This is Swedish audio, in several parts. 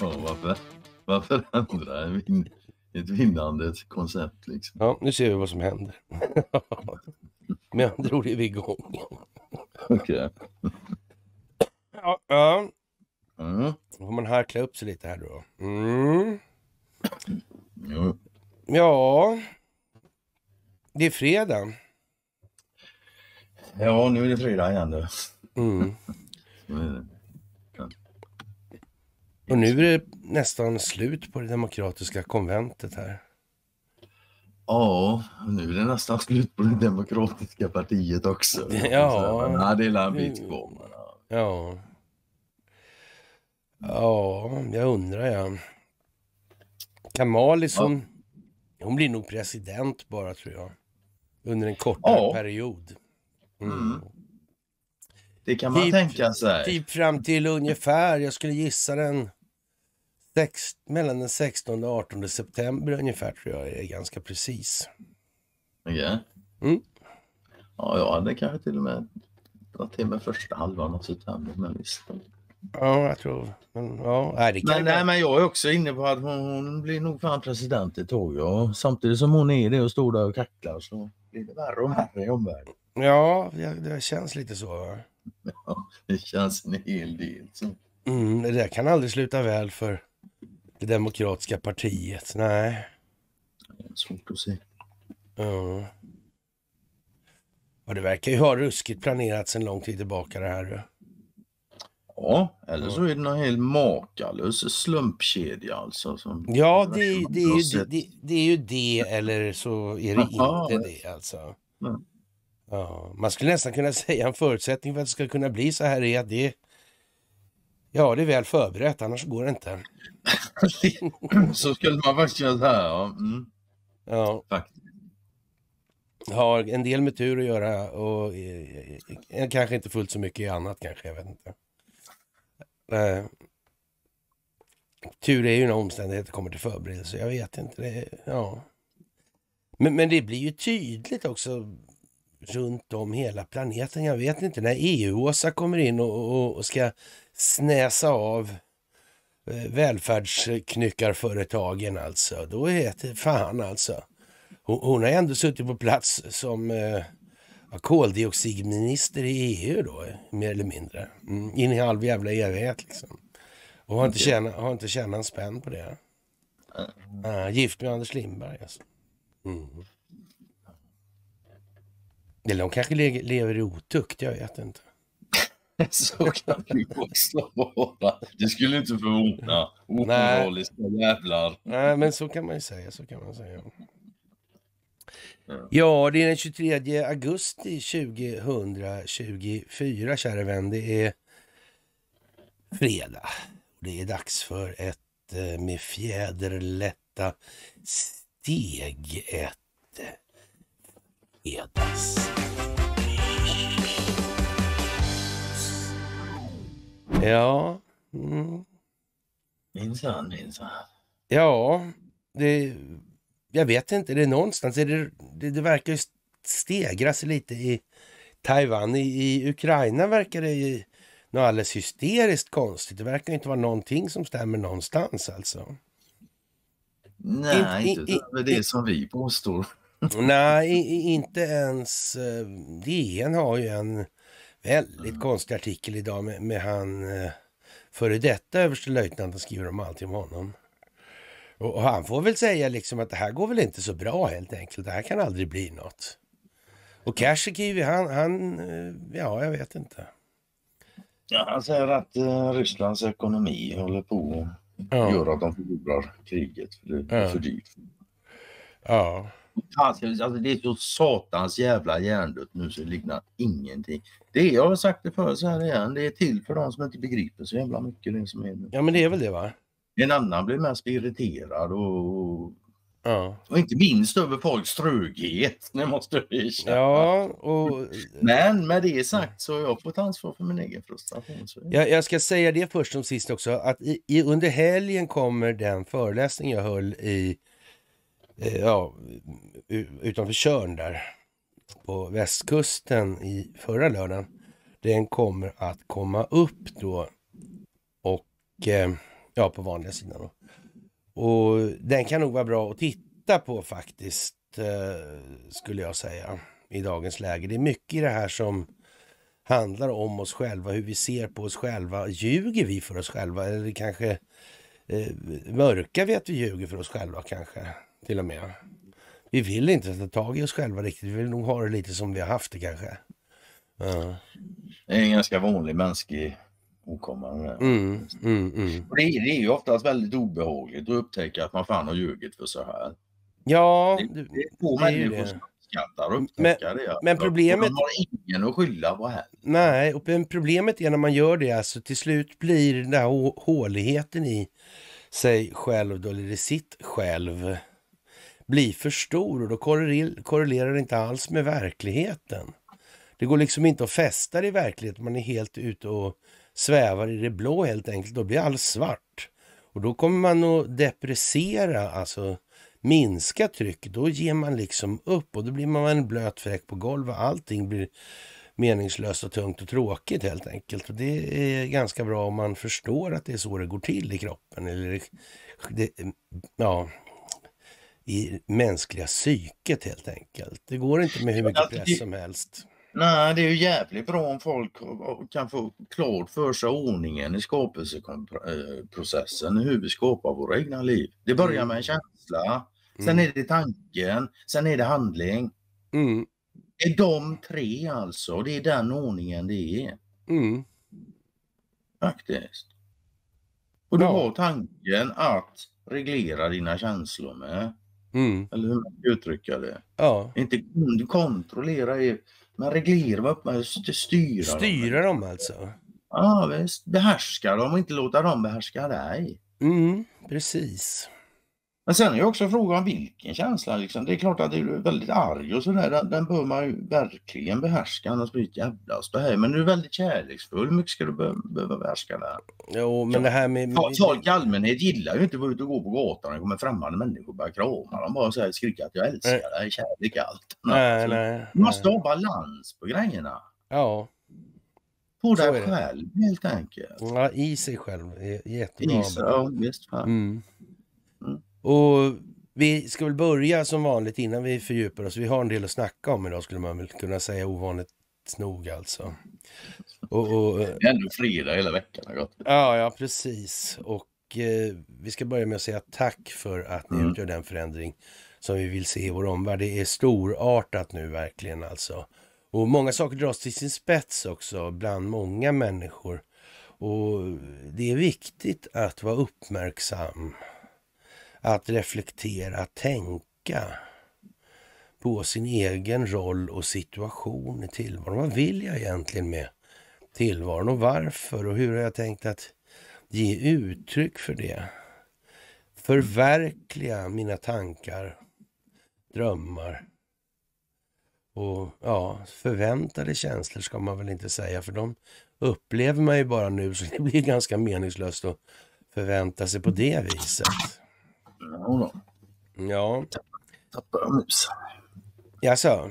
Ja, varför, varför ändra vin, ett vinnande koncept liksom? Ja, nu ser vi vad som händer. Med andra ord är vi igång. Okej. Okay. Ja, ja. Mm. Då får man harkla upp sig lite här då. Mm. Jo. Ja. Det är fredag. Ja, nu är det fredag igen du. Mm. Och nu är det nästan slut på det demokratiska konventet här. Ja, nu är det nästan slut på det demokratiska partiet också. Ja. nej, det är en bit mm. kvar. ja. ja. jag undrar jag. Kamalis, ja. hon, hon blir nog president bara tror jag. Under en kortare ja. period. Mm. mm. Det kan man typ, tänka sig. Typ fram till ungefär, jag skulle gissa den sex, mellan den 16 och 18 september ungefär tror jag är ganska precis. Okay. Mm. Ja, jag hade kanske till och med dragit till med första halvan av september, men visst. Ja, jag tror... Men, ja, det men, nej, men jag är också inne på att hon, hon blir nog fan president, det tror Samtidigt som hon är det och står där och kacklar så blir det värre och värre i omvärlden. Ja, det, känns lite så. Ja, det känns en hel del så. Mm, det där kan aldrig sluta väl för det demokratiska partiet. Nej. Det är svårt att se. Ja. Och det verkar ju ha ruskigt planerat sedan lång tid tillbaka det här. Ja, eller så är det någon helt makalös slumpkedja alltså. Som ja, det, det, är ju, det, det, är ju det eller så är det inte det alltså. Ja. Ja, man skulle nästan kunna säga en förutsättning för att det ska kunna bli så här är att det, ja, det är väl förberett, annars går det inte. så skulle man faktiskt kunna säga. Ja. Mm. ja. Har en del med tur att göra och eh, eh, kanske inte fullt så mycket i annat kanske, jag vet inte. Eh, tur är ju när omständigheter kommer till förberedelse, jag vet inte. Det, ja. men, men det blir ju tydligt också runt om hela planeten. Jag vet inte när EU-Åsa kommer in och, och, och ska snäsa av eh, välfärdsknyckarföretagen alltså. Då är det fan alltså. Hon, hon har ändå suttit på plats som eh, koldioxidminister i EU då, mer eller mindre. Mm, in i halv jävla evighet liksom. Och har inte tjänat, har inte tjänat en spänn på det. Ah, gift med Anders Lindberg alltså. Mm. Eller de kanske le lever i otukt, jag vet inte. Så kan det ju också vara. Det skulle inte förvåna. Omoraliska jävlar. Nej, men så kan man ju säga. Så kan man säga. Ja, det är den 23 augusti 2024, kära vän. Det är fredag. Det är dags för ett eh, med fjäderlätta steg ett Edas. Ja. Mm. Minsann, minsann. Ja, det... Jag vet inte, det är någonstans. det, det, det verkar ju stegras lite i Taiwan. I, i Ukraina verkar det ju något alldeles hysteriskt konstigt. Det verkar inte vara någonting som stämmer någonstans alltså. Nej, in, in, inte utöver det som vi påstår. Nej, inte ens... Eh, DN har ju en väldigt konstig artikel idag med, med han eh, före detta överstelöjtnanten skriver om allting om honom. Och, och, han får väl säga liksom att det här går väl inte så bra helt enkelt. Det här kan aldrig bli något. Och Kashikivi, han, han, eh, ja jag vet inte. Ja, han säger att eh, Rysslands ekonomi håller på att ja. göra att de förlorar kriget. För det är ja. för dyrt. Ja. Alltså, det är så satans jävla hjärndött nu så det liknar ingenting. Det är, jag har sagt det förr så här igen, det är till för de som inte begriper så jävla mycket det som är nu. Ja men det är väl det va? En annan blir mest irriterad och Ja. Och inte minst över folks tröghet. Det måste vi känna. Ja, och... Men med det sagt så har jag fått ansvar för min egen frustration. Jag, jag ska säga det först som sist också, att i, i, under helgen kommer den föreläsning jag höll i Eh, ja, utanför Körn där på västkusten i förra lördagen. Den kommer att komma upp då och eh, ja, på vanliga sidan. Då. Och den kan nog vara bra att titta på faktiskt, eh, skulle jag säga i dagens läge. Det är mycket i det här som handlar om oss själva, hur vi ser på oss själva. Ljuger vi för oss själva eller kanske eh, mörkar vi att vi ljuger för oss själva kanske? till och med. Vi vill inte ta tag i oss själva riktigt. Vi vill nog ha det lite som vi har haft det kanske. Ja. Det är en ganska vanlig mänsklig åkomma. Mm, mm, mm. Det, är, det är ju oftast väldigt obehagligt att upptäcka att man fan har ljugit för så här. Ja, det, det är få människor som uppskattar att upptäcka men, det. Men problemet... De har ingen att skylla på här. Nej, och problemet är när man gör det, alltså till slut blir den här håligheten i sig själv, då, eller i sitt själv, blir för stor och då korrelerar det inte alls med verkligheten. Det går liksom inte att fästa det i verkligheten, man är helt ute och svävar i det blå helt enkelt. Då blir allt svart. Och då kommer man att depressera, alltså minska trycket. Då ger man liksom upp och då blir man en blöt fläck på golvet. Allting blir meningslöst och tungt och tråkigt helt enkelt. Och det är ganska bra om man förstår att det är så det går till i kroppen. Eller det, ja, i mänskliga psyket helt enkelt. Det går inte med hur mycket alltså, press som helst. Nej, det är ju jävligt bra om folk kan få klart för sig ordningen i skapelseprocessen, hur vi skapar våra egna liv. Det börjar mm. med en känsla, sen mm. är det tanken, sen är det handling. Mm. Det är de tre alltså, det är den ordningen det är. Mm. Faktiskt. Och du ja. har tanken att reglera dina känslor med. Mm. Eller hur man ska uttrycka det. Ja. Inte kontrollera, men reglera upp, men styra. Styra dem, dem alltså. Ja visst, behärska dem och inte låta dem behärska dig. Mm, precis. Men sen är ju också frågan vilken känsla. Liksom. Det är klart att det är väldigt arg och sådär. Den, den bör man ju verkligen behärska annars blir det jävlas det här. Men du är väldigt kärleksfull. hur mycket ska du behöva behärska där. Jo, men det här med... folk i allmänhet gillar ju inte att vara ute och gå på gatan Det kommer främmande människor och börjar krama dem. Bara säger skrika att jag älskar dig, kärlek allt. Nej, alltså, nej, du måste ha balans på grejerna. Ja. På dig själv helt enkelt. Ja, i sig själv. Jättebra. I sig, ja, visst. Fan. Mm. Och vi ska väl börja som vanligt innan vi fördjupar oss. Vi har en del att snacka om idag skulle man väl kunna säga ovanligt nog alltså. Och, och, eh, det är ändå fredag hela veckan. Har gått. Ja, ja precis. Och eh, vi ska börja med att säga tack för att ni mm. utgör den förändring som vi vill se i vår omvärld. Det är storartat nu verkligen alltså. Och många saker dras till sin spets också bland många människor. Och det är viktigt att vara uppmärksam att reflektera, tänka på sin egen roll och situation i tillvaron. Vad vill jag egentligen med tillvaron och varför och hur har jag tänkt att ge uttryck för det? Förverkliga mina tankar, drömmar och ja, förväntade känslor ska man väl inte säga för de upplever man ju bara nu så det blir ganska meningslöst att förvänta sig på det viset. Ja, Ja. Tappade de mus. Jaså?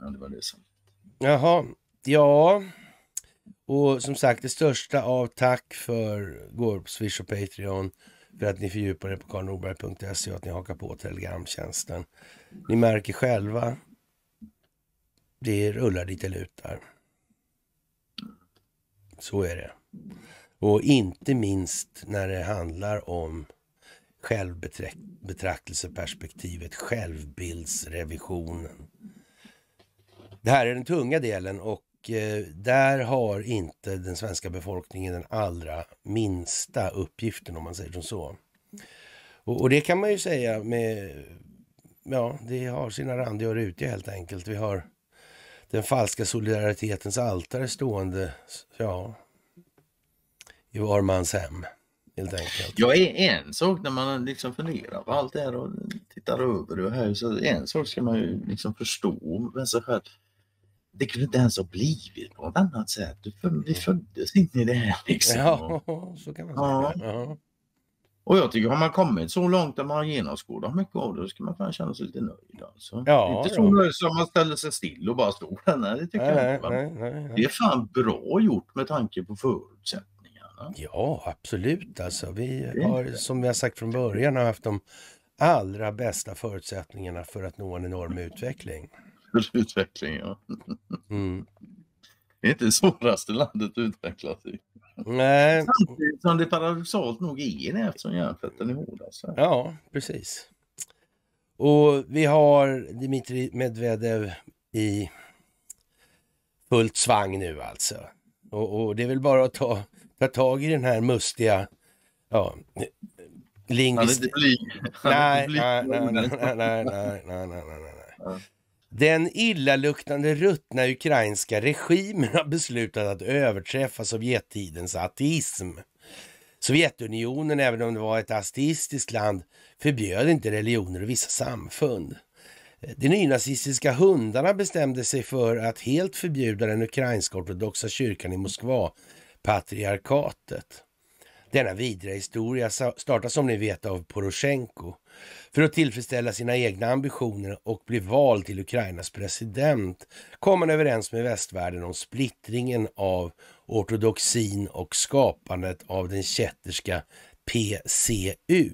Ja, det var det som... Jaha. Ja. Och som sagt, det största av tack för går på Swish och Patreon för att ni fördjupar er på karlnorberg.se och att ni hakar på telegramtjänsten. Ni märker själva, det rullar lite lutar. Så är det. Och inte minst när det handlar om självbetraktelseperspektivet, självbildsrevisionen. Det här är den tunga delen och eh, där har inte den svenska befolkningen den allra minsta uppgiften om man säger som så. Och, och det kan man ju säga med, ja, det har sina randiga rutor helt enkelt. Vi har den falska solidaritetens altare stående, ja, i var mans hem helt enkelt. Ja, en sak när man liksom funderar på allt det här och tittar över det här, så en sak ska man ju liksom förstå med sig själv. Det kunde inte ens ha blivit på något annat sätt. Vi föddes in i det här liksom. Ja, så kan man säga. Ja. Och jag tycker har man kommit så långt att man har genomskådat mycket av det, då ska man fan känna sig lite nöjd. Alltså. Ja, inte så nöjd som man ställer sig still och bara står där. det tycker nej, jag inte. Nej, nej, det är fan bra gjort med tanke på förutsättningarna. Ja, absolut. Alltså, vi har, som vi har sagt från början, haft de allra bästa förutsättningarna för att nå en enorm utveckling. Utveckling, ja. Mm. Det är inte det svåraste landet att utvecklas i. Nej. Samtidigt som det paradoxalt nog är det eftersom järnfetten är hårdast. Alltså. Ja, precis. Och vi har Dmitrij Medvedev i fullt svang nu alltså. Och, och, det är väl bara att ta ta tag i den här mustiga, ja, lingvistiska... Nej, nej, nej, Den illaluktande ruttna ukrainska regimen har beslutat att överträffa Sovjettidens ateism. Sovjetunionen, även om det var ett ateistiskt land, förbjöd inte religioner och vissa samfund. De nynazistiska hundarna bestämde sig för att helt förbjuda den ukrainska ortodoxa kyrkan i Moskva patriarkatet. Denna vidriga historia startas som ni vet av Poroshenko för att tillfredsställa sina egna ambitioner och bli vald till Ukrainas president kom han överens med västvärlden om splittringen av ortodoxin och skapandet av den kätterska PCU.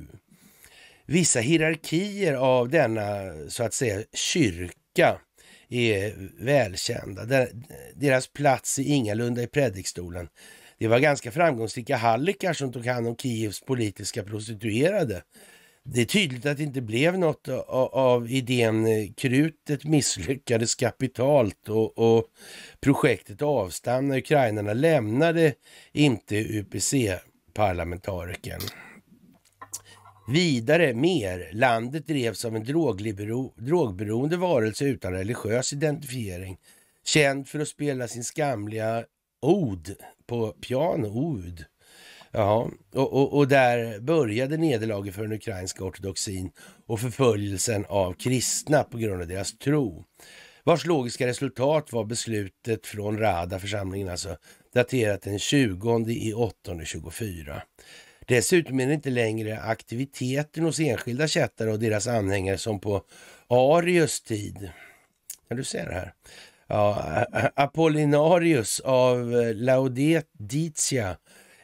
Vissa hierarkier av denna så att säga kyrka är välkända. Deras plats är ingalunda i predikstolen. Det var ganska framgångsrika hallickar som tog hand om Kievs politiska prostituerade. Det är tydligt att det inte blev något av idén. Krutet misslyckades kapitalt och, och projektet avstannade. Ukrainarna lämnade inte UPC-parlamentarikern. Vidare mer, landet drevs av en drogberoende varelse utan religiös identifiering, känd för att spela sin skamliga od på piano, od. Ja, och, och, och, där började nederlaget för den ukrainska ortodoxin och förföljelsen av kristna på grund av deras tro. Vars logiska resultat var beslutet från Rada församlingen, alltså daterat den 20 i 8 24. Dessutom är det inte längre aktiviteten hos enskilda kättare och deras anhängare som på Arius tid. Ja, du ser det här. Ja, Apollinarius av Laodicea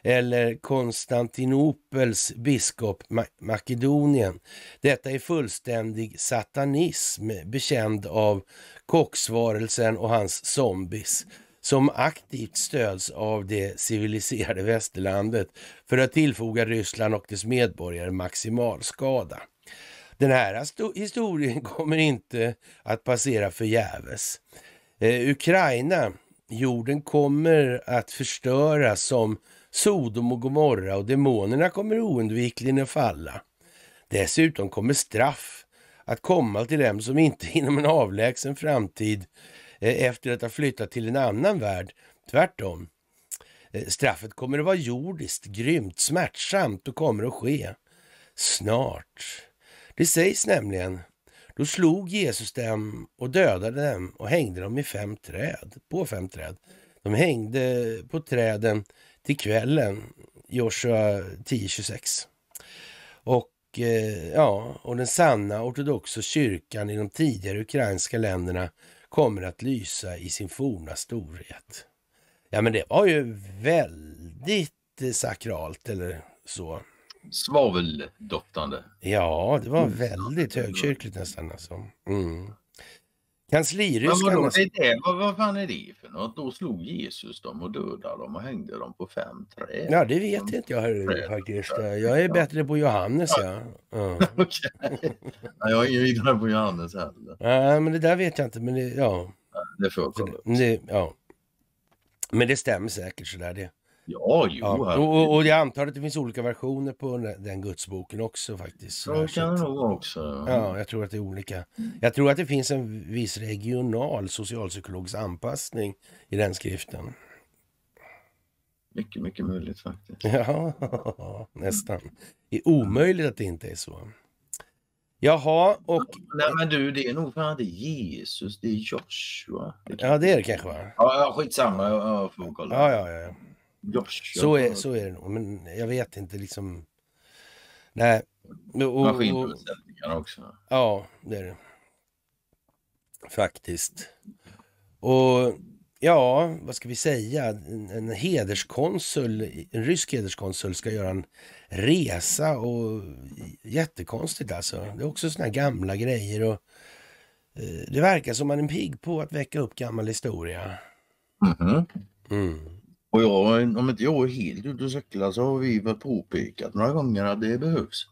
eller Konstantinopels biskop Ma Makedonien. Detta är fullständig satanism bekänd av kocksvarelsen och hans zombies som aktivt stöds av det civiliserade västerlandet för att tillfoga Ryssland och dess medborgare maximal skada. Den här historien kommer inte att passera förgäves. Eh, Ukraina, jorden kommer att förstöras som Sodom och Gomorra och demonerna kommer oundvikligen att falla. Dessutom kommer straff att komma till dem som inte inom en avlägsen framtid Eh, efter att ha flyttat till en annan värld. Tvärtom. Eh, straffet kommer att vara jordiskt, grymt, smärtsamt och kommer att ske snart. Det sägs nämligen, då slog Jesus dem och dödade dem och hängde dem i fem träd, på fem träd. De hängde på träden till kvällen, Joshua 10.26. Och eh, ja, och den sanna ortodoxa kyrkan i de tidigare ukrainska länderna kommer att lysa i sin forna storhet. Ja, men det var ju väldigt eh, sakralt eller så. Svaveldoftande. Ja, det var mm. väldigt högkyrkligt nästan alltså. Mm. Kansliryskan. Men det det? Vad, vad fan är det för något? Då slog Jesus dem och dödade dem och hängde dem på fem träd. Ja, det vet inte jag hörru, faktiskt. Jag är bättre på Johannes. Ja. Ja. Okej. Jag är ju inte på Johannes heller. Nej, ja, men det där vet jag inte. Men det, ja. Det får jag kolla upp. Ja. Men det stämmer säkert sådär det. Ja, jo. Ja. Och, och jag antar att det finns olika versioner på den gudsboken också faktiskt. Ja, kan det nog också. Ja, jag tror att det är olika. Jag tror att det finns en viss regional socialpsykologisk anpassning i den skriften. Mycket, mycket möjligt faktiskt. Ja, nästan. Det är omöjligt att det inte är så. Jaha, och... Nej men du, det är nog fan inte Jesus, det är Joshua. Det kan... Ja, det är det kanske va? Ja, skitsamma, jag får kolla. Ja, ja, ja. Josh. Så är, så är det nog, men jag vet inte liksom. Nej. Och, också. Ja, det är det. Faktiskt. Och ja, vad ska vi säga? En, hederskonsul, en rysk hederskonsul ska göra en resa och jättekonstigt alltså. Det är också sådana här gamla grejer och eh, det verkar som man är pigg på att väcka upp gammal historia. Mm-hmm. Mm -hmm. mm. Och jag, om inte jag är helt ute och cyklar så har vi väl påpekat några gånger att det behövs.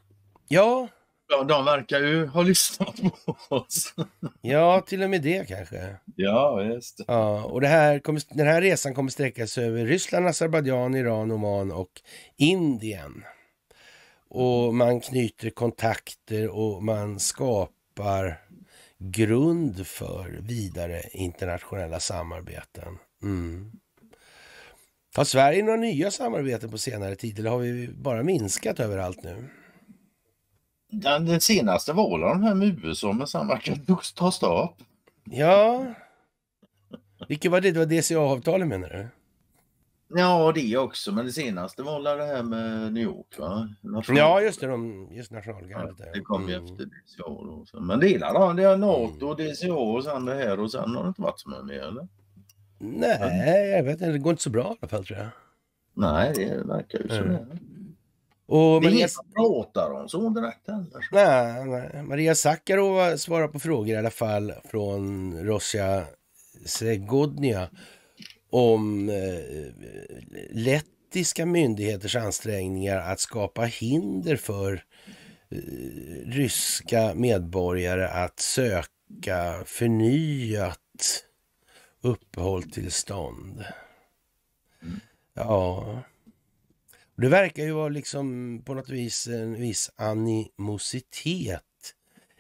Ja. ja de verkar ju ha lyssnat på oss. Ja, till och med det kanske. Ja, just Ja, och det här den här resan kommer sträckas över Ryssland, Azerbajdzjan, Iran, Oman och Indien. Och man knyter kontakter och man skapar grund för vidare internationella samarbeten. Mm. Har Sverige några nya samarbeten på senare tid eller har vi bara minskat överallt nu? Den, den senaste var de här med USA men samverkan tar stopp. Ja. Vilket var det? Det var DCA-avtalet menar du? Ja, det också. Men det senaste var det här med New York? Va? National... Ja, just det. De, just nationalgardet. Ja, det kom ju mm. efter DCA. Då. Men det är, det är mm. NATO, DCA och sen det här och sen har det inte varit så mycket mer. Eller? Nej, jag vet inte. Det går inte så bra i alla fall tror jag. Nej, det verkar ju så det. Mm. Och det är Maria... inget man pratar om så direkt heller. Nej, nej. Maria Sakarova svarar på frågor i alla fall från Rosia Segodnia om eh, lettiska myndigheters ansträngningar att skapa hinder för eh, ryska medborgare att söka förnyat uppehållstillstånd. Ja. Det verkar ju vara liksom på något vis en viss animositet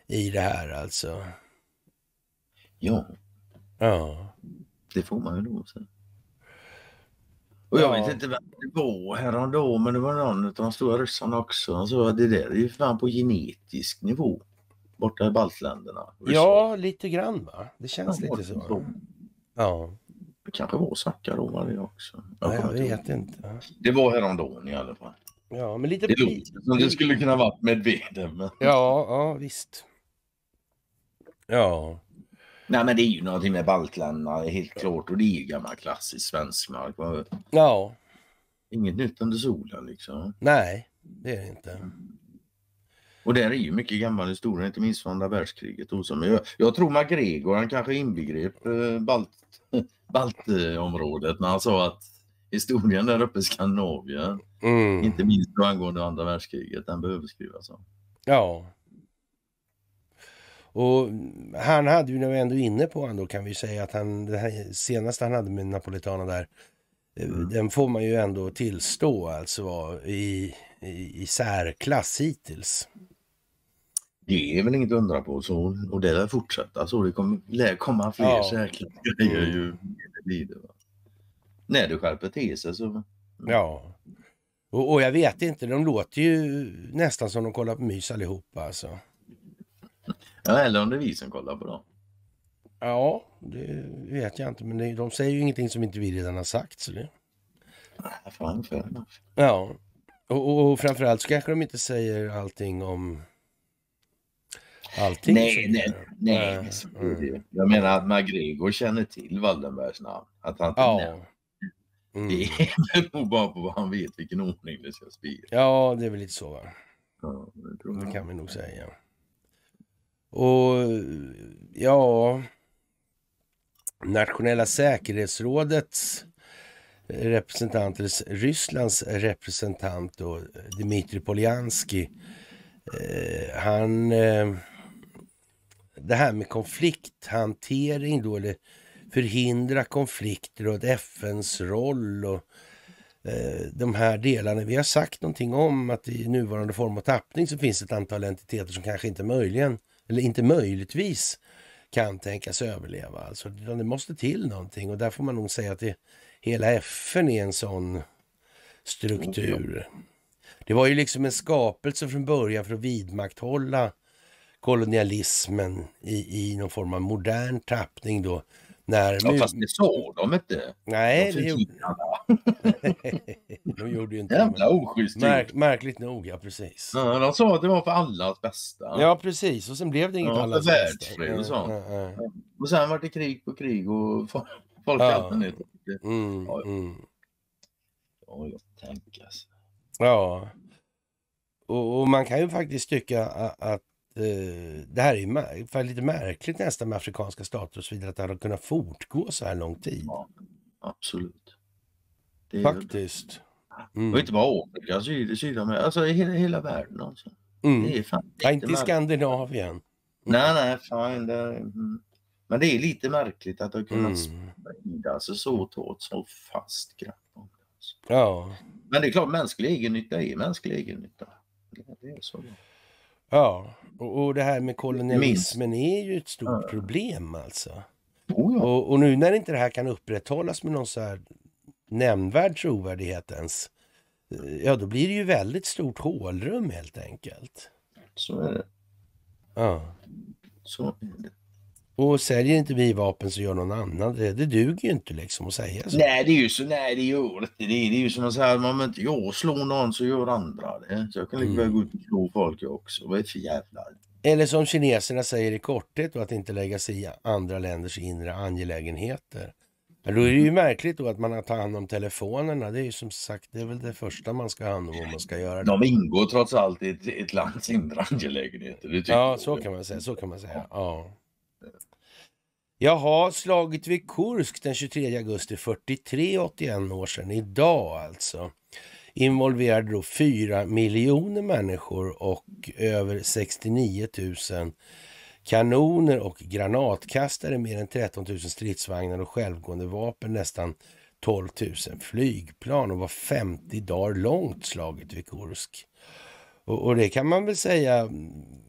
i det här alltså. Ja. Ja. Det får man ju då säga. Och jag ja. vet inte vem det var häromdagen men det var någon av de stora ryssarna också. Han sa att det där är ju fan på genetisk nivå borta i baltländerna. Ja, lite grann va? Det känns ja, lite så. så. Ja. Det kanske var svacka då var det också. Jag, ja, jag vet ihåg. inte. Det var häromdagen i alla fall. Ja, men lite... Det låter som det skulle kunna varit med veden. Men... Ja, ja visst. Ja. Nej men det är ju någonting med baltländerna helt klart och det är ju gammal klassisk svensk mark. Ja. Inget nytt under solen liksom. Nej, det är det inte. Och där är ju mycket gammal historia, inte minst från andra världskriget. Och så. Jag, jag tror MacGregor, han kanske inbegrep eh, Balt, Baltområdet när han sa att historien där uppe i Skandinavien, mm. inte minst då angående andra världskriget, den behöver skrivas om. Ja. Och han hade ju, när vi ändå är inne på honom då kan vi säga att han, det här senaste han hade med Napolitana där, eh, mm. den får man ju ändå tillstå alltså i, i, i särklass hittills. Det är väl inget att undra på. Så, och det lär fortsätta så. Det kommer, komma fler ja. säkra grejer ju mm. lider. När du skärper till sig så... Ja. Och, och, jag vet inte, de låter ju nästan som de kollar på mys allihopa alltså. Ja, eller om det är vi som kollar på dem. Ja, det vet jag inte. Men det, de säger ju ingenting som inte vi redan har sagt. Så det... Ja, och, och, och framförallt så kanske de inte säger allting om Allting nej, nej, nej. nej. mm. Jag menar att McGregor känner till Wallenbergs namn. Att han ja. Mm. Det är nog bara på vad han vet vilken ordning det ska spelas. Ja, det är väl lite så. Va? Ja, det, tror jag. det kan vi nog säga. Och ja... Nationella säkerhetsrådets representant, eller Rysslands representant då, Dmitrij Poljanski. Eh, han eh, det här med konflikthantering då, eller förhindra konflikter och FNs roll och eh, de här delarna. Vi har sagt någonting om att i nuvarande form och tappning så finns ett antal entiteter som kanske inte möjligen, eller inte möjligtvis kan tänkas överleva. Alltså, det måste till någonting och där får man nog säga att det, hela FN är en sån struktur. Det var ju liksom en skapelse från början för att vidmakthålla kolonialismen i, i någon form av modern tappning då. När ja, fast det såg de inte. Nej, de, det de gjorde ju inte Jävla oschysst. Typ. Märk, märkligt nog, ja precis. Ja, de sa att det var för allas bästa. Ja, precis. Och sen blev det inget ja, allas bästa. Och, sånt. Ja, ja, ja. och sen var det krig på krig och folk ja. allmänhet. Mm, ja, mm. ja, jag tänker. Ja. Och, och, man kan ju faktiskt tycka att, att Eh, det här är ju lite märkligt nästan med afrikanska stater och så vidare, att det har kunnat fortgå så här lång tid. Ja, absolut. Faktiskt. Mm. Och inte bara Afrika, Syd Sydamerika, alltså hela, hela världen. Alltså. Mm. Det är fan inte i Skandinavien. Mm. Nej, nej, fan. Det, mm. Men det är lite märkligt att det har kunnat mm. sprida sig alltså så hårt, så fast grepp alltså. Ja. Men det är klart, mänsklig egennytta är mänsklig egennytta. Det är så. Ja, och, och det här med kolonialismen Miss. är ju ett stort ja. problem alltså. Oh ja. och, och, nu när inte det här kan upprätthållas med någon så här nämnvärd trovärdighet ens, eh, ja då blir det ju väldigt stort hålrum helt enkelt. Så är det. Ja. Så är det. Och säljer inte vi vapen så gör någon annan det. Det duger ju inte liksom att säga så. Nej, det är ju så. Nej, det gör det. Det är ju som att säga, att om inte jag slår någon så gör andra det. Så jag kan lika mm. gå ut och slå folk också. Vad är det för jävlar? Eller som kineserna säger i korthet och att inte lägga sig i andra länders inre angelägenheter. Men då är det ju mm. märkligt då att man tar hand om telefonerna. Det är ju som sagt, det är väl det första man ska ha hand om om man ska göra det. De ingår trots allt i ett, ett lands inre angelägenheter. ja, så kan man säga. Så kan man säga. Ja. Jaha, slaget vid Kursk den 23 augusti 43, 81 år sedan idag alltså involverade då 4 miljoner människor och över 69 000 kanoner och granatkastare, mer än 13 000 stridsvagnar och självgående vapen, nästan 12 000 flygplan och var 50 dagar långt slaget vid Kursk. Och, och det kan man väl säga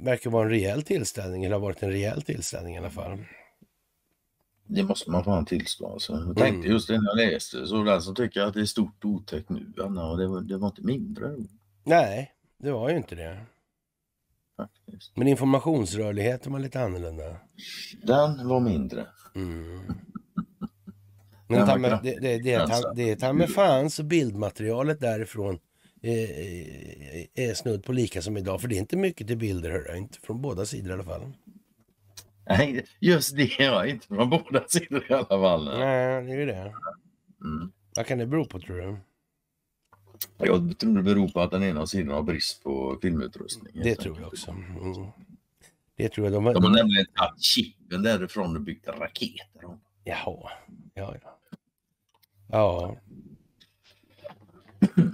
verkar vara en rejäl tillställning, eller har varit en rejäl tillställning i alla fall. Det måste man fan tillstå. Alltså. Jag tänkte mm. just det när jag läste så den som tycker att det är stort och otäckt nu, Anna, det, var, det var inte mindre då. Nej, det var ju inte det. Faktiskt. Men informationsrörligheten var lite annorlunda. Den var mindre. Mm. Men ta med, det, det, det, ta, ta med fan så bildmaterialet därifrån är, eh, är, eh, eh, är snudd på lika som idag. För det är inte mycket till bilder, hörru. Inte från båda sidor i alla fall. Nej, just det. Ja. Inte från båda sidor i alla fall. Nej, det är ju det. Mm. Vad kan det bero på tror du? Jag tror det beror på att den ena sidan har brist på filmutrustning. Det tror jag också. Mm. Det tror jag. De, de har nämligen tagit chippen därifrån och byggt raketer. Jaha. Ja, ja. Ja.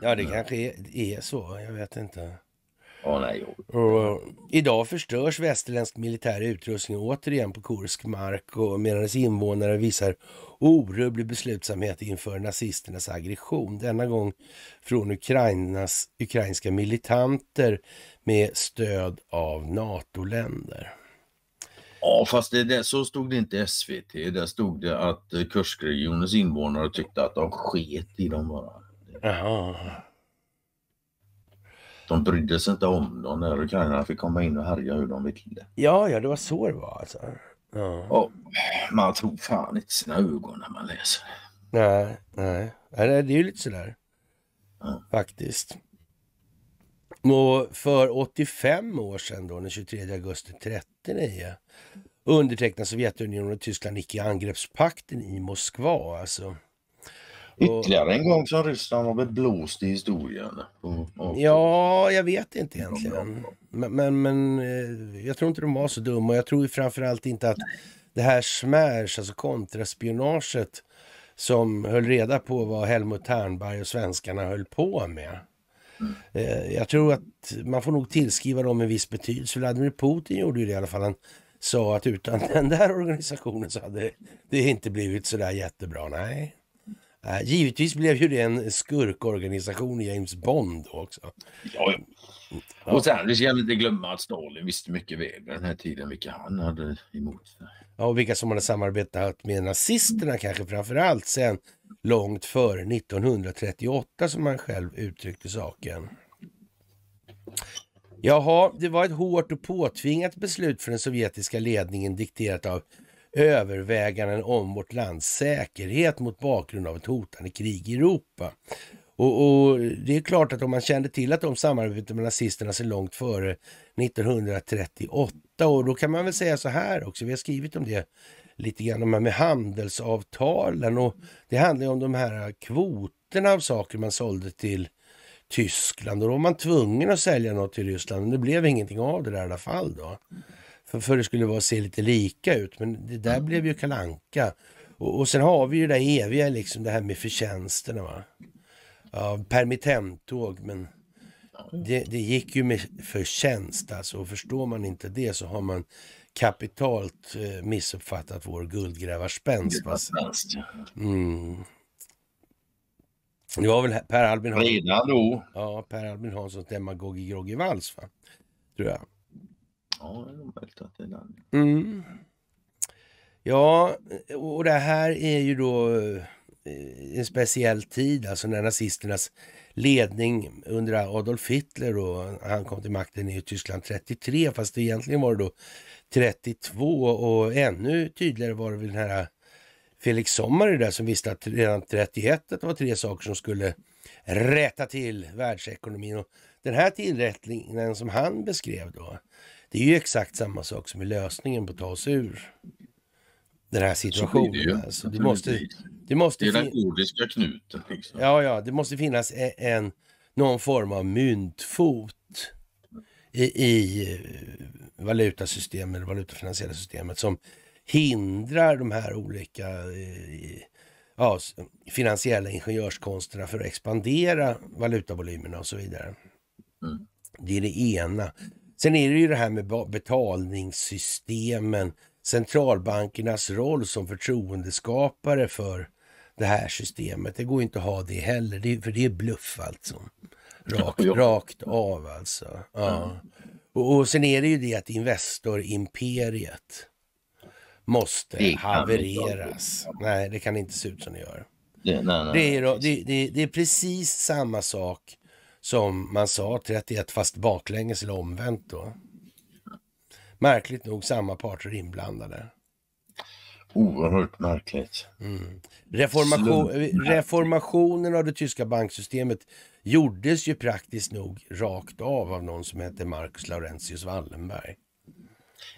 Ja, det kanske är, är så. Jag vet inte. Ja, nej, och, eh, idag förstörs västerländsk militär utrustning återigen på Kursk mark och medan dess invånare visar orubblig beslutsamhet inför nazisternas aggression. Denna gång från Ukrainas, ukrainska militanter med stöd av NATO-länder. Ja, fast det, det, så stod det inte SVT. Där stod det att eh, Kurskregionens invånare tyckte att de sket i dem bara. Aha. De brydde sig inte om dem när ukrainarna fick komma in och härja hur de ville. Ja, ja, det var så det var alltså. Ja. Och man tror fan inte sina ögon när man läser. Nej, nej. det är ju lite sådär. Ja. Faktiskt. Och för 85 år sedan då, den 23 augusti 39 undertecknade Sovjetunionen och Tyskland icke-angreppspakten i Moskva. Alltså. Ytterligare en gång som Ryssland har blivit blåst i historien. Och, ja, jag vet inte egentligen. Men, men, men, eh, jag tror inte de var så dumma. Jag tror framförallt inte att det här smärs, alltså kontraspionaget som höll reda på vad Helmut Ternberg och svenskarna höll på med. Mm. Eh, jag tror att man får nog tillskriva dem en viss betydelse. Vladimir Putin gjorde ju det i alla fall. Han sa att utan den där organisationen så hade det inte blivit så där jättebra. Nej. Eh, givetvis blev ju det en skurkorganisation i James Bond också. Ja, ja. Och sen, vi ska inte glömma att Stalin visste mycket väl den här tiden vilka han hade emot sig. Ja, och vilka som hade samarbetat med nazisterna kanske framför allt sen långt före 1938 som han själv uttryckte saken. Jaha, det var ett hårt och påtvingat beslut för den sovjetiska ledningen dikterat av överväganden om vårt lands säkerhet mot bakgrund av ett hotande krig i Europa. Och, och, Det är klart att om man kände till att de samarbetade med nazisterna så långt före 1938 och då kan man väl säga så här också, vi har skrivit om det lite grann, de här med handelsavtalen och det handlar ju om de här kvoterna av saker man sålde till Tyskland och då var man tvungen att sälja något till Ryssland men det blev ingenting av det där i alla fall då. För, för det skulle vara se lite lika ut. Men det där mm. blev ju kalanka. Och, och sen har vi ju det där eviga liksom det här med förtjänsterna. Va? Ja, permittenttåg, men det, det, gick ju med förtjänst alltså. Och förstår man inte det så har man kapitalt eh, missuppfattat vår guldgrävarspänst. Guldgrävarspänst, Mm. Det var väl Per Albin Hansson. Redan då. Ja, Per Albin Hanssons demagogi Groggy Vals, va? Tror jag. Ja, det är möjligt att det är den. Mm. Ja, och det här är ju då eh, en speciell tid, alltså när nazisternas ledning under Adolf Hitler då, han kom till makten i Tyskland 33, fast egentligen var det då 32 och ännu tydligare var det väl den här Felix Sommare där som visste att redan 31 att det var tre saker som skulle rätta till världsekonomin. Och den här tillrättningen som han beskrev då, det är ju exakt samma sak som är lösningen på att ta oss ur den här situationen. Så det, alltså, det måste, det måste det är den gordiska knuten. Liksom. Ja, ja, det måste finnas e- en, någon form av myntfot i, i eh, valutasystemet, valutafinansiella systemet som hindrar de här olika eh, ja, finansiella ingenjörskonsterna för att expandera valutavolymerna och så vidare. Mm. Det är det ena. Sen är det ju det här med betalningssystemen, centralbankernas roll som förtroendeskapare för det här systemet. Det går inte att ha det heller, det, för det är bluff alltså. Rakt, rakt av alltså. Ja. Och, och sen är det ju det att Investorimperiet imperiet måste havereras. Nej, det kan inte se ut som det gör. Det, nej, nej. Det, är, det, det, det, är precis samma sak som man sa 31 fast baklänges eller omvänt då. Märkligt nog samma parter inblandade. Oerhört märkligt. Mm. Reformation, eh, reformationen av det tyska banksystemet gjordes ju praktiskt nog rakt av av någon som hette Marcus Laurentius Wallenberg.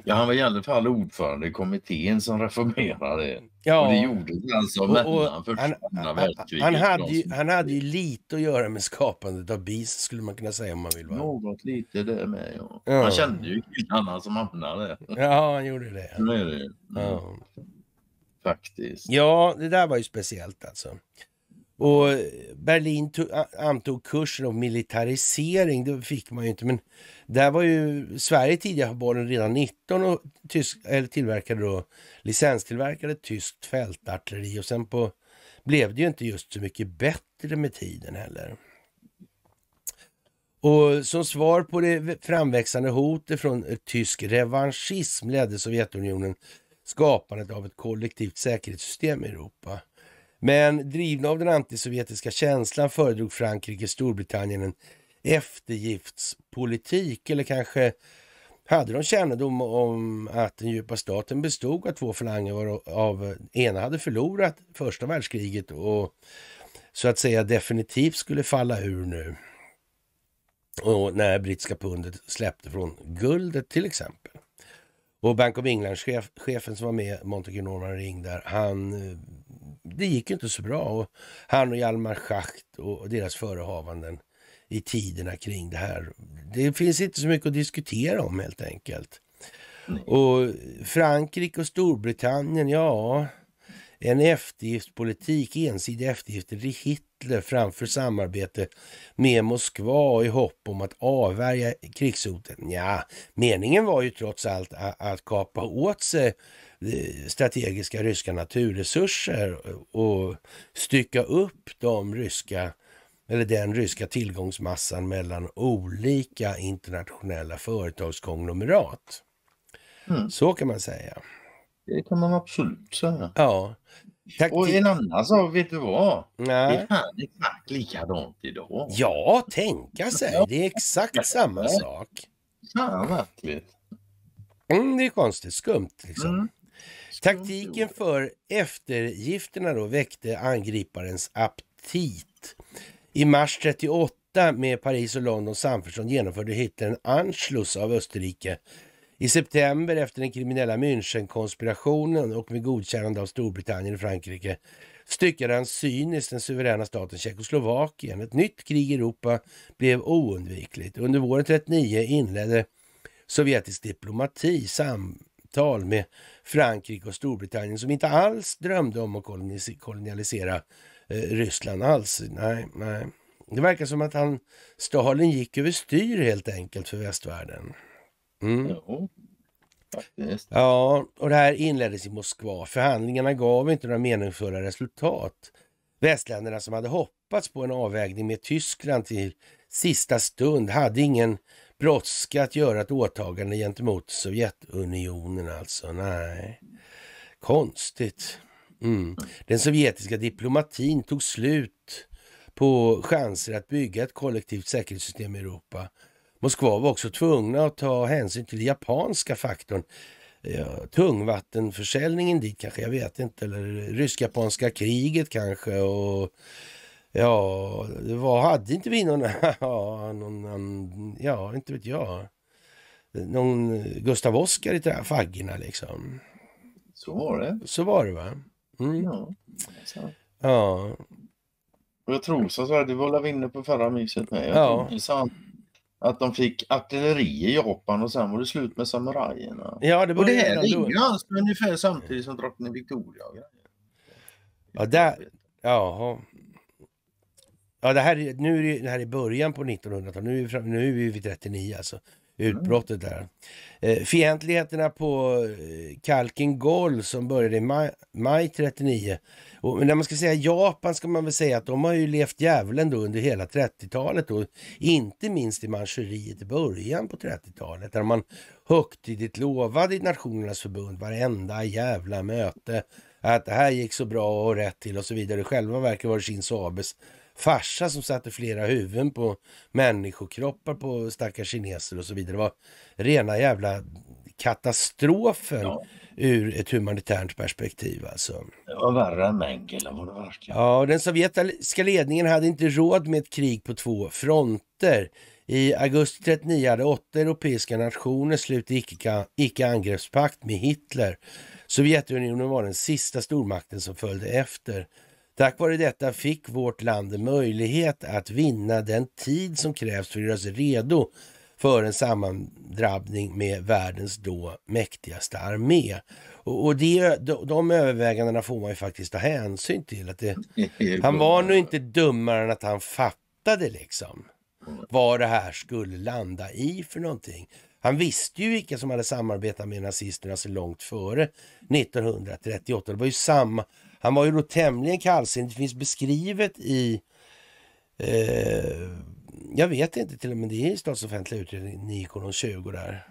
Ja, han var i alla fall ordförande i kommittén som reformerade. Ja. Och det gjordes alltså och, och han, och andra världskriget. Han hade, ju, han hade ju lite att göra med skapandet av BIS skulle man kunna säga om man vill. Va? Något lite det med. Ja. ja. Han kände ju killarna som hamnade där. Ja, han gjorde det. Så är det. Ja. Faktiskt. Ja, det där var ju speciellt alltså. Och Berlin tog, antog kursen om militarisering, det fick man ju inte. Men där var ju Sverige tidigare bollen redan 19 och tysk, eller tillverkade då, licenstillverkade tyskt fältartilleri och sen på, blev det ju inte just så mycket bättre med tiden heller. Och som svar på det framväxande hotet från eh, tysk revanschism ledde Sovjetunionen skapandet av ett kollektivt säkerhetssystem i Europa. Men drivna av den antisovjetiska känslan föredrog Frankrike och Storbritannien en eftergiftspolitik eller kanske hade de kännedom om att den djupa staten bestod av två falanger av ena hade förlorat första världskriget och så att säga definitivt skulle falla ur nu. Och när brittiska pundet släppte från guldet till exempel. Och Bank of England-chefen chef, som var med, Montague Norman Ring, där, han eh, det gick inte så bra. Och han och Hjalmar Schacht och deras förehavanden i tiderna kring det här. Det finns inte så mycket att diskutera om helt enkelt. Nej. Och Frankrike och Storbritannien, ja. En eftergiftspolitik, ensidig eftergift till Hitler framför samarbete med Moskva i hopp om att avvärja krigshoten. Ja, meningen var ju trots allt att, att kapa åt sig Eh, strategiska ryska naturresurser och stycka upp de ryska eller den ryska tillgångsmassan mellan olika internationella företagskonglomerat. Mm. Så kan man säga. Det kan man absolut säga. Ja. Taktik... Och en annan sak, vet du vad? Nej. Det är fan exakt likadant idag. Ja, tänka sig. Det är exakt samma sak. Ja, verkligen. Mm, det är konstigt, skumt liksom. Mm. Taktiken för eftergifterna då väckte angriparens aptit. I mars 38 med Paris och London samförstånd genomförde Hitler en Anschluss av Österrike. I september efter den kriminella Münchenkonspirationen och med godkännande av Storbritannien och Frankrike styckade han cyniskt den suveräna staten Tjeckoslovakien. Ett nytt krig i Europa blev oundvikligt. Under våren 39 inledde sovjetisk diplomati samtal med Frankrike och Storbritannien som inte alls drömde om att kolonialisera eh, Ryssland alls. Nej, nej. Det verkar som att han, Stalin gick över styr helt enkelt för västvärlden. Mm. Ja, och det här inleddes i Moskva. Förhandlingarna gav inte några meningsfulla resultat. Västländerna som hade hoppats på en avvägning med Tyskland till sista stund hade ingen brådska att göra ett åtagande gentemot Sovjetunionen alltså. Nej, konstigt. Mm. Den sovjetiska diplomatin tog slut på chanser att bygga ett kollektivt säkerhetssystem i Europa. Moskva var också tvungna att ta hänsyn till japanska faktorn. Ja, tungvattenförsäljningen dit kanske, jag vet inte. Eller rysk-japanska kriget kanske. och Ja, det var, hade inte vi någon, ja, någon, ja, inte vet jag. Någon Gustav Oskar i faggorna liksom. Så var det. Så var det va? Mm. Ja. ja. Och jag tror så här, det var vi inne på förra myset med. Jag ja. sant att de fick artilleri i Japan och sen var det slut med samurajerna. Ja, det och det här är ju alltså ungefär samtidigt som drottning Victoria. Ja, där, jaha. Ja, det här, är- nu är det, det här är början på 1900-talet. Nu, är vi nu är vi vid 39 alltså. Utbrottet där. Eh, fientligheterna på eh, Kalkingol som började i maj, maj 39. Och, när man ska säga Japan ska man väl säga att de har ju levt djävulen då under hela 30-talet inte minst i Manchuriet i början på 30-talet där man högtidligt lovade i Nationernas förbund varenda jävla möte att det här gick så bra och rätt till och så vidare. I själva verket var det Shinzo Abes farsa som satte flera huvuden på människokroppar på stackars kineser och så vidare. Det var rena jävla katastrofen ja. ur ett humanitärt perspektiv. Alltså. Det var värre än Mengele var det verkligen. Ja, den sovjetiska ledningen hade inte råd med ett krig på två fronter. I augusti 39 hade åtta europeiska nationer slutit icke-angreppspakt med Hitler. Sovjetunionen var den sista stormakten som följde efter. Tack vare detta fick vårt land möjlighet att vinna den tid som krävs för att göra sig redo för en sammandrabbning med världens då mäktigaste armé. Och, och det, de, de övervägandena får man ju faktiskt ta hänsyn till. Att det, han var nog inte dummare än att han fattade liksom vad det här skulle landa i för någonting. Han visste ju vilka som hade samarbetat med nazisterna så långt före 1938. Det var ju samma han var ju då tämligen kallsinnig. Det finns beskrivet i eh, jag vet inte till och med, det är i statsoffentlig utredning 20 där.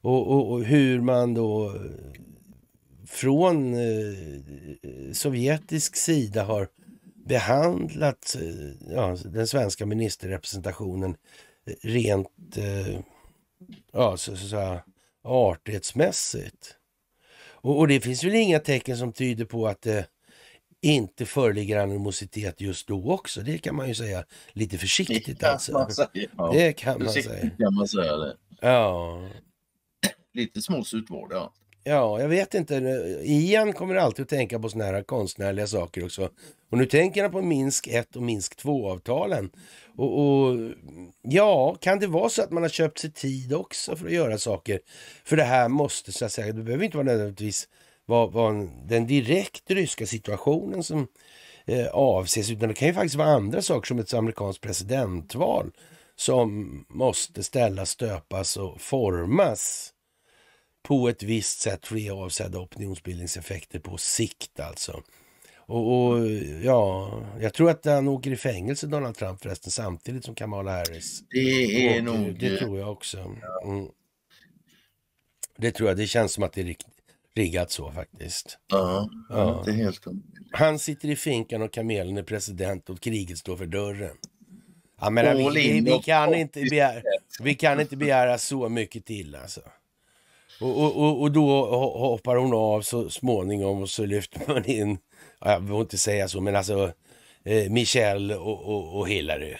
Och, och, och, hur man då eh, från eh, sovjetisk sida har behandlat eh, ja, den svenska ministerrepresentationen eh, rent eh, ja, så, så, så, artighetsmässigt. Och, och det finns väl inga tecken som tyder på att det inte föreligger animositet just då också. Det kan man ju säga lite försiktigt. Det alltså. kan man säga. Det kan man säga. Kan man säga det. Ja. Lite småsurt var det. Ja. Ja, jag vet inte. Ian kommer alltid att tänka på såna här konstnärliga saker också. Och nu tänker han på Minsk 1 och Minsk 2-avtalen. Och, och, ja, kan det vara så att man har köpt sig tid också för att göra saker? För det här måste så att säga, det behöver inte vara nödvändigtvis vara, vara den direkt ryska situationen som eh, avses, utan det kan ju faktiskt vara andra saker som ett amerikanskt presidentval som måste ställas, stöpas och formas på ett visst sätt ske avsedda opinionsbildningseffekter på sikt alltså. Och, och, ja, jag tror att han åker i fängelse Donald Trump förresten samtidigt som Kamala Harris. Det är åker, nog... Det eh, tror jag också. Mm. Det tror jag, det känns som att det är riggat så faktiskt. Ja, ja. inte helt Han sitter i finkan och kamelen är president och kriget står för dörren. Ja, men, vi, vi, vi, kan inte begära, vi kan inte begära så mycket till alltså. Och, och, och då hoppar hon av så småningom och så lyfter man in, jag vill inte säga så, men alltså eh, Michelle och, och, och Hillary.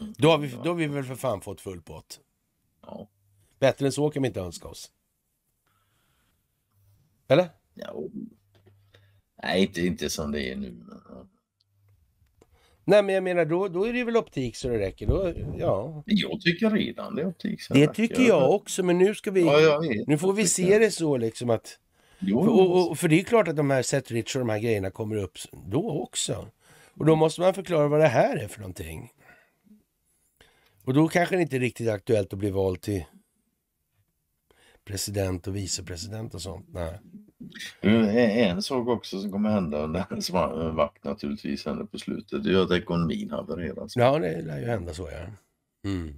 Mm. Då har, vi, då har vi väl för fan fått full pott. Ja. Bättre än så kan vi inte önska oss. Eller? Ja. Nej, inte, inte som det är nu. Men... Nej men jag menar då, då är det väl optik så det räcker. Då, ja. Jag tycker redan det är optik så det, det tycker räcker. jag också men nu ska vi... Ja, nu får vi se det så liksom att... Jo, för, och, och, för det är klart att de här setrich och de här grejerna kommer upp då också. Och då måste man förklara vad det här är för någonting. Och då kanske det inte är riktigt aktuellt att bli vald till president och vicepresident och sånt. Nej. En sak också som kommer hända under hennes vakt naturligtvis henne på slutet, det är att ekonomin havererar. Ja, det lär ju hända så ja. Mm.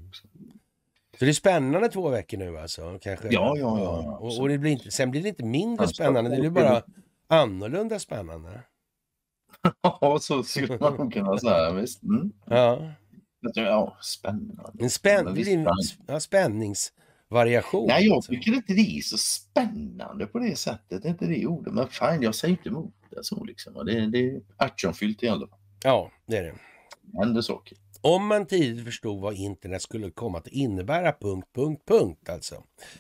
Så det är spännande två veckor nu alltså? Kanske. Ja, ja, ja. Och, och det blir inte, sen blir det inte mindre alltså, spännande, det blir bara annorlunda spännande. Ja, så skulle man kunna säga, visst. Mm. Ja. ja, spännande. En spänn, spänn, ja, spännings variation. Nej, jag liksom. tycker inte det är så spännande på det sättet. Det är inte det ordet. Men fan, jag säger inte emot det så liksom. Det, det är actionfyllt i alla fall. Ja, det är det. Det händer saker. Om man tidigt förstod vad internet skulle komma att innebära, punkt, punkt, punkt alltså.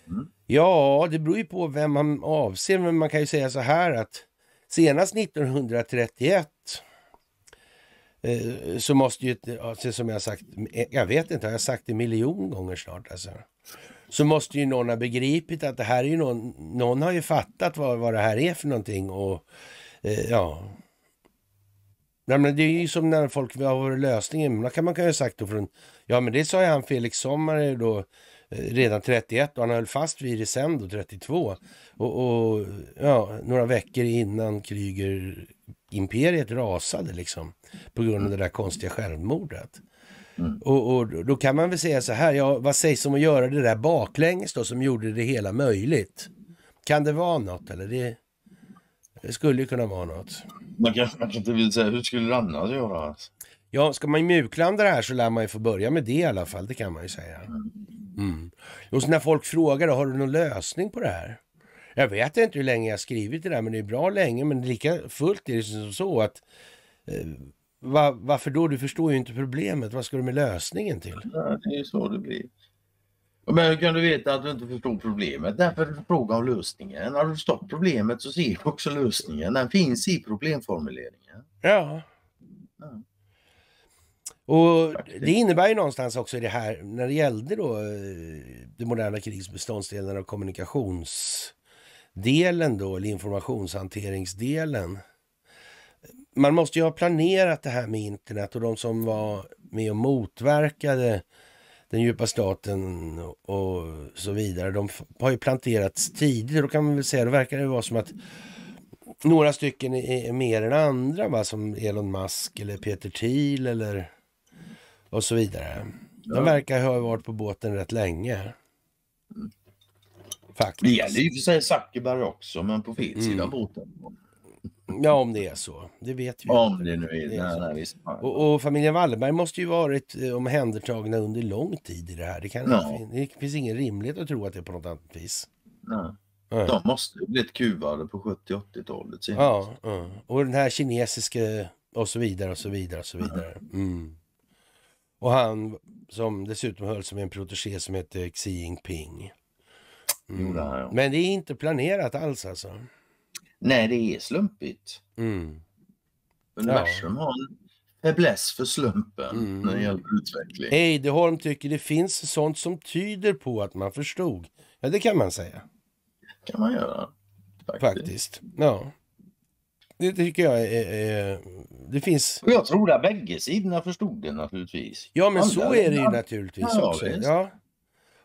Mm. Ja, det beror ju på vem man avser, men man kan ju säga så här att senast 1931 eh, så måste ju, som jag sagt, jag vet inte, har jag sagt det en miljon gånger snart alltså så måste ju någon ha begripit att det här är ju någon, någon har ju fattat vad, vad det här är för någonting och eh, ja. Nej, men det är ju som när folk, vad var lösningen? Då kan man ju sagt då från, ja men det sa ju han Felix Sommare då eh, redan 31 och han höll fast vid det sen då 32 och, och ja, några veckor innan Kryger imperiet rasade liksom på grund av det där konstiga självmordet. Mm. Och, och, då kan man väl säga så här, ja, vad sägs om att göra det där baklänges då som gjorde det hela möjligt? Kan det vara något eller? Det, det skulle ju kunna vara något. Man kan, man kan inte vilja säga, hur skulle det annars göra? Ja, ska man mjuklanda det här så lär man ju få börja med det i alla fall, det kan man ju säga. Mm. mm. Och när folk frågar då, har du någon lösning på det här? Jag vet inte hur länge jag skrivit det där, men det är bra länge. Men lika fullt är det som så att eh, Va, varför då? Du förstår ju inte problemet. Vad ska du med lösningen till? Ja, det är ju så det blir. Men hur kan du veta att du inte förstår problemet? Därför är du fråga om lösningen. Har du förstått problemet så ser du också lösningen. Den finns i problemformuleringen. Ja. ja. Och det innebär ju någonstans också i det här, när det gällde då eh, det moderna krigsbeståndsdelen och kommunikationsdelen då, eller informationshanteringsdelen man måste ju ha planerat det här med internet och de som var med och motverkade den djupa staten och så vidare. De har ju planterats tidigt och kan man väl säga, det verkar det vara som att några stycken är mer än andra, va? som Elon Musk eller Peter Thiel eller och så vidare. De verkar ha varit på båten rätt länge. Mm. Faktiskt. Det gäller ju för sig Zuckerberg också, men på fel sida mm. båten. Ja, om det är så. Det vet vi Om det nu är, det är nej, nej, och, och, familjen Wallenberg måste ju varit eh, omhändertagna under lång tid i det här. Det, kan, no. det finns ingen rimlighet att tro att det är på något annat vis. No. Mm. De måste ju blivit kuvade på 70-80-talet. Ja, mm. och den här kinesiska och så vidare och så vidare och så vidare. Mm. Och han som dessutom höll som en protege som hette Xi Jinping. Mm. Men det är inte planerat alls alltså. Nej, det är slumpigt. Mm. Universum ja. har en fäbless för slumpen mm. när det mm. gäller utveckling. Eideholm tycker det finns sånt som tyder på att man förstod. Ja, det kan man säga. Det kan man göra. Faktiskt. Faktiskt. Ja. Det tycker jag är... Eh, det finns... Och jag tror att bägge sidorna förstod det naturligtvis. Ja, men Alla så är det ju naturligtvis ja, också. Ja,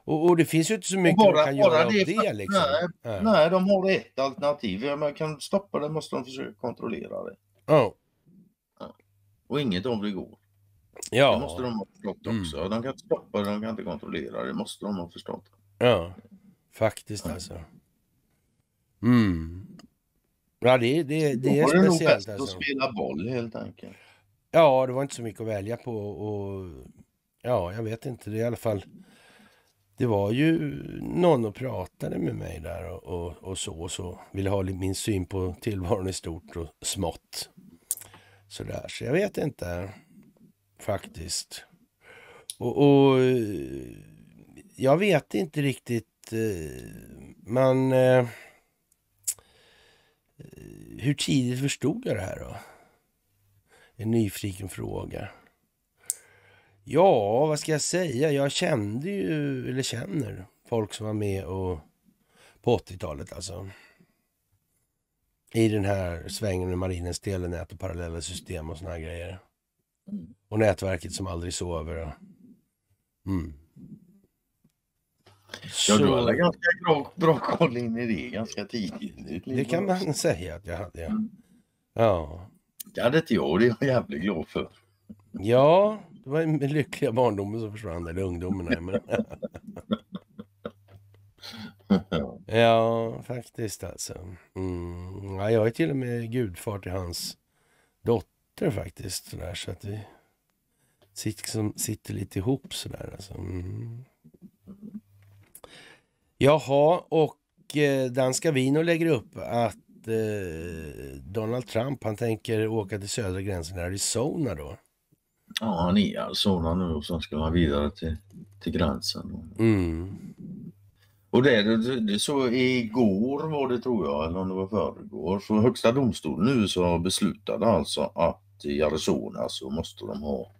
och, och, det finns ju inte så mycket bara, de kan göra det, av det. Liksom. Nej, ja. nej, de har ett alternativ. Ja, man kan stoppa det måste de försöka kontrollera det. Oh. Ja. Och inget av det går. Ja. Det måste de ha förstått mm. också. Mm. De kan stoppa det, de kan inte kontrollera det. måste de ha förstått. Ja, faktiskt ja. alltså. Mm. Ja, det, det, det är speciellt. Då var det nog bäst alltså. att spela boll helt enkelt. Ja, det var inte så mycket att välja på. Och, ja, jag vet inte. Det är i alla fall det var ju någon och pratade med mig där och, och, och så och så. Ville ha min syn på tillvaron i stort och smått. Sådär, så jag vet inte faktiskt. Och, och jag vet inte riktigt. Eh, man... Eh, hur tidigt förstod jag det här då? En nyfiken fråga. Ja, vad ska jag säga? Jag kände ju, eller känner, folk som var med och, på 80-talet alltså. I den här svängen med marinens telenät och parallella system och såna här grejer. Mm. Och nätverket som aldrig sover. Mm. Så... Ja, du hade ganska bra, bra koll in i det ganska tidigt. Det kan man säga att jag hade. Ja. Mm. ja. Det hade inte jag och det är jag jävligt glad för. Ja, det var den lyckliga barndomen som försvann, eller ungdomen. Nej, men... ja, faktiskt alltså. Mm. Ja, jag är till och med gudfar till hans dotter faktiskt. Så, där, så att vi sitter, som, sitter lite ihop sådär. Alltså. Mm. Jaha, och eh, Danska Vino lägger upp att eh, Donald Trump han tänker åka till södra gränsen i Arizona då. Ja, han är Solna nu och sen ska han vidare till, till gränsen. Mm. Och det, det, det, så igår var det tror jag, eller om det var förrgår, så Högsta domstolen nu så beslutade alltså att i Arizona så måste de ha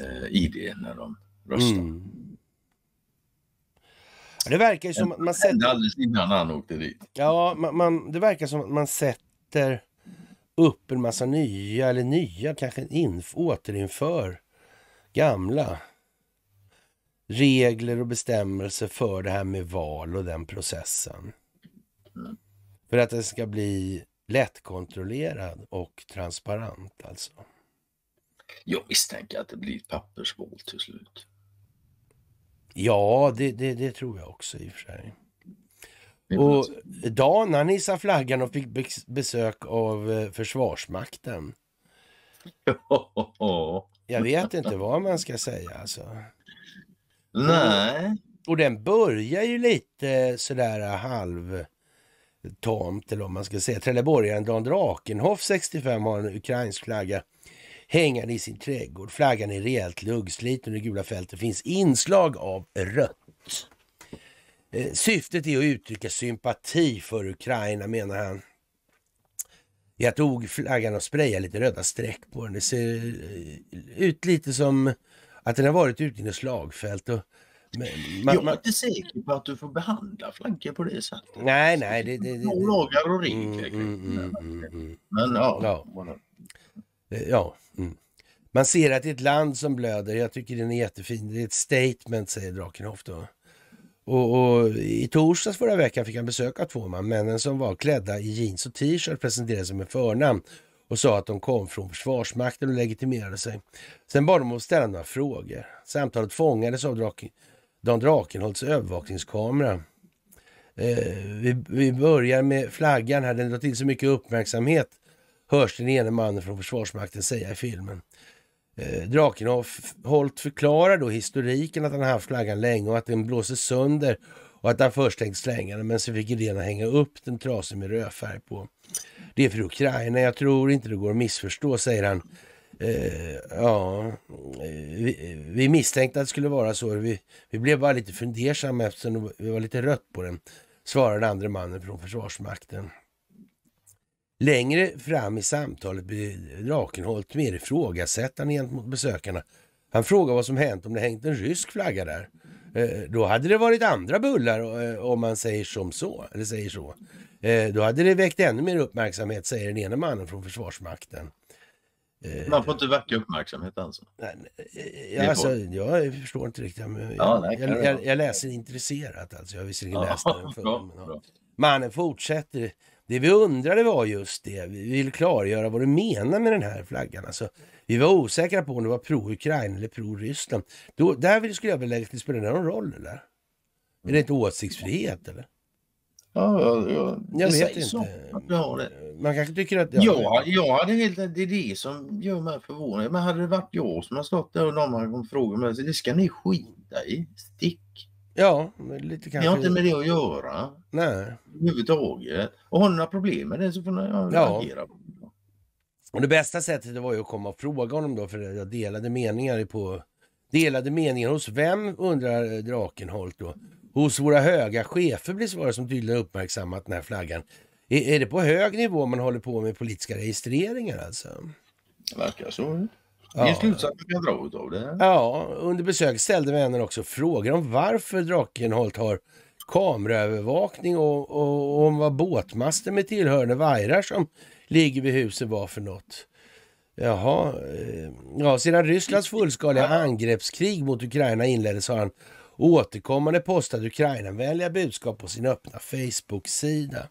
eh, ID när de röstar. Mm. Det verkar ju som att man sätter... Det alldeles innan han åkte dit. Ja, man, man, det verkar som att man sätter upp en massa nya, eller nya kanske återinför gamla regler och bestämmelser för det här med val och den processen. Mm. För att den ska bli lättkontrollerad och transparent alltså. Jag misstänker att det blir pappersmål till slut. Ja, det, det, det tror jag också i och för sig. Och Dan han hissade flaggan och fick besök av eh, Försvarsmakten. Ja. Jag vet inte vad man ska säga alltså. Nej. Och den börjar ju lite sådär halv eh, tamt eller om man ska säga. Trelleborgaren Dan Drakenhoff 65 har en ukrainsk flagga hängande i sin trädgård. Flaggan är rejält luggsliten och det gula fältet finns inslag av rött. Eh, syftet är att uttrycka sympati för Ukraina menar han. Jag tog flaggan och sprayade lite röda streck på den. Det ser eh, ut lite som att den har varit ute i något slagfält. Och man, jag är inte säker på att du får behandla flaggor på det sättet. Nej, nej. Det, det, det, De lagar och regler. Mm, mm, mm, mm, mm. Men ja. Ja. Eh, ja. Mm. Man ser att det är ett land som blöder. Jag tycker den är jättefin. Det är ett statement, säger Drakenhoff då. Och, och, I torsdags förra veckan fick han besök av två man. Männen som var klädda i jeans och t-shirt presenterade sig med förnamn och sa att de kom från Försvarsmakten och legitimerade sig. Sen bad de att ställa några frågor. Samtalet fångades av Drak Dan Drakenholts övervakningskamera. Eh, vi, vi, börjar med flaggan här, den drar till så mycket uppmärksamhet hörs den ene mannen från Försvarsmakten säga i filmen. Eh, Drakenholt förklarar då historiken att han haft flaggan länge och att den blåser sönder och att han först tänkt slänga den men så fick idén att hänga upp den trasig med rödfärg på. Det är för Ukraina, jag tror inte det går att missförstå, säger han. Eh, ja, eh, vi, vi, misstänkte att det skulle vara så. Vi, vi blev bara lite fundersamma eftersom vi var lite rött på den, svarade andre mannen från Försvarsmakten. Längre fram i samtalet blir Drakenholt mer ifrågasättande gentemot besökarna. Han frågar vad som hänt om det hängt en rysk flagga där. Eh, då hade det varit andra bullar eh, om man säger som så, eller säger så. Eh, då hade det väckt ännu mer uppmärksamhet, säger den ene mannen från Försvarsmakten. Man får inte väcka uppmärksamhet alltså? alltså jag förstår inte riktigt. jag, jag, jag, läser intresserat alltså. Jag har visserligen läst den förr. Mannen fortsätter. Det vi undrade var just det, vi vill klargöra vad du menar med den här flaggan. Alltså, vi var osäkra på om det var pro-Ukraina eller pro-Ryssland. Där skulle jag vilja lägga till, spelar det någon roll eller? Är det inte åsiktsfrihet eller? Ja, ja, ja. Jag vet inte. Man kanske tycker att... Ja, ja, ja det, är, det är det som gör mig förvånad. Men hade det varit jag som har stått där och någon hade frågat mig, det ska ni skita i, stick. Ja, lite kanske. Ni har inte med det att göra. Nej. Överhuvudtaget. Och har ni några problem med det så får ni ja. agera. Och det bästa sättet var ju att komma och fråga honom då, för jag delade meningar på... Delade meningar hos vem, undrar Drakenholt då. Hos våra höga chefer blir svaret som tydligen uppmärksammat den här flaggan. Är, är det på hög nivå man håller på med politiska registreringar alltså? Det verkar så. Det är slutsatsen slutsats man kan dra av det. Ja, under besöket ställde vännen också frågor om varför Drakenholt har kameraövervakning och, och, och om vad båtmasten med tillhörande vajrar som ligger vid huset var för något. Jaha, eh, ja, sedan Rysslands fullskaliga angreppskrig mot Ukraina inleddes har han återkommande postat Ukraina-vänliga budskap på sin öppna Facebook-sida.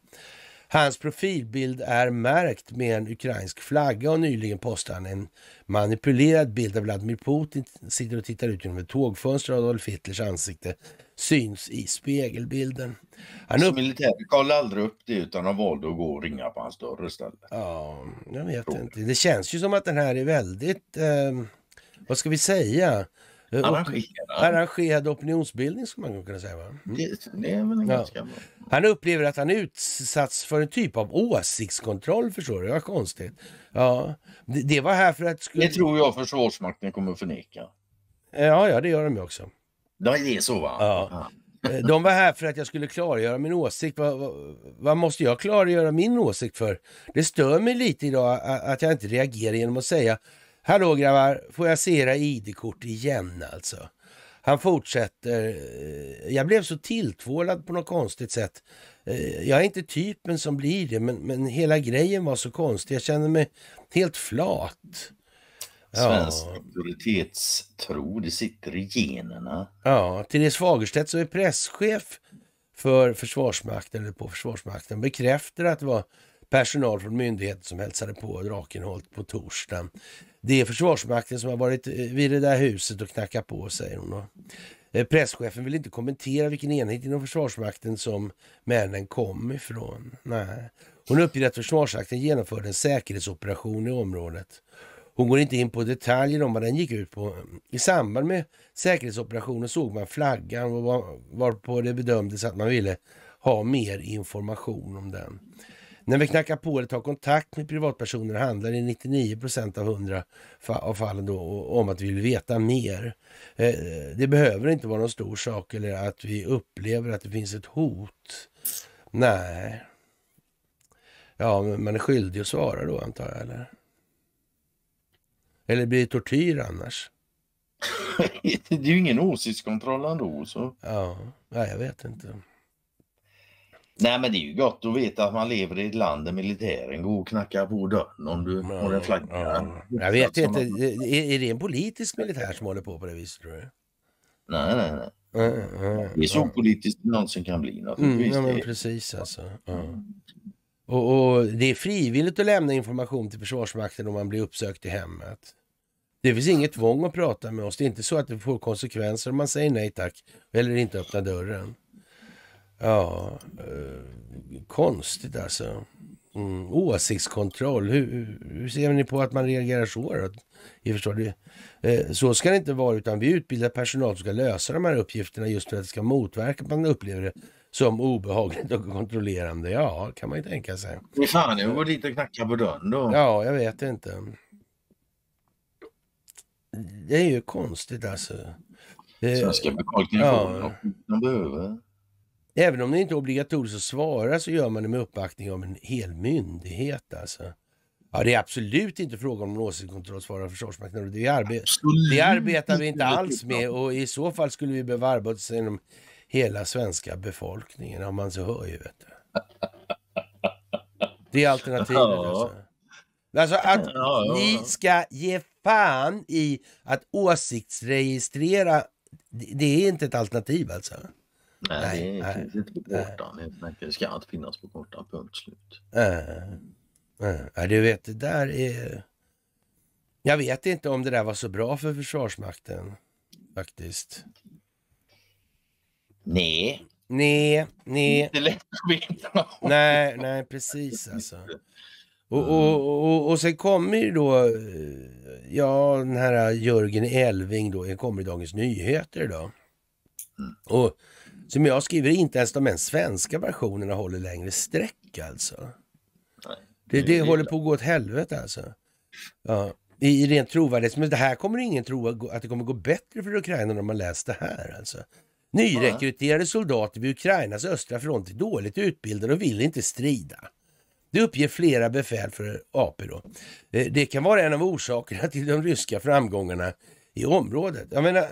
Hans profilbild är märkt med en ukrainsk flagga och nyligen postade han en manipulerad bild av Vladimir Putin sitter och tittar ut genom ett tågfönster och Adolf Hitlers ansikte syns i spegelbilden. Han upp... Militärer kollade aldrig upp det utan de valde att gå och ringa på hans dörr istället. Ja, jag vet Fråga. inte. Det känns ju som att den här är väldigt, eh, vad ska vi säga, Eh, arrangerad. Arrangerad opinionsbildning skulle man kunna säga. Va? Mm. Det, det är väl en ja. bra. Han upplever att han utsatts för en typ av åsiktskontroll, förstår du? Det var konstigt. Ja, det, det, var här för att... Skulle... Det tror jag Försvarsmakten kommer att förneka. Ja, ja, det gör de ju också. Det är så va? Ja. ja. Eh, de var här för att jag skulle klargöra min åsikt. Vad, vad, vad, måste jag klargöra min åsikt för? Det stör mig lite idag att jag inte reagerar genom att säga Hallå grabbar, får jag se era ID-kort igen alltså? Han fortsätter. Eh, jag blev så tilltvålad på något konstigt sätt. Eh, jag är inte typen som blir det, men, men hela grejen var så konstig. Jag kände mig helt flat. Svensk ja. auktoritetstro, det sitter i generna. Ja, Therese Fagerstedt som är presschef för Försvarsmakten, eller på Försvarsmakten, bekräftar att det var personal från myndigheten som hälsade på Drakenholt på torsdagen. Det är Försvarsmakten som har varit eh, vid det där huset och knackat på, säger hon. Eh, presschefen vill inte kommentera vilken enhet inom Försvarsmakten som männen kom ifrån. Nej. Hon uppger att Försvarsmakten genomförde en säkerhetsoperation i området. Hon går inte in på detaljer om vad den gick ut på. I samband med säkerhetsoperationen såg man flaggan varpå det bedömdes att man ville ha mer information om den. När vi knackar på eller tar kontakt med privatpersoner handlar det i 99 av 100 av fallen då om att vi vill veta mer. Eh, det behöver inte vara någon stor sak eller att vi upplever att det finns ett hot. Nej. Ja, men man är skyldig att svara då antar jag, eller? Eller blir det tortyr annars? det är ju ingen åsiktskontroll ändå. Så. Ja, jag vet inte. Nej men det är ju gott att veta att man lever i ett land där militären går och knackar på dörren om du mm, har en flagga. Ja. Mm. Jag vet inte, är, det en politisk militär som håller på på det viset tror du? Nej, nej, nej. Mm, det är så politiskt det någonsin kan bli naturligtvis. Mm, ja, men precis alltså. Och, och, det är frivilligt att lämna information till Försvarsmakten om man blir uppsökt i hemmet. Det finns inget tvång att prata med oss. Det är inte så att det får konsekvenser om man säger nej tack eller inte öppnar dörren. Ja, eh, konstigt alltså. Mm, åsiktskontroll. Hur, hur ser ni på att man reagerar så? Då? Jag förstår det. Eh, så ska det inte vara, utan vi utbildar personal som ska lösa de här uppgifterna just för att det ska motverka att man upplever det som obehagligt och kontrollerande. Ja, kan man ju tänka sig. Ni fan, jag går dit och knackar på dörren då. Ja, jag vet inte. Det är ju konstigt alltså. Eh, Svenska befolkningen ja. får de behöver. Även om det inte är obligatoriskt att svara så gör man det med uppbackning av en hel myndighet alltså. Ja, det är absolut inte fråga om åsiktskontroll, svarar Försvarsmakten. Det, arbe det arbetar vi inte alls med och i så fall skulle vi behöva arbeta oss genom hela svenska befolkningen, om man så hör ju. Vet du. Det är alternativet alltså. Alltså att ni ska ge fan i att åsiktsregistrera, det är inte ett alternativ alltså. Nej, nej, det finns nej, inte på kartan. Det ska inte finnas på kartan, punkt slut. Nej, äh, eh, du vet, det där är... Jag vet inte om det där var så bra för Försvarsmakten faktiskt. Nej. Nej, nej. Inte lätt att veta. Nej, nej, precis alltså. Och, mm. och, och, och sen kommer ju då, eh, ja den här Jörgen Elving då, kommer i Dagens Nyheter idag. Mm. Och som jag skriver, inte ens de ens svenska versionerna håller längre streck alltså. det, det, håller på att gå åt helvete alltså. Ja, i, i rent trovärdighet. Men det här kommer ingen tro att det kommer gå bättre för Ukraina när man läst det här alltså. Nyrekryterade soldater vid Ukrainas östra front är dåligt utbildade och vill inte strida. Det uppger flera befäl för AP då. Eh, det kan vara en av orsakerna till de ryska framgångarna i området. Jag menar,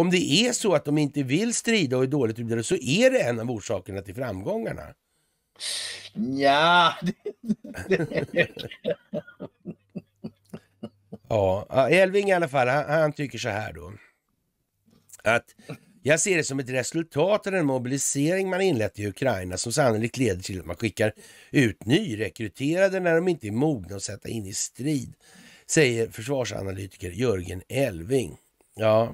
om det är så att de inte vill strida och är dåligt utbildade så är det en av orsakerna till framgångarna. Ja. ja, Elving i alla fall, han, han tycker så här då. Att jag ser det som ett resultat av den mobilisering man inlett i Ukraina som sannolikt leder till att man skickar ut nyrekryterade när de inte är mogna att sätta in i strid, säger försvarsanalytiker Jörgen Elving. Ja,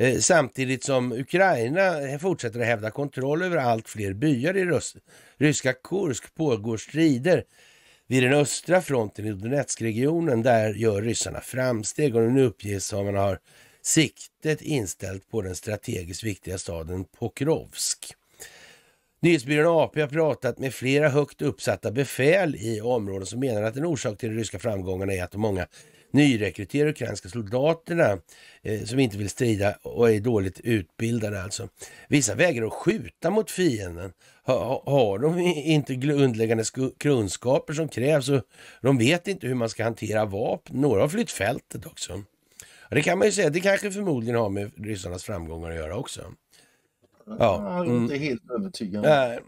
Eh, samtidigt som Ukraina fortsätter att hävda kontroll över allt fler byar i Rus ryska Kursk pågår strider vid den östra fronten i Donetskregionen. Där gör ryssarna framsteg och nu uppges att man har siktet inställt på den strategiskt viktiga staden Pokrovsk. Nyhetsbyrån AP har pratat med flera högt uppsatta befäl i området som menar att en orsak till de ryska framgångarna är att de många Nyrekryterade ukrainska soldaterna eh, som inte vill strida och är dåligt utbildade alltså. Vissa vägrar att skjuta mot fienden. Ha, har de inte grundläggande kunskaper som krävs och de vet inte hur man ska hantera vapen. Några har flytt fältet också. Och det kan man ju säga, det kanske förmodligen har med ryssarnas framgångar att göra också. Ja, mm. inte helt övertygande. Äh,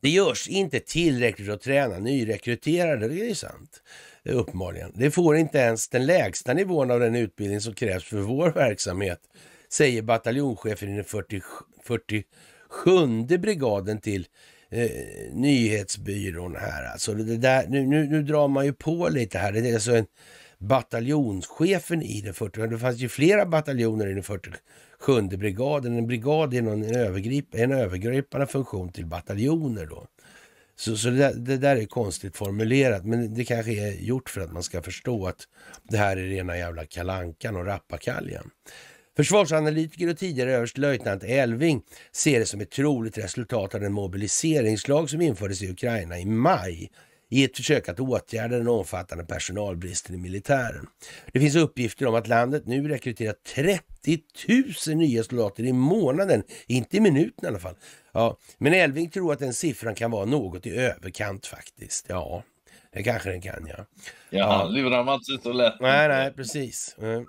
det görs inte tillräckligt att träna nyrekryterade, det är sant. Eh, uppenbarligen. Det får inte ens den lägsta nivån av den utbildning som krävs för vår verksamhet, säger bataljonschefen i den 47 brigaden till eh, nyhetsbyrån här. Alltså det där, nu, nu, nu, drar man ju på lite här. Det är alltså en bataljonschefen i den 47, det fanns ju flera bataljoner i den 47 brigaden. En brigad är någon, en, övergrip, en övergripande funktion till bataljoner då. Så, så det, där, det, där, är konstigt formulerat, men det kanske är gjort för att man ska förstå att det här är rena jävla kalankan och rappakaljan. Försvarsanalytiker och tidigare överstelöjtnant Elving ser det som ett troligt resultat av den mobiliseringslag som infördes i Ukraina i maj i ett försök att åtgärda den omfattande personalbristen i militären. Det finns uppgifter om att landet nu rekryterar 30 000 nya soldater i månaden, inte i minuten i alla fall. Ja, men Elving tror att den siffran kan vara något i överkant faktiskt. Ja, det kanske den kan ja. Ja, lurar man inte så lätt. Nej, nej, precis. Mm.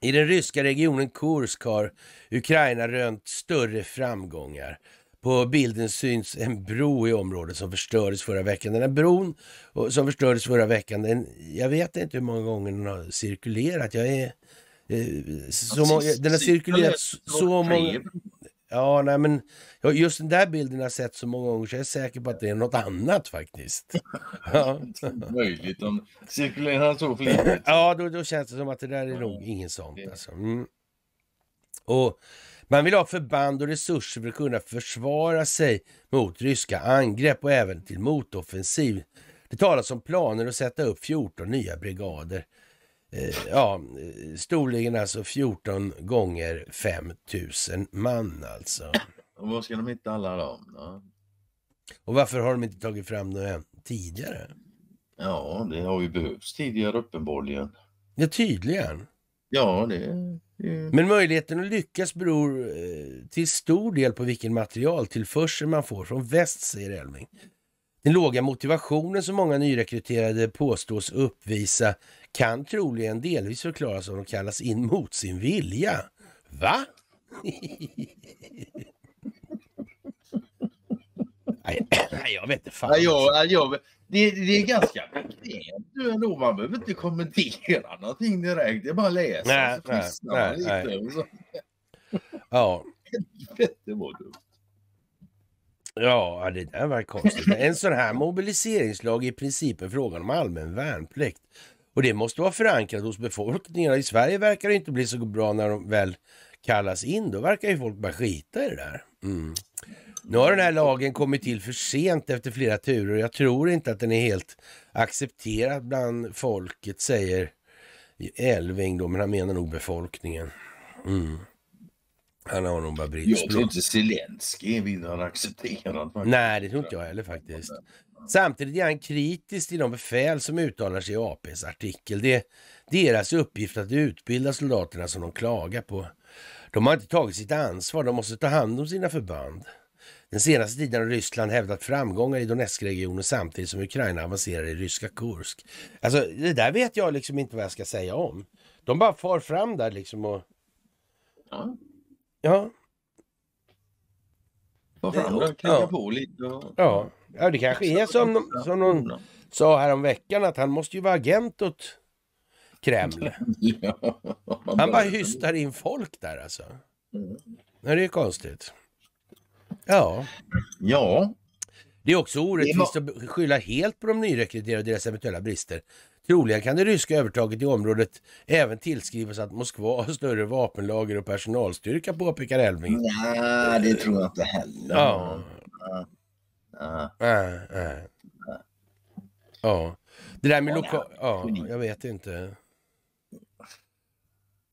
I den ryska regionen Kursk har Ukraina rönt större framgångar. På bilden syns en bro i området som förstördes förra veckan. Den här bron som förstördes förra veckan, den, jag vet inte hur många gånger den har cirkulerat. Jag är, eh, så alltså, många, den har cirkulerat så många... Ja, nej men just den där bilden har jag sett så många gånger så jag är säker på att det är något annat faktiskt. Ja. Möjligt, om cirkulerar så flitigt. Ja, då, då känns det som att det där är nog ingen sånt alltså. Mm. Och man vill ha förband och resurser för att kunna försvara sig mot ryska angrepp och även till motoffensiv. Det talas om planer att sätta upp 14 nya brigader. Eh, ja, eh, storleken alltså 14 gånger 5 000 man alltså. Och var ska de hitta alla dem då? Och varför har de inte tagit fram dem än tidigare? Ja, det har ju behövts tidigare uppenbarligen. Ja, tydligen. Ja, det Mm. Men möjligheten att lyckas beror eh, till stor del på vilken materialtillförsel man får från väst, säger Elming. Den låga motivationen som många nyrekryterade påstås uppvisa kan troligen delvis förklaras av att de kallas in mot sin vilja. Va? Nej, jag vet inte fan. jag, jag, det, det är ganska bekvämt ändå. Man behöver inte kommentera någonting direkt. Det är bara att läsa. Nej, så nej, nej, lite. Nej. Så... ja. Helvete vad dumt. Ja, det där var konstigt. En sån här mobiliseringslag är i princip en fråga om allmän värnplikt. Och det måste vara förankrat hos befolkningen. I Sverige verkar det inte bli så bra när de väl kallas in. Då verkar ju folk bara skita i det där. Mm. Nu har den här lagen kommit till för sent efter flera turer. Jag tror inte att den är helt accepterad bland folket, säger Elving då, men han menar nog befolkningen. Mm. Han har nog bara britt Jag tror inte Zelenskyj vill ha accepterat. Nej, det tror inte jag heller faktiskt. Samtidigt är han kritisk till de befäl som uttalar sig i APs artikel. Det är deras uppgift att utbilda soldaterna som de klagar på. De har inte tagit sitt ansvar. De måste ta hand om sina förband. Den senaste tiden har Ryssland hävdat framgångar i Donetskregionen samtidigt som Ukraina avancerar i ryska Kursk. Alltså det där vet jag liksom inte vad jag ska säga om. De bara far fram där liksom och... Ja. Ja. Far fram och kriga ja. på lite. Och... Ja. ja, det kanske är som, de, som någon sa häromveckan att han måste ju vara agent åt Kreml. Han bara hystar in folk där alltså. Mm. det är ju konstigt. Ja. Ja. Det är också orättvist att skylla helt på de nyrekryterade och deras eventuella brister. Troligen kan det ryska övertaget i området även tillskrivas att Moskva har större vapenlager och personalstyrka, påpekar Elving. Nej, det tror jag inte heller. Ja. Ja. ja. ja. Det där med lokal... Ja, jag vet inte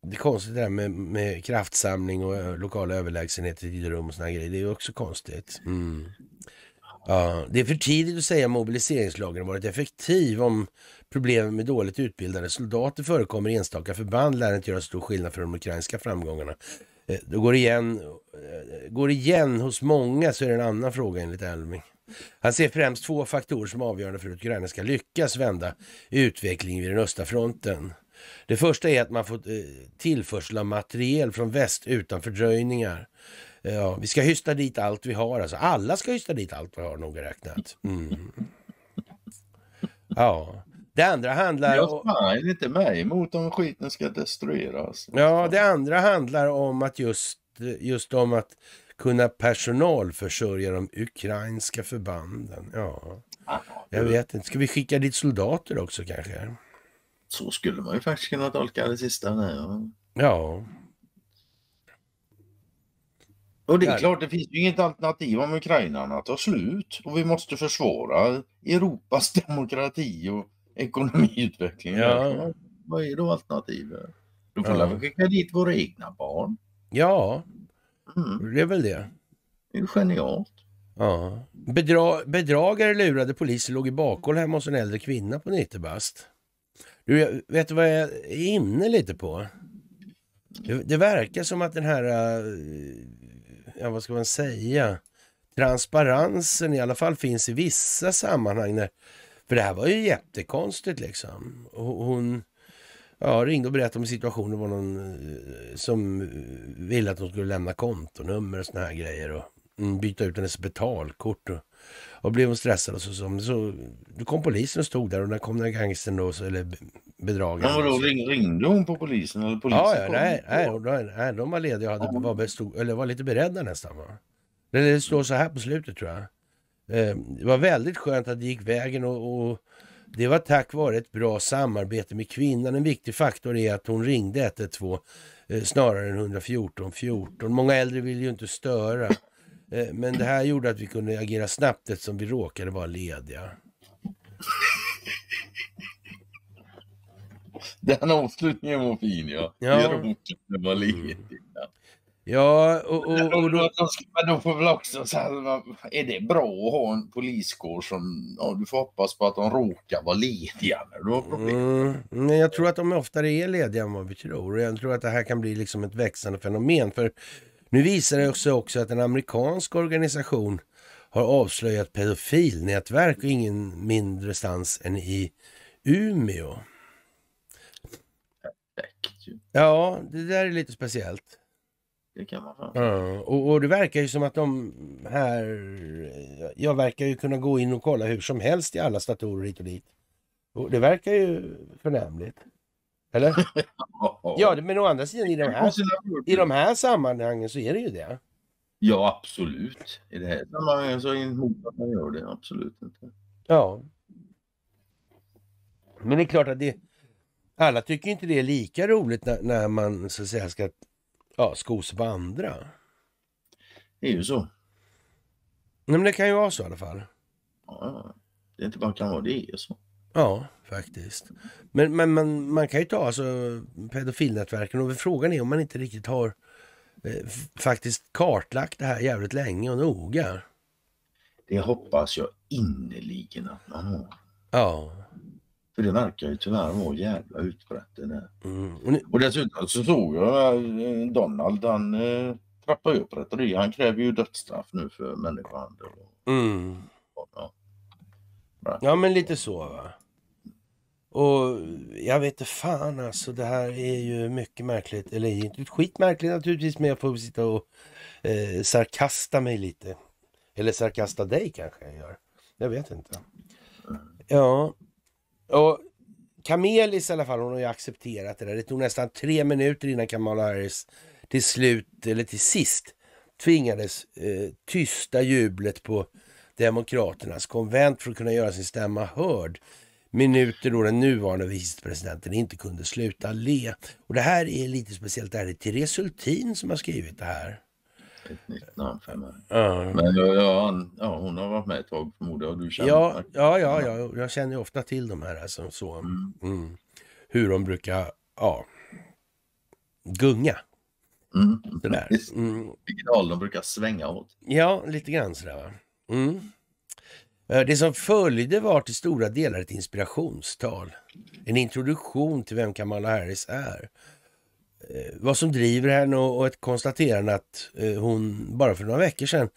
det är konstigt det där med, med kraftsamling och eh, lokala överlägsenhet i rum och sådana grejer. Det är också konstigt. Mm. Ja, det är för tidigt att säga mobiliseringslagen varit effektiv om problemen med dåligt utbildade soldater förekommer i enstaka förband lär inte göra stor skillnad för de ukrainska framgångarna. Eh, det eh, går igen, går igen hos många så är det en annan fråga enligt Elving. Han ser främst två faktorer som avgörande för att Ukraina ska lyckas vända utvecklingen vid den östra fronten. Det första är att man får eh, tillförsel av materiel från väst utan fördröjningar. Eh, ja, vi ska hysta dit allt vi har. Alltså, alla ska hysta dit allt vi har, noga räknat. Mm. Ja. Det andra handlar... om... Jag fan inte mig emot om skiten ska destrueras. Alltså. Ja, det andra handlar om att just, just om att kunna personalförsörja de ukrainska förbanden. Ja, jag vet inte. Ska vi skicka dit soldater också kanske? Så skulle man ju faktiskt kunna tolka det sista nu. Ja. Och det är klart, det finns ju inget alternativ om ukrainarna tar slut och vi måste försvara Europas demokrati och ekonomiutveckling. Ja. Vad är då alternativet? Då får ja. vi skicka dit våra egna barn. Ja, mm. det är väl det. Det är genialt. Ja. Bedra bedragare lurade poliser låg i bakhåll hemma hos en äldre kvinna på 90 bast. Du, vet du vad jag är inne lite på? Det, det verkar som att den här, äh, ja vad ska man säga, transparensen i alla fall finns i vissa sammanhang. När, för det här var ju jättekonstigt liksom. Hon ja, ringde och berättade om situationen. Det var någon äh, som ville att hon skulle lämna kontonummer och såna här grejer. Och mm, byta ut hennes betalkort. Och, och blev hon stressad och så, så, så då kom polisen och stod där och när kom den gangstern då, så, eller bedragaren. Ja, då ring, ringde hon på polisen? Eller polisen ja, ja nej, nej, nej, nej, de var lediga och hade, ja. var, bestod, eller var lite beredda nästan. Va? Det står så här på slutet tror jag. Eh, det var väldigt skönt att det gick vägen och, och det var tack vare ett bra samarbete med kvinnan. En viktig faktor är att hon ringde 112 eh, snarare än 114 14. Många äldre vill ju inte störa. Eh, men det här gjorde att vi kunde agera snabbt eftersom vi råkade vara lediga. Den avslutningen var fin ja. ja. Vi råkade vara mm. lediga. Ja, och, och, och, och då... Men då får väl också säga... är det bra att ha en poliskår som, ja, du får hoppas på att de råkar vara lediga när du har problem? Mm, men jag tror att de oftare är lediga än vad vi tror. Och jag tror att det här kan bli liksom ett växande fenomen. För nu visar det sig också att en amerikansk organisation har avslöjat pedofilnätverk och ingen mindre stans än i Umeå. Ja, det där är lite speciellt. Det kan man fan. Ja, och, och, det verkar ju som att de här... Jag verkar ju kunna gå in och kolla hur som helst i alla statorer hit och dit. Och det verkar ju förnämligt. Eller? ja, men å andra sidan i de, här, i de här sammanhangen så är det ju det. Ja, absolut. I det här sammanhanget så är det emot att man gör det, absolut inte. Ja. Men det är klart att det... Alla tycker inte det är lika roligt när, när man så att säga ska ja, skos på andra. Det är ju så. Nej, men det kan ju vara så i alla fall. Ja, det är inte bara kan vara, det är ju så. Ja, faktiskt. Men, men man, man kan ju ta alltså, pedofilnätverken och frågan är om man inte riktigt har eh, faktiskt kartlagt det här jävligt länge och noga. Det hoppas jag innerligen att man har. Ja. För det verkar ju tyvärr vara jävla utbrett det där. Mm. Och, ni... och dessutom så såg jag eh, Donald, han eh, trappar ju upp rätt Han kräver ju dödsstraff nu för människohandel. Mm. ja. ja men lite så va. Och jag vet inte fan alltså, det här är ju mycket märkligt. Eller inte skitmärkligt naturligtvis, men jag får sitta och eh, sarkasta mig lite. Eller sarkasta dig kanske jag gör. Jag vet inte. Ja. Och Kamelis i alla fall, hon har ju accepterat det där. Det tog nästan tre minuter innan Kamala Harris till slut, eller till sist, tvingades eh, tysta jublet på Demokraternas konvent för att kunna göra sin stämma hörd minuter då den nuvarande vicepresidenten inte kunde sluta le. Och det här är lite speciellt. Det här är Therese Hultin som har skrivit det här. Ett nytt namn för mig. Mm. Men ja, ja, hon har varit med ett tag förmodar du känner ja, ja, ja, ja, jag känner ju ofta till de här. Alltså, så, mm. Mm. Hur de brukar ja, gunga. Mm. Sådär. Mm. Vilken de brukar svänga åt. Ja, lite grann sådär va. Mm. Eh, det som följde var till stora delar ett inspirationstal. En introduktion till vem Kamala Harris är. Eh, vad som driver henne och ett konstaterande att eh, hon bara för några veckor sedan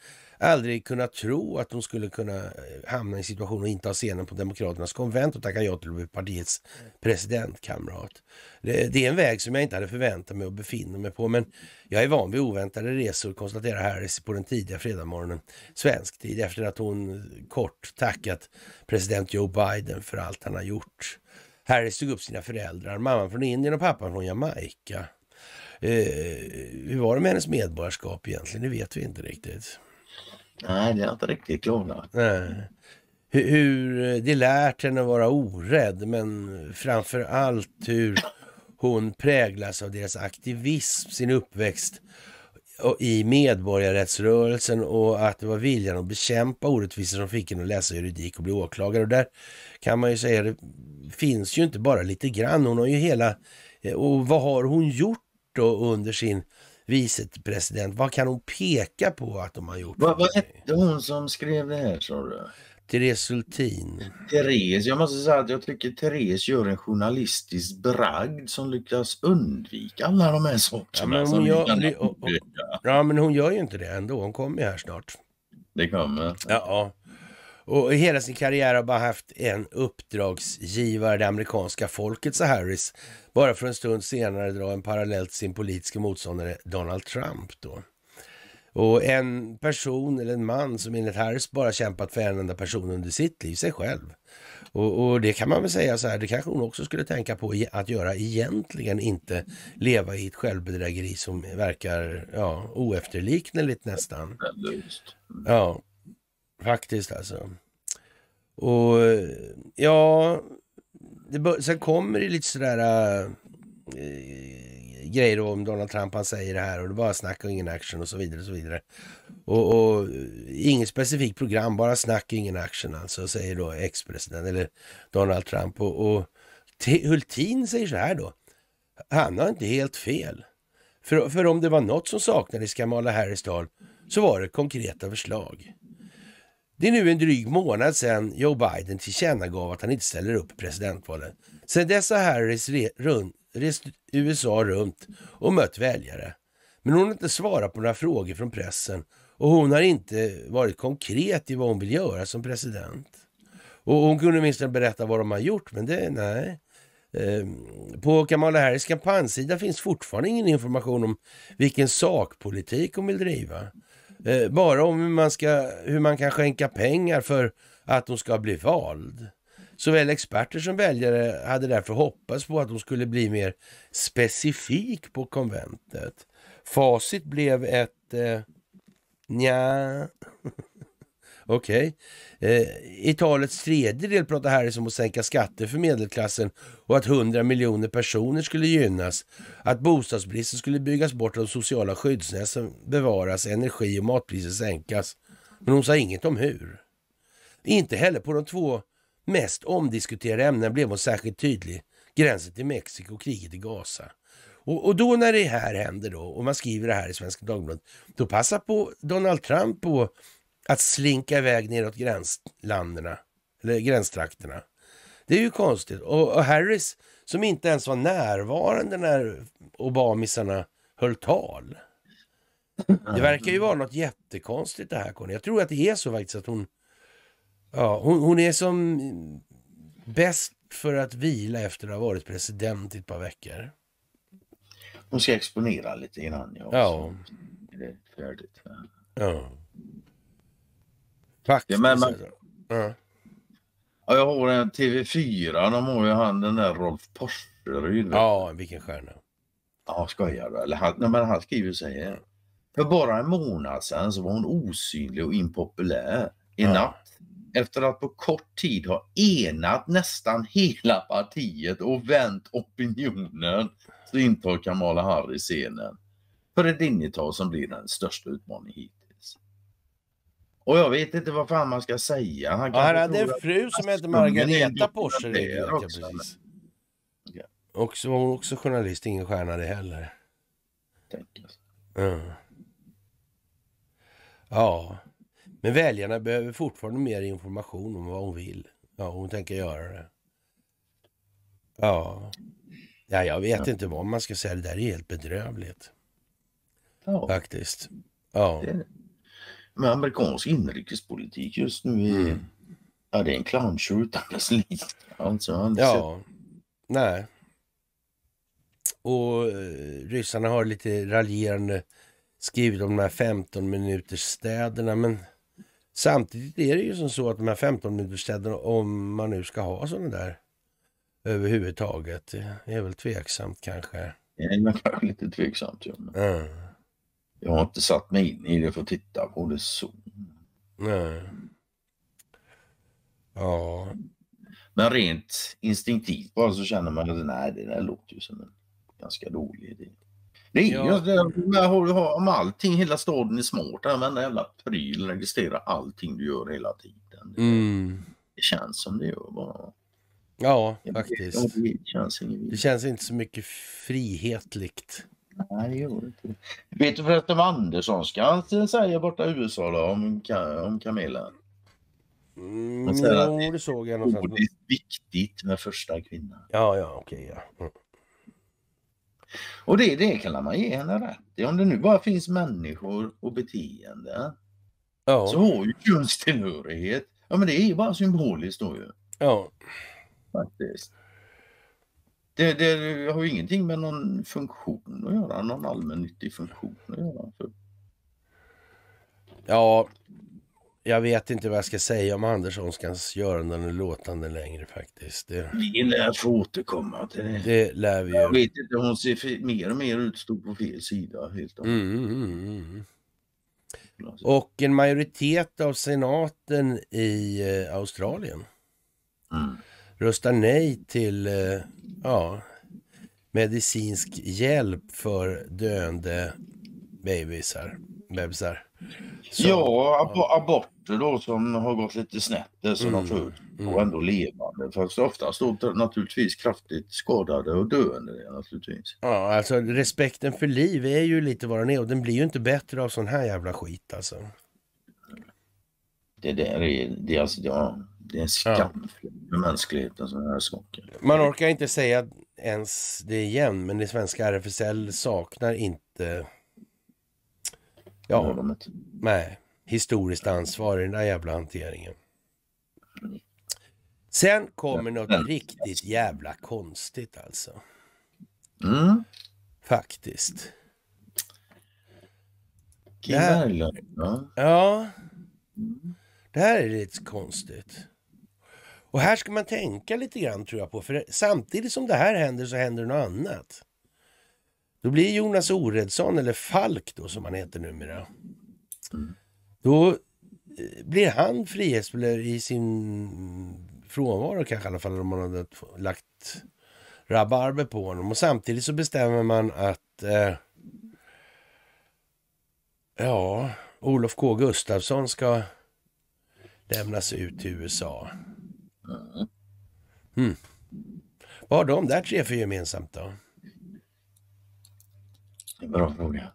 aldrig kunnat tro att de skulle kunna eh, hamna i en situation och inte ha scenen på Demokraternas konvent och tacka ja till att bli partiets presidentkamrat. Det, är en väg som jag inte hade förväntat mig att befinna mig på, men jag är van vid oväntade resor, konstaterar Harris på den tidiga fredagsmorgonen svensk tid efter att hon kort tackat president Joe Biden för allt han har gjort. Harris tog upp sina föräldrar, mamman från Indien och pappan från Jamaica. Eh, hur var det med hennes medborgarskap egentligen? Det vet vi inte riktigt. Nej, det har inte riktigt klarnat. Hur, hur eh, det lärt henne att vara orädd, men framför allt hur hon präglas av deras aktivism, sin uppväxt i medborgarrättsrörelsen och att det var viljan att bekämpa orättvisor som fick henne att läsa juridik och bli åklagare. Och där kan man ju säga, det finns ju inte bara lite grann. Hon har ju hela, eh, och vad har hon gjort då under sin vicepresident. Vad kan hon peka på att de har gjort? Vad, vad hette hon som skrev det här sa du? Therese Hultin. Therese, jag måste säga att jag tycker Therese gör en journalistisk bragd som lyckas undvika alla de här sakerna. Ja, men hon, gör, hon, hon, ja, men hon gör ju inte det ändå. Hon kommer ju här snart. Det kommer. Ja. ja. Och i hela sin karriär har bara haft en uppdragsgivare, det amerikanska folket, sa Harris. Bara för en stund senare dra en parallell till sin politiska motståndare Donald Trump då. Och en person eller en man som enligt Harris bara kämpat för en enda person under sitt liv, sig själv. Och, och, det kan man väl säga så här, det kanske hon också skulle tänka på att göra egentligen, inte leva i ett självbedrägeri som verkar ja, oefterlikneligt nästan. Ja, Faktiskt alltså. Och eh, ja, det sen kommer det lite sådär äh, grejer om Donald Trump, han säger det här och det bara snack och ingen action och så vidare. Och så vidare. Och, och inget specifikt program, bara snack och ingen action alltså, säger då ex-president eller Donald Trump. Och, och Hultin säger så här då, han har inte helt fel. För, för om det var något som saknades i Kamala Harris tal så var det konkreta förslag. Det är nu en dryg månad sedan Joe Biden tillkännagav att han inte ställer upp i presidentvalet. Sedan dess har Harris run, rest USA runt och mött väljare. Men hon har inte svarat på några frågor från pressen och hon har inte varit konkret i vad hon vill göra som president. Och hon kunde åtminstone berätta vad de har gjort, men det, nej. Ehm, på Kamala Harris kampanjsida finns fortfarande ingen information om vilken sakpolitik hon vill driva. Eh, bara om hur man, ska, hur man kan skänka pengar för att hon ska bli vald. Såväl experter som väljare hade därför hoppats på att hon skulle bli mer specifik på konventet. Facit blev ett eh, nja. Okej. Okay. Eh, I talets tredje del pratar Harris om att sänka skatter för medelklassen och att 100 miljoner personer skulle gynnas. Att bostadsbristen skulle byggas bort och de sociala skyddsnäten bevaras, energi och matpriser sänkas. Men hon sa inget om hur. Inte heller på de två mest omdiskuterade ämnena blev hon särskilt tydlig. Gränsen till Mexiko och kriget i Gaza. Och, och, då när det här händer då, och man skriver det här i Svenska Dagbladet, då passar på Donald Trump på att slinka iväg neråt gränslanderna, eller gränstrakterna. Det är ju konstigt. Och, och Harris, som inte ens var närvarande när obamisarna höll tal. Det verkar ju vara något jättekonstigt det här, Conny. Jag tror att det är så faktiskt att hon... Ja, hon, hon är som bäst för att vila efter att ha varit president i ett par veckor. Hon ska exponera lite innan. Ja. Det är färdigt. Ja. Tack. Ja, men, man, ja. ja, jag har en TV4, de har ju han den där Rolf Porseryd. Ja, vilken stjärna. Ja, skojar du? Eller han, men han skriver så här. För bara en månad sedan så var hon osynlig och impopulär i ja. natt efter att på kort tid ha enat nästan hela partiet och vänt opinionen så intar Kamala Harris scenen för ett linjetal som blir den största utmaningen hit. Och jag vet inte vad fan man ska säga. Han, ja, han hade en fru som hette Margareta Porsche. Ja. Och så var hon också journalist, ingen stjärna det heller. Mm. Ja, men väljarna behöver fortfarande mer information om vad hon vill. Ja, hon tänker göra det. Ja, ja jag vet ja. inte vad man ska säga. Det där är helt bedrövligt. Ja. Faktiskt. Ja. Det med amerikansk inrikespolitik just nu är, mm. ja, det är en clownshow utan dess like. Alltså, ja, sett... nej. Och eh, ryssarna har lite raljerande skrivit om de här 15 minuters städerna. Men samtidigt är det ju som så att de här 15 minuters städerna, om man nu ska ha sådana där överhuvudtaget, det är väl tveksamt kanske. Det är lite tveksamt. Ja. Mm. Jag har inte satt mig in i det för att titta på det så. Nej. Ja. Men rent instinktivt bara så känner man att nej, det där låter ju som en ganska dålig idé. Det är ja. ju det, eh, om allting, hela staden är smart, använda jävla pryl, registrera allting du gör hela tiden. Det, mm. det känns som det gör bara. Ja, faktiskt. Det känns, det känns inte så mycket frihetligt. Nej, det gjorde inte Vet du förresten vad Anderssonska säger borta i USA då, om, Ka om Camilla? Mm, Han säger jo, att det såg jag någonstans. Det är viktigt med första kvinnan. Ja, ja, okej. Okay, ja. Mm. Och det, det kan man ge henne rätt i. Om det nu bara finns människor och beteende ja. så har ju könstillhörighet, ja men det är ju bara symboliskt då ju. Ja. Faktiskt. Det, det, har ju ingenting med någon funktion att göra, någon allmännyttig funktion att göra. För... Ja, jag vet inte vad jag ska säga om Anderssonskans göranden och låtande längre faktiskt. Det, det lär få återkomma till det. Det lär vi ju. Jag vet inte, hon ser mer och mer ut stå på fel sida helt och mm, mm, mm, mm. Alltså. Och en majoritet av senaten i eh, Australien röstar nej till eh, ja, medicinsk hjälp för döende bebisar. bebisar. Så, ja, ab aborter då som har gått lite snett, det eh, som mm, de får mm. och ändå levande. Fast oftast då naturligtvis kraftigt skadade och döende. Naturligtvis. Ja, alltså respekten för liv är ju lite vad den är och den blir ju inte bättre av sån här jävla skit alltså. Det där är, det är alltså, ja, det är en skam för mänskligheten, sådana alltså, här saker. Man orkar inte säga ens det igen, men det svenska RFSL saknar inte... Ja, inte. nej. Historiskt ansvar i den där jävla hanteringen. Sen kommer något riktigt jävla konstigt alltså. Mm. Faktiskt. Det här, ja. Mm. Det här är lite konstigt. Och här ska man tänka lite grann tror jag på, för samtidigt som det här händer så händer något annat. Då blir Jonas Oredsson, eller Falk då som han heter numera, då eh, blir han frihetsberövad i sin frånvaro kanske i alla fall om man hade lagt rabarber på honom. Och samtidigt så bestämmer man att eh, ja, Olof K Gustafsson ska lämnas ut till USA. Mm. Vad har de där tre för gemensamt då? Bra fråga.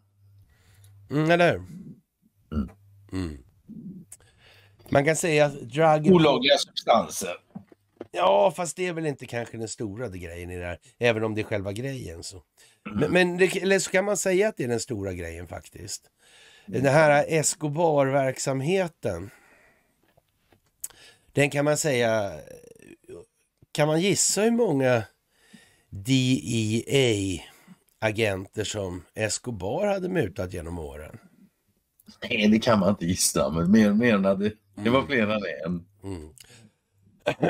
Mm, eller hur? Mm. Mm. Man kan säga att drug... Olagliga substanser. Ja, fast det är väl inte kanske den stora grejen i det här, även om det är själva grejen. Så. Mm. Men, men det, eller så kan man säga att det är den stora grejen faktiskt. Mm. Den här Escobar-verksamheten. Den kan man säga, kan man gissa hur många DEA-agenter som Escobar hade mutat genom åren? Nej, det kan man inte gissa, men mer, mer det, det var mm. fler än en. Mm.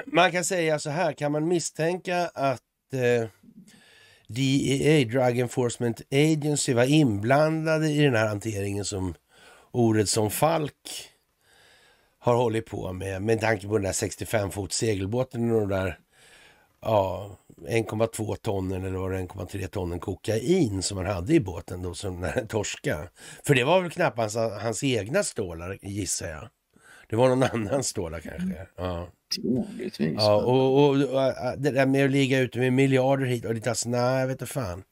Man kan säga så här, kan man misstänka att eh, DEA, Drug Enforcement Agency, var inblandade i den här hanteringen som ordet som Falk har hållit på med, med tanke på den där 65 fot segelbåten och de där ja, 1,2 tonnen eller var det 1,3 tonnen kokain som han hade i båten då som när den torska. För det var väl knappast hans, hans egna stålar gissar jag. Det var någon annans stålar kanske. Mm. Ja. Troligtvis. Ja, och, och, och, äh, det där med att ligga ute med miljarder hit och dit, alltså nej, vet inte fan.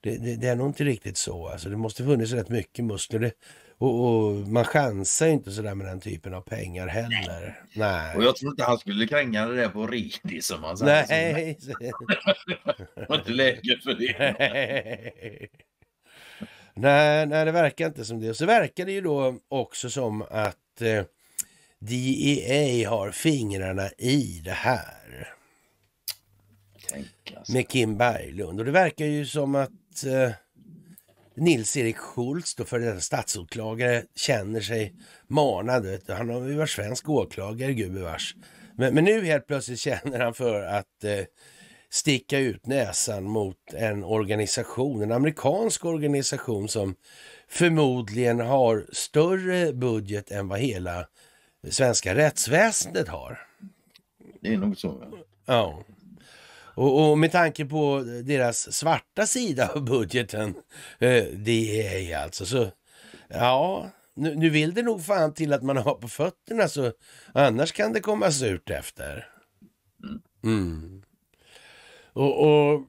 Det, det, det, är nog inte riktigt så. Alltså, det måste funnits rätt mycket muskler. Det och, och, man chansar ju inte sådär med den typen av pengar heller. Nej. Nej. Och jag tror inte han skulle kränga det där på ridi som man säger. Nej. det var inte läge för det. Nej. nej. nej, det verkar inte som det. Och så verkar det ju då också som att eh, DEA har fingrarna i det här. Tänk alltså. Med Kim Berglund. Och det verkar ju som att eh, Nils-Erik Schultz, då före detta statsåklagare, känner sig manad. Han har ju varit svensk åklagare gubevars. Men, men nu helt plötsligt känner han för att eh, sticka ut näsan mot en organisation, en amerikansk organisation som förmodligen har större budget än vad hela svenska rättsväsendet har. Det är nog så. Ja. Och, och, med tanke på deras svarta sida av budgeten, eh, DEA alltså, så ja, nu, nu, vill det nog fan till att man har på fötterna, så annars kan det komma surt efter. Mm. Och, och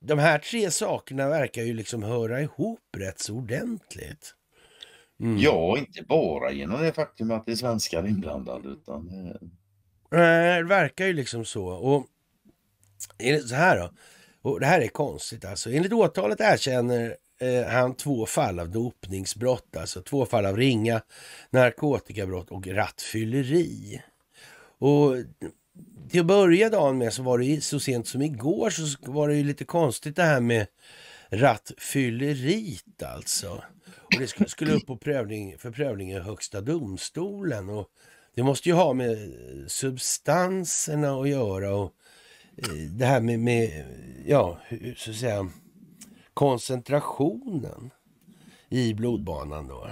de här tre sakerna verkar ju liksom höra ihop rätt så ordentligt. Mm. Ja, inte bara genom det faktum att det är svenskar inblandade. Utan... Eh, Nej, det verkar ju liksom så. Och så här då. Och det här är konstigt alltså. Enligt åtalet erkänner eh, han två fall av dopningsbrott, alltså två fall av ringa narkotikabrott och rattfylleri. Och till att börja dagen med så var det så sent som igår så var det ju lite konstigt det här med rattfylleriet alltså. Och det skulle, skulle upp på prövning, för prövning i Högsta domstolen. Och det måste ju ha med eh, substanserna att göra och det här med, med ja, så att säga, koncentrationen i blodbanan då.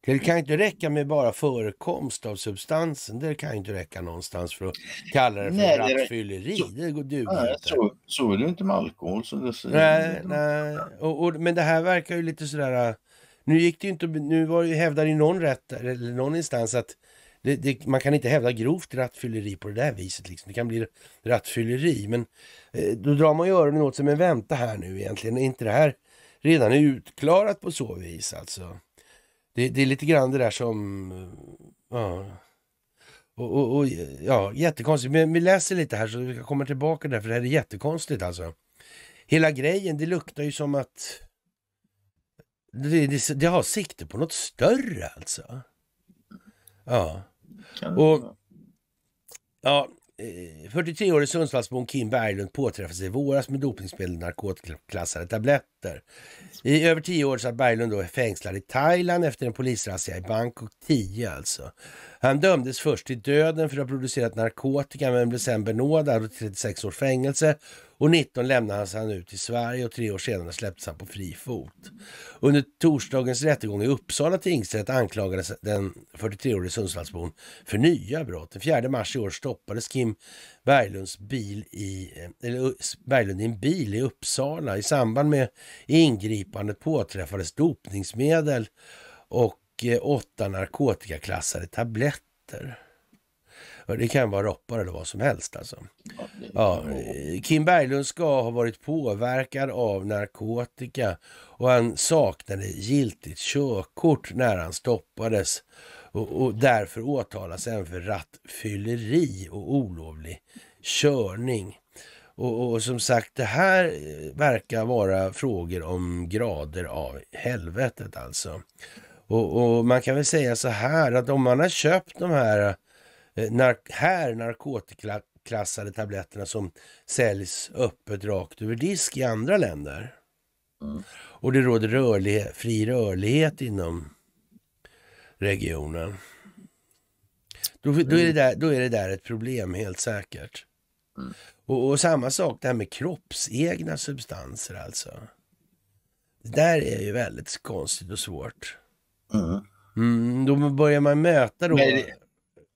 Det kan inte räcka med bara förekomst av substansen. Det kan inte räcka någonstans för att kalla det för rattfylleri. Det går duger nej, inte. Så, så är det inte med alkohol. Så det nej, nej. Och, och, men det här verkar ju lite sådär... Äh, nu gick det ju inte... Nu var, hävdade ju någon rätt, eller någon instans att det, det, man kan inte hävda grovt rattfylleri på det där viset. Liksom. Det kan bli rattfylleri, men eh, då drar man ju öronen åt sig. Men vänta här nu egentligen, är inte det här redan utklarat på så vis alltså? Det, det är lite grann det där som... Eh, ja, och, och, och, ja jättekonstigt. Men vi läser lite här så vi kommer tillbaka där, för det här är jättekonstigt alltså. Hela grejen, det luktar ju som att... Det, det, det har sikte på något större alltså. Ja. Och, ja, 43-årige eh, Sundsvallsbon Kim Berglund påträffades i våras med dopningsmedel och narkotikaklassade tabletter. I över tio år satt Berglund då fängslad i Thailand efter en polisrazzia i Bangkok 10 alltså. Han dömdes först till döden för att ha producerat narkotika men blev sen benådad och 36 års fängelse och 19 lämnades han ut till Sverige och tre år senare släpptes han på fri fot. Under torsdagens rättegång i Uppsala tingsrätt anklagades den 43-årige Sundsvallsbon för nya brott. Den 4 mars i år stoppades Kim Berglunds bil i, eh, eller eh, Berglund i en bil i Uppsala. I samband med ingripandet påträffades dopningsmedel och eh, åtta narkotikaklassade tabletter. Det kan vara roppar eller vad som helst alltså. Ja, Kim Berglund ska ha varit påverkad av narkotika och han saknade giltigt körkort när han stoppades och, och därför åtalas även för rattfylleri och olovlig körning. Och, och, som sagt, det här eh, verkar vara frågor om grader av helvetet alltså. Och, och, man kan väl säga så här att om man har köpt de här eh, Eh, nar här narkotikaklassade tabletterna som säljs öppet rakt över disk i andra länder. Mm. Och det råder rörlighet, fri rörlighet inom regionen. Då, då, är det där, då är det där ett problem helt säkert. Mm. Och, och, samma sak det här med kroppsegna substanser alltså. Det där är ju väldigt konstigt och svårt. Mm. Mm, då börjar man möta då... Men,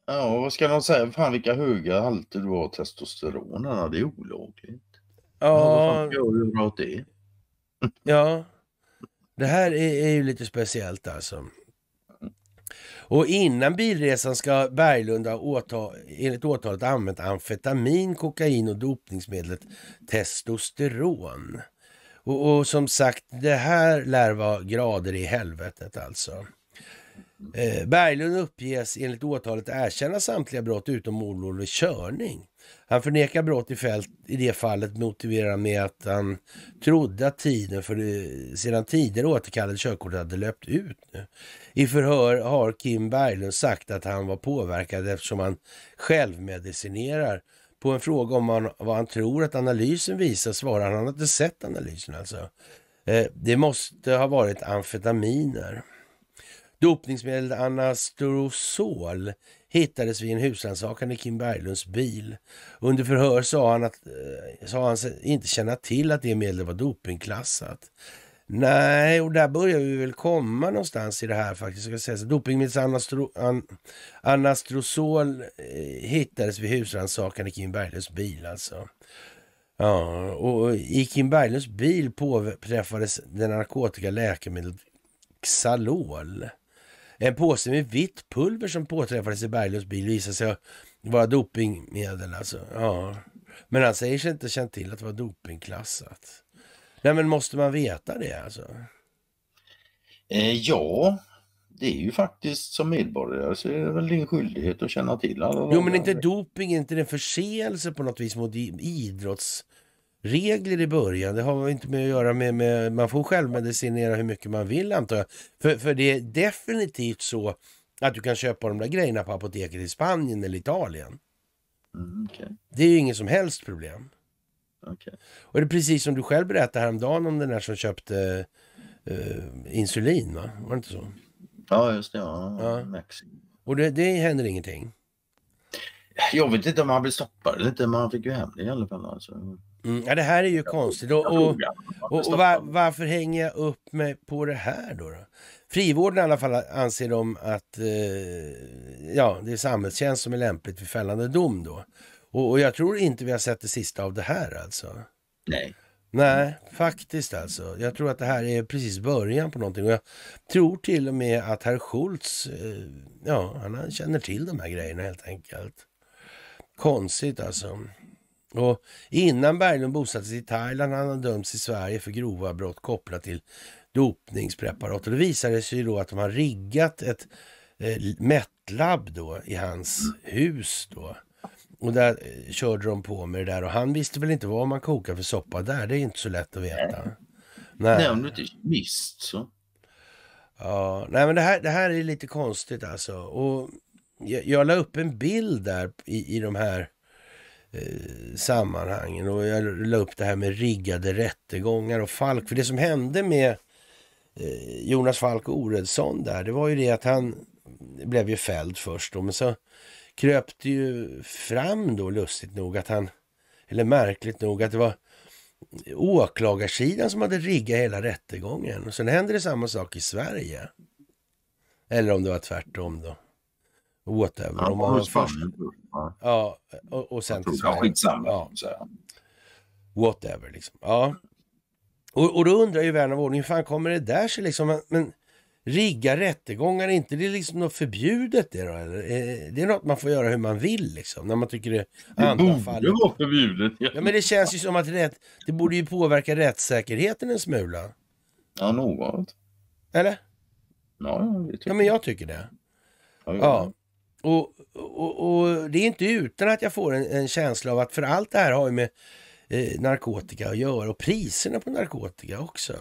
Ja, vad ska de säga? Fan vilka höga halter du har testosteron. Det är olagligt. Ja. ja hur bra det ja. Det här är, är ju lite speciellt alltså. Och innan bilresan ska Berglund ha åtal, enligt åtalet använt amfetamin, kokain och dopningsmedlet testosteron. Och, och, som sagt, det här lär vara grader i helvetet alltså. Eh, Berglund uppges enligt åtalet erkänna samtliga brott utom olovlig körning. Han förnekar brott i, fält, i det fallet motiverar med att han trodde att tiden för det, sedan tidigare återkallade körkortet hade löpt ut. Nu. I förhör har Kim Berglund sagt att han var påverkad eftersom han självmedicinerar. På en fråga om han, vad han tror att analysen visar svarar han, att han inte sett analysen alltså. Eh, det måste ha varit amfetaminer. Dopningsmedlet Anastrosol hittades vid en husrannsakan i Kim Berglunds bil. Under förhör sa han, att, eh, sa han inte känna till att det medlet var dopingklassat. Nej, och där börjar vi väl komma någonstans i det här faktiskt. Ska säga. Så dopingmedlet anastro, an, anastrosol eh, hittades vid husrannsakan i Kim Berglunds bil alltså. Ja, och i Kim Berglunds bil påträffades det narkotika läkemedlet Xalol. En påse med vitt pulver som påträffades i Berglunds bil visade sig vara dopingmedel. Alltså. Ja. Men han säger sig inte känt till att det var dopingklassat. Nej, men måste man veta det alltså? Eh, ja, det är ju faktiskt som medborgare så är det väl din skyldighet att känna till alla. Jo, men inte doping, är inte det en förseelse på något vis mot idrotts regler i början. Det har inte med att göra med, med man får självmedicinera hur mycket man vill antar jag. För, för det är definitivt så att du kan köpa de där grejerna på apoteket i Spanien eller Italien. Mm, okay. Det är ju inget som helst problem. Okay. Och det är precis som du själv berättade häromdagen om den där som köpte uh, insulin va? Var det inte så? Ja just det, ja. ja. Och det, det händer ingenting? Jag vet inte om han blev stoppad eller inte, men han fick ju hem det i alla fall. Alltså. Mm, ja, det här är ju konstigt. Och, och, och, och var, varför hänger jag upp mig på det här då? då? Frivården i alla fall anser de att eh, ja, det är samhällstjänst som är lämpligt vid fällande dom då. Och, och, jag tror inte vi har sett det sista av det här alltså. Nej. Nej, faktiskt alltså. Jag tror att det här är precis början på någonting. Och jag tror till och med att herr Schultz, eh, ja, han känner till de här grejerna helt enkelt. Konstigt alltså. Och innan Berglund bosatte sig i Thailand hade han dömts i Sverige för grova brott kopplat till dopningspreparat. Och det visade sig då att de har riggat ett eh, mättlab då i hans hus då. Och där eh, körde de på med det där och han visste väl inte vad man kokar för soppa där. Det är inte så lätt att veta. Nej, nej om du inte visst så. Ja, nej men det här, det här är lite konstigt alltså. Och jag, jag la upp en bild där i, i de här Eh, sammanhangen. Och jag la upp det här med riggade rättegångar och Falk. För det som hände med eh, Jonas Falk Oredsson där, det var ju det att han blev ju fälld först då, men så kröp det ju fram då lustigt nog att han, eller märkligt nog att det var åklagarsidan som hade riggat hela rättegången. Och sen hände det samma sak i Sverige. Eller om det var tvärtom då whatever. Han var hos Ja, och, och sen till Sverige. Skitsamma. Ja. Whatever liksom. Ja. Och, och då undrar ju vän av ordning, hur fan kommer det där sig liksom? Men, men rigga rättegångar, är inte det liksom något förbjudet det då? Eller? Eh, det är något man får göra hur man vill liksom, när man tycker det andra Det borde vara förbjudet. Ja, men det känns ju som att rätt, det borde ju påverka rättssäkerheten en smula. Ja, något. Eller? Ja, det tycker ja, men jag tycker det. Ja. Och, och, och, det är inte utan att jag får en, en, känsla av att för allt det här har ju med eh, narkotika att göra och priserna på narkotika också.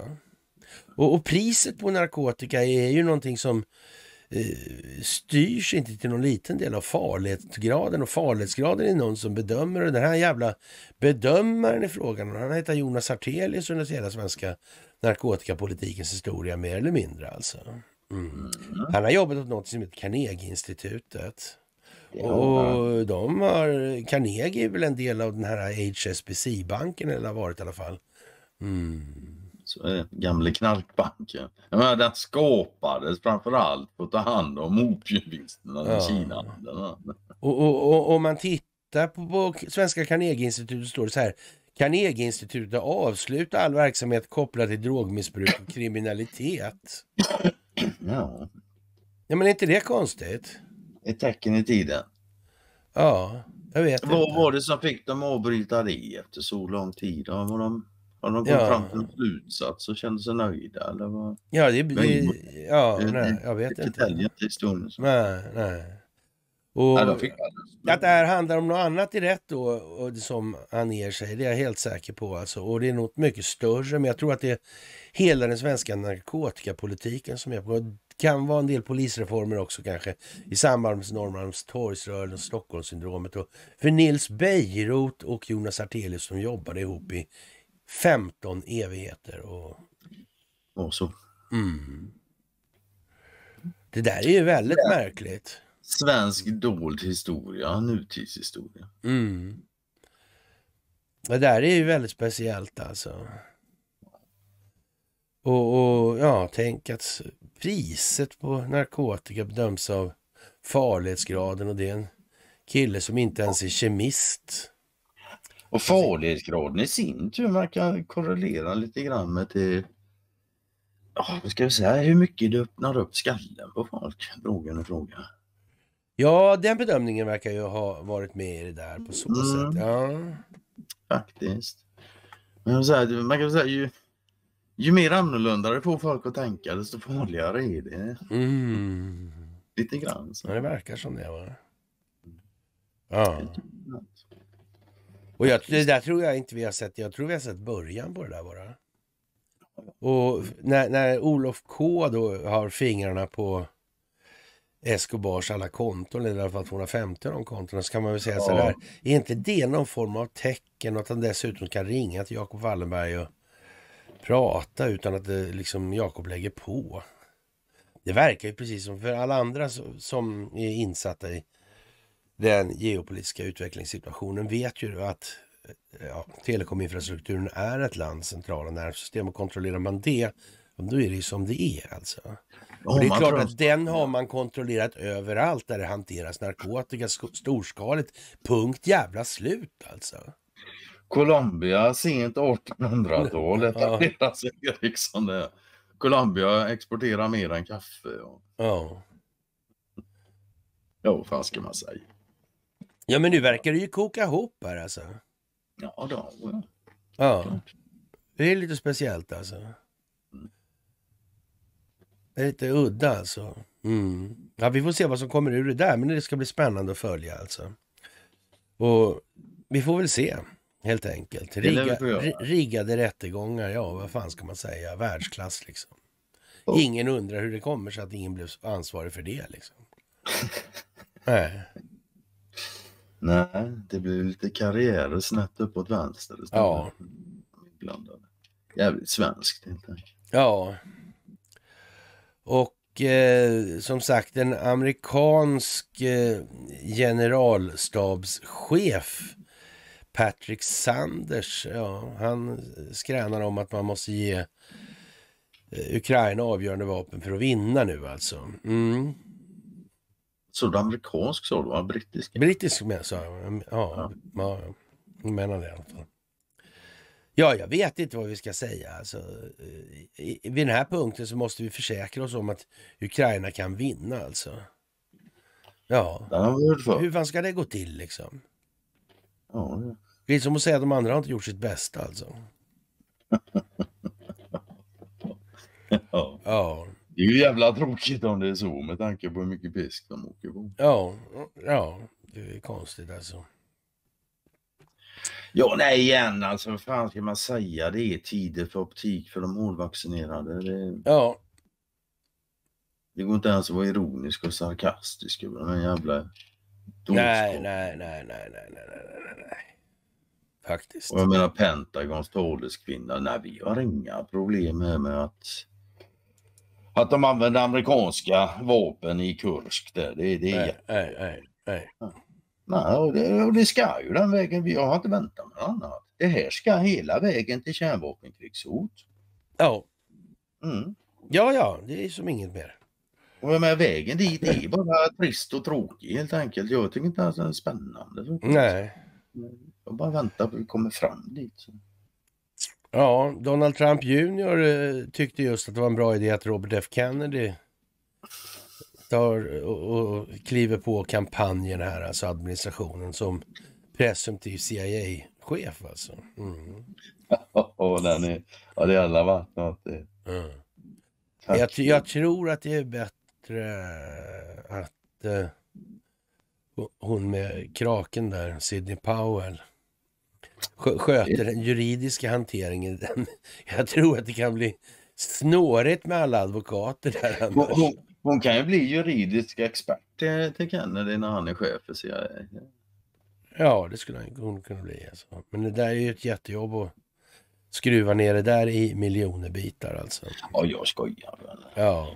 Och, och priset på narkotika är ju någonting som eh, styrs inte till någon liten del av farlighetsgraden och farlighetsgraden är någon som bedömer och den här jävla bedömaren i frågan, han heter Jonas Artelius under hela svenska narkotikapolitikens historia mer eller mindre alltså. Mm. Han har jobbat åt något som heter Carnegieinstitutet. Och de har, Carnegie är väl en del av den här HSBC-banken eller har varit i alla fall. Mm. Så är det, gamle knarkbanken. Jag menar, den skapades framförallt för att ta hand om opievinsterna ja. i Kina. Och, om man tittar på, på Svenska Carnegieinstitutet står det så här. Carnegieinstitutet avslutar all verksamhet kopplad till drogmissbruk och kriminalitet. Ja. ja, men är inte det konstigt? Ett tecken i tiden. Ja, jag vet Vad inte. var det som fick dem att avbryta det efter så lång tid? Har de, har de kommit ja. fram till en slutsats och kände sig nöjda? Eller vad? Ja, det, det, ja, eh, nej, jag vet inte. inte. Nej, nej. Och att det här handlar om något annat i rätt då, som han ger sig, det är jag helt säker på. Alltså. Och det är något mycket större, men jag tror att det är hela den svenska narkotikapolitiken som är på Det kan vara en del polisreformer också kanske i samband med Norrmalmstorgsrörelsen och Stockholmssyndromet. Och för Nils Bejerot och Jonas Artelius som jobbade ihop i 15 evigheter. Och, och så. Mm. Det där är ju väldigt ja. märkligt. Svensk dold historia, nutidshistoria. Mm. Det där är ju väldigt speciellt alltså. Och, och, ja, tänk att priset på narkotika bedöms av farlighetsgraden och det är en kille som inte ens är kemist. Och farlighetsgraden i sin tur verkar korrelera lite grann med till Ja, vad ska vi säga hur mycket det öppnar upp skallen på folk, drogen och fråga. Ja, den bedömningen verkar ju ha varit med i det där på så mm. sätt. Ja. Faktiskt. Men så här, man kan säga ju, ju mer annorlunda det får folk att tänka desto farligare är det. Mm. Lite grann. Så. Ja, det verkar som det. Va? Ja. Och jag, det där tror jag inte vi har sett. Jag tror vi har sett början på det där bara. Och när, när Olof K då har fingrarna på Escobars alla konton, eller i alla fall 250 av de kontona, så kan man väl säga ja. sådär. Är inte det någon form av tecken att han dessutom kan ringa till Jakob Wallenberg och prata utan att det, liksom Jakob lägger på? Det verkar ju precis som för alla andra som är insatta i den geopolitiska utvecklingssituationen vet ju att eh, ja, telekominfrastrukturen är ett lands centrala nervsystem och kontrollerar man det, då är det ju som det är alltså. Och det är klart att den har man kontrollerat överallt där det hanteras narkotika storskaligt. Punkt jävla slut alltså. Colombia sent 1800-tal etableras ja. Alltså, Ericsson där. Colombia exporterar mer än kaffe. Och... Ja. Ja, vad fan ska man säga? Ja, men nu verkar det ju koka ihop här alltså. Ja, då. Ja. Det är lite speciellt alltså. Det är lite udda alltså. Mm. Ja, vi får se vad som kommer ur det där, men det ska bli spännande att följa alltså. Och vi får väl se, helt enkelt. Riga, rigade rättegångar, ja vad fan ska man säga, världsklass liksom. Oh. Ingen undrar hur det kommer sig att ingen blev ansvarig för det liksom. Nej. Nej, det blir lite karriärer snett uppåt vänster Ja. Blandade. Jävligt svenskt helt enkelt. Ja, och eh, som sagt en amerikansk eh, generalstabschef Patrick Sanders, ja, han skränar om att man måste ge eh, Ukraina avgörande vapen för att vinna nu alltså. Mm. Så du amerikansk sa du? Brittisk? Brittisk men, sa jag. Ja, ja. ja, jag menar det i alla fall. Ja, jag vet inte vad vi ska säga. Alltså, eh, vid den här punkten så måste vi försäkra oss om att Ukraina kan vinna alltså. Ja, hur fan ska det gå till liksom? Ja, ja. Det är som att säga att de andra har inte gjort sitt bästa alltså. ja. ja. Det är ju jävla tråkigt om det är så med tanke på hur mycket pisk de åker på. Ja, ja. det är konstigt alltså. Ja, nej igen alltså, vad fan ska man säga? Det är tider för optik för de ovaccinerade. Det, Ja, det går inte ens att vara ironisk och sarkastisk över den här jävla nej, dårskapen. nej, nej, nej, nej, nej, nej, nej, nej. Faktiskt. Och jag menar Pentagons taleskvinna, nej vi har inga problem här med att att de använder amerikanska vapen i Kursk där, det, det är nej, nej, nej, nej. Ja. Nej, och det, och det ska ju den vägen. Jag har inte väntat mig något annat. Det här ska hela vägen till kärnvapenkrigshot. Ja. Mm. Ja, ja, det är som inget mer. Och jag vägen dit är bara trist och tråkig helt enkelt. Jag tycker inte att det är spännande. Nej. Jag bara väntar på att vi kommer fram dit. Så. Ja, Donald Trump Jr eh, tyckte just att det var en bra idé att Robert F Kennedy tar och kliver på kampanjen här, alltså administrationen som presumtiv CIA-chef alltså. Mm. oh, den är, ja, det är alla vattnat Mm. Jag, jag, tror att det är bättre att eh, hon med kraken där, Sidney Powell, sköter den juridiska hanteringen. Jag tror att det kan bli snårigt med alla advokater där annars. Hon, hon kan ju bli juridisk expert till, till Kennedy när han är chef för CIA. Ja, det skulle hon kunna bli. Alltså. Men det där är ju ett jättejobb att skruva ner det där i miljoner bitar alltså. Ja, jag skojar väl. Ja.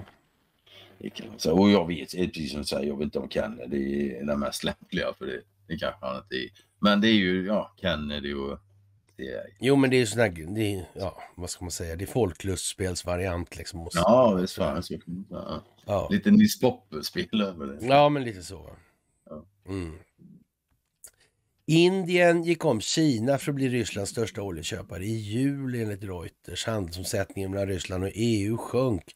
Och jag vet, precis som du säger, jag vet inte om Kennedy är den mest lämpliga för det. Det kanske han inte är. Men det är ju ja, Kennedy och det är... Jo men det är ju sån här, det är, ja vad ska man säga, det är folklustspelsvariant liksom. ja, så, visst fan. Ja. Lite Niss spel över det. Ja men lite så. Ja. Mm. Indien gick om Kina för att bli Rysslands största oljeköpare i juli enligt Reuters. Handelsomsättningen mellan Ryssland och EU sjönk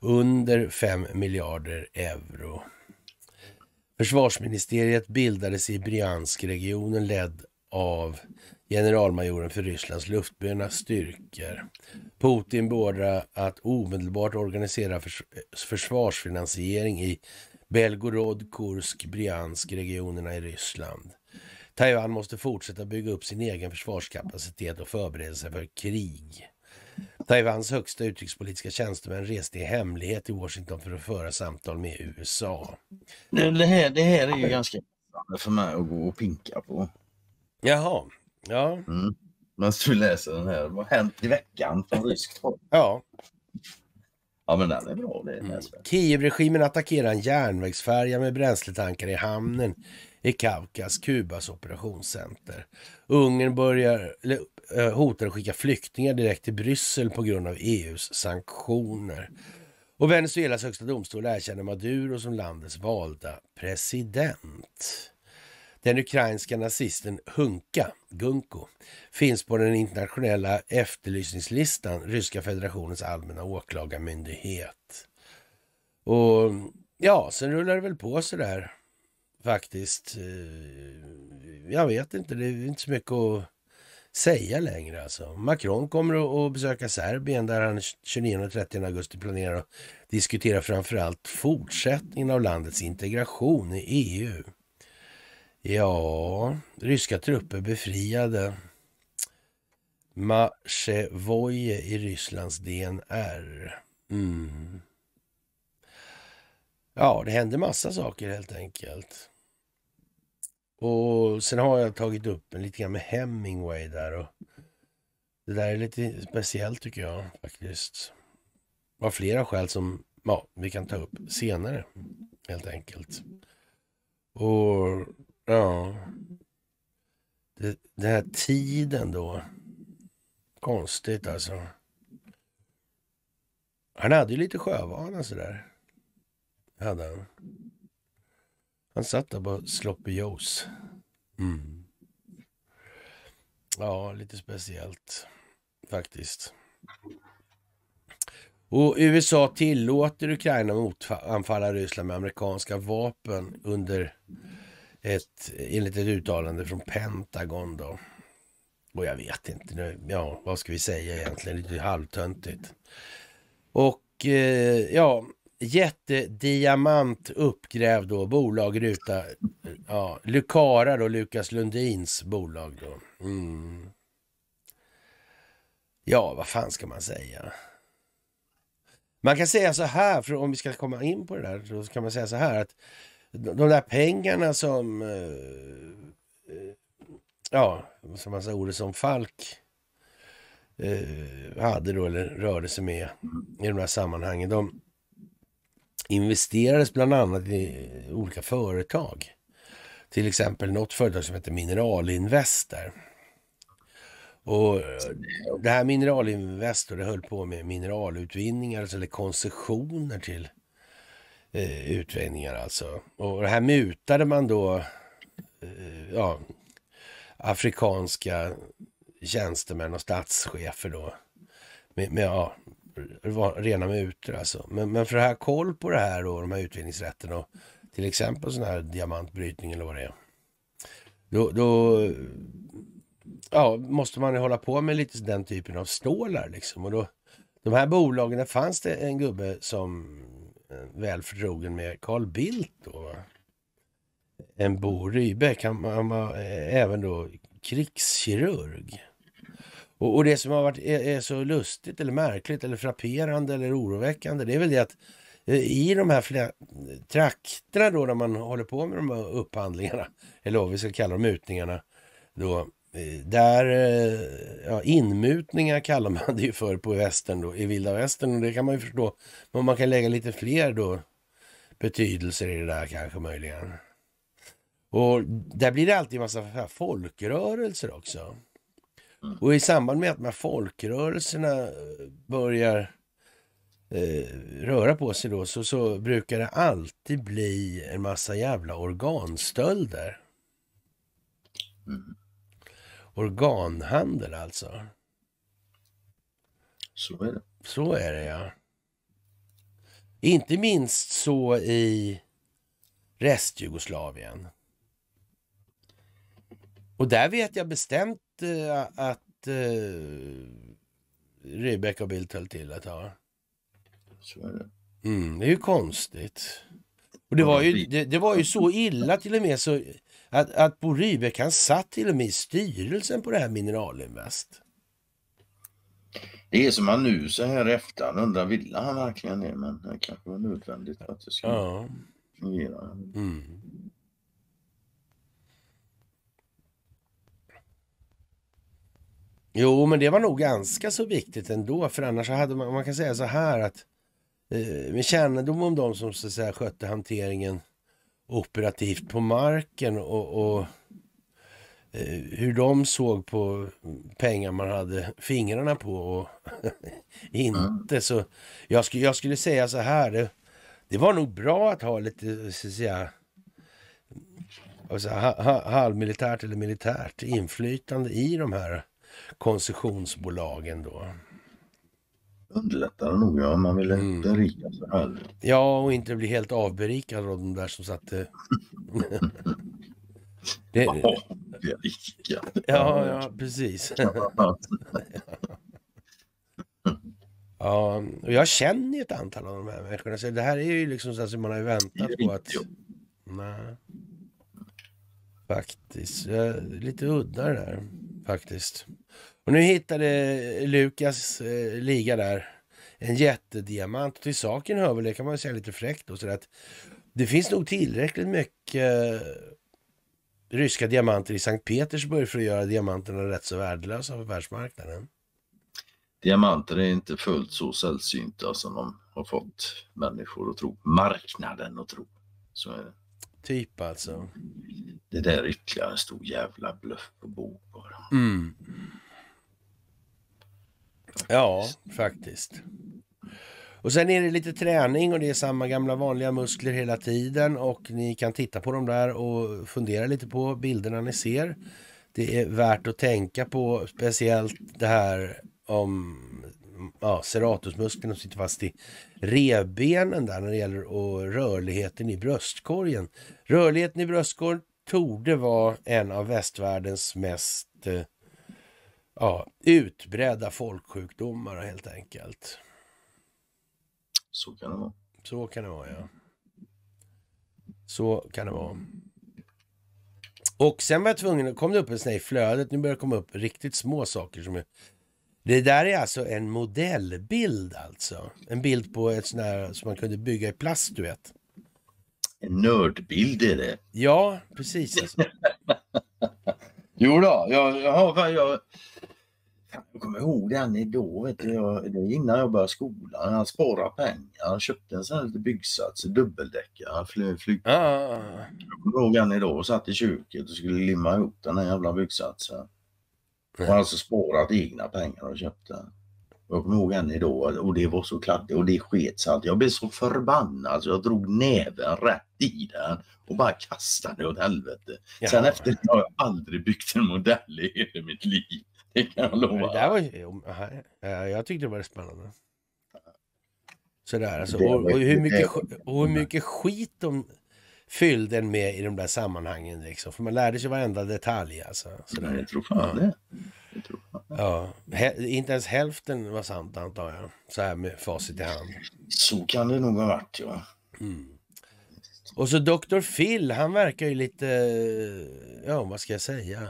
under 5 miljarder euro. Försvarsministeriet bildades i Birjansk-regionen ledd av generalmajoren för Rysslands luftburna styrkor. Putin beordrar att omedelbart organisera förs försvarsfinansiering i Belgorod, Kursk, Briansk, regionerna i Ryssland. Taiwan måste fortsätta bygga upp sin egen försvarskapacitet och förbereda sig för krig. Taiwans högsta utrikespolitiska tjänstemän reste i hemlighet till Washington för att föra samtal med USA. Det, här, det här är ju ganska intressant för mig att gå och pinka på. Jaha. Ja. Mm. Men du läser den här. Vad har hänt i veckan från ryskt håll? Ja. Ja men den är bra. Det mm. Kievregimen attackerar en järnvägsfärja med bränsletankar i hamnen i Kaukas, Kubas operationscenter. Ungern börjar, eller, eh, hotar att skicka flyktingar direkt till Bryssel på grund av EUs sanktioner. Och Venezuelas högsta domstol erkänner Maduro som landets valda president. Den ukrainska nazisten Hunka, Gunko, finns på den internationella efterlysningslistan, Ryska federationens allmänna åklagarmyndighet. Och ja, sen rullar det väl på så där faktiskt. Eh, jag vet inte, det är inte så mycket att säga längre alltså. Macron kommer att besöka Serbien där han 29 och 30 augusti planerar att diskutera framförallt fortsättningen av landets integration i EU. Ja, ryska trupper befriade Machevoje i Rysslands DNR. Mm. Ja, det hände massa saker helt enkelt. Och sen har jag tagit upp en lite grann med Hemingway där. Och det där är lite speciellt tycker jag faktiskt. Av flera skäl som ja, vi kan ta upp senare helt enkelt. Och Ja. Det, den här tiden då. Konstigt alltså. Han hade ju lite sjövana sådär. Hade han. Han satt där på Sloppy Joes. Mm. Ja, lite speciellt faktiskt. Och USA tillåter Ukraina motanfalla Ryssland med amerikanska vapen under ett, enligt ett uttalande från Pentagon då. Och jag vet inte nu, ja vad ska vi säga egentligen, lite halvtöntigt. Och eh, ja, jättediamant uppgrävd då, bolag ruta, ja, Lucara då, Lukas Lundins bolag då. Mm. Ja, vad fan ska man säga? Man kan säga så här, för om vi ska komma in på det där, så kan man säga så här att de där pengarna som... Eh, eh, ja, som massa ordet som Falk eh, hade då, eller rörde sig med i de här sammanhangen. De investerades bland annat i olika företag. Till exempel något företag som heter Mineralinvest där. Och det här Mineralinvest då, det höll på med mineralutvinningar, alltså, eller koncessioner till eh, utvändningar alltså. Och det här mutade man då eh, ja, afrikanska tjänstemän och statschefer då. Med, med ja, rena mutor alltså. Men, men för att ha koll på det här då, de här utvinningsrätterna och till exempel sån här diamantbrytning eller vad det är. Då, då ja, måste man hålla på med lite den typen av stålar liksom. Och då, de här bolagen, där fanns det en gubbe som Eh, väl förtrogen med Carl Bildt då. En Bo Rydbeck, han, han var eh, även då krigskirurg. Och, och det som har varit är, är, så lustigt eller märkligt eller frapperande eller oroväckande, det är väl det att eh, i de här trakterna då där man håller på med de här upphandlingarna, eller vad vi ska kalla dem, mutningarna då där, eh, ja, inmutningar kallar man det ju för på västern då, i vilda västern och det kan man ju förstå. Men man kan lägga lite fler då betydelser i det där kanske möjligen. Och där blir det alltid en massa folkrörelser också. Mm. Och i samband med att de här folkrörelserna eh, börjar eh, röra på sig då så, så brukar det alltid bli en massa jävla organstölder. Mm organhandel alltså. Så är det. Så är det ja. Inte minst så i restjugoslavien. Och där vet jag bestämt eh, att eh, Rybäck och Bildt höll till ett tag. Så är det. Mm, det är ju konstigt. Och det var ju, det, det var ju så illa till och med så att, att Bo Rybeck, han satt till och med i styrelsen på det här Mineralinvest. Det är som man nu så här efter undrar, ville han verkligen det? Men det kanske var nödvändigt att det skulle ja. fungera. Mm. Jo, men det var nog ganska så viktigt ändå, för annars hade man, man kan säga så här att eh, med kännedom om de som så att säga, skötte hanteringen operativt på marken och, och eh, hur de såg på pengar man hade fingrarna på och inte. Mm. Så jag, sk jag skulle säga så här, det, det, var nog bra att ha lite, så att säga, alltså, ha, ha, halvmilitärt eller militärt inflytande i de här koncessionsbolagen då underlättar nog. Ja. Man vill mm. inte mm. rika sig själv. Ja, och inte bli helt avberikad av de där som satte... Eh, det... Avberikad? Ja, ja, precis. ja, och jag känner ju ett antal av de här människorna. Så det här är ju liksom så att man har ju väntat på att... Nej. Faktiskt. Lite udda det där faktiskt. Och nu hittade Lukas eh, liga där en jättediamant. till saken hör väl, det kan man säga lite fräckt då, så att det finns nog tillräckligt mycket eh, ryska diamanter i Sankt Petersburg för att göra diamanterna rätt så värdelösa på världsmarknaden. Diamanter är inte fullt så sällsynta som de har fått människor att tro, marknaden att tro. Så är det. Typ alltså. Det där är ytterligare en stor jävla bluff på bok bara. Mm. Ja, faktiskt. Och sen är det lite träning och det är samma gamla vanliga muskler hela tiden och ni kan titta på dem där och fundera lite på bilderna ni ser. Det är värt att tänka på, speciellt det här om ja, serratusmuskeln som sitter fast i revbenen där när det gäller och rörligheten i bröstkorgen. Rörligheten i bröstkorgen torde vara en av västvärldens mest eh, Ja, utbredda folksjukdomar helt enkelt. Så kan det vara. Så kan det vara, ja. Så kan det vara. Och sen var jag tvungen, kom det upp en sån här i flödet, nu börjar det komma upp riktigt små saker som är... Det där är alltså en modellbild alltså. En bild på ett sån här som man kunde bygga i plast, du vet. En nördbild är det. Ja, precis. Alltså. jo då, jag, jag, har, jag, jag kommer ihåg den idag, vet du, jag, innan jag började skolan. Han sparade pengar, han köpte en sån här liten byggsats, dubbeldäckare, fly, flyg. Ah. Jag kommer ihåg den idag, och satt i köket och skulle limma ihop den här jävla byggsatsen. Och har alltså sparat egna pengar och köpt den. Jag kommer ihåg än idag och det var så kladdigt och det sket så att jag blev så förbannad så jag drog näven rätt i den och bara kastade den åt helvete. Ja. Sen efter det har jag aldrig byggt en modell i hela mitt liv. Det kan jag lova. Det där var, jag tyckte det var spännande. Sådär alltså. Och, och, hur mycket, och hur mycket skit de fyllde en med i de där sammanhangen liksom. För man lärde sig varenda detalj alltså. Sådär. Jag tror fan det. Ja, inte ens hälften var sant antar jag. Så här med facit i hand. Så kan det nog ha varit ja. Mm. Och så Dr. Phil, han verkar ju lite, ja vad ska jag säga?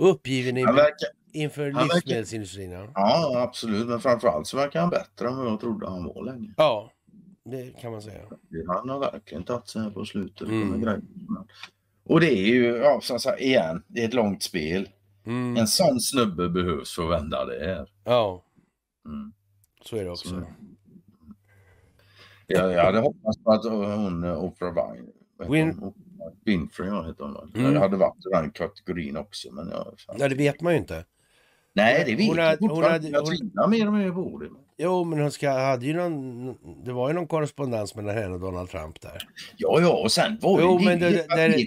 Uppgiven inför, verkar, inför livsmedelsindustrin. Verkar, ja, absolut. Men framförallt så verkar han bättre än vad jag trodde han var länge. Ja, det kan man säga. Han har verkligen tagit sig här på slutet. Mm. Och det är ju, ja, som sagt, igen, det är ett långt spel. Mm. En sån snubbe behövs för att vända det här. Ja, mm. så är det också. Så. Jag, jag hade hoppats på att hon, Oprah Wine... Win Winfrey heter hon. Mm. Det hade varit den kategorin också. Men jag, fan. det vet man ju inte. Nej, det vet hon jag fortfarande. Jag tvivlar mer och mer på det. Jo, men hon ska, hade ju någon, det var ju någon korrespondens mellan henne och Donald Trump där. Ja, ja, och sen var jo, det men det, det,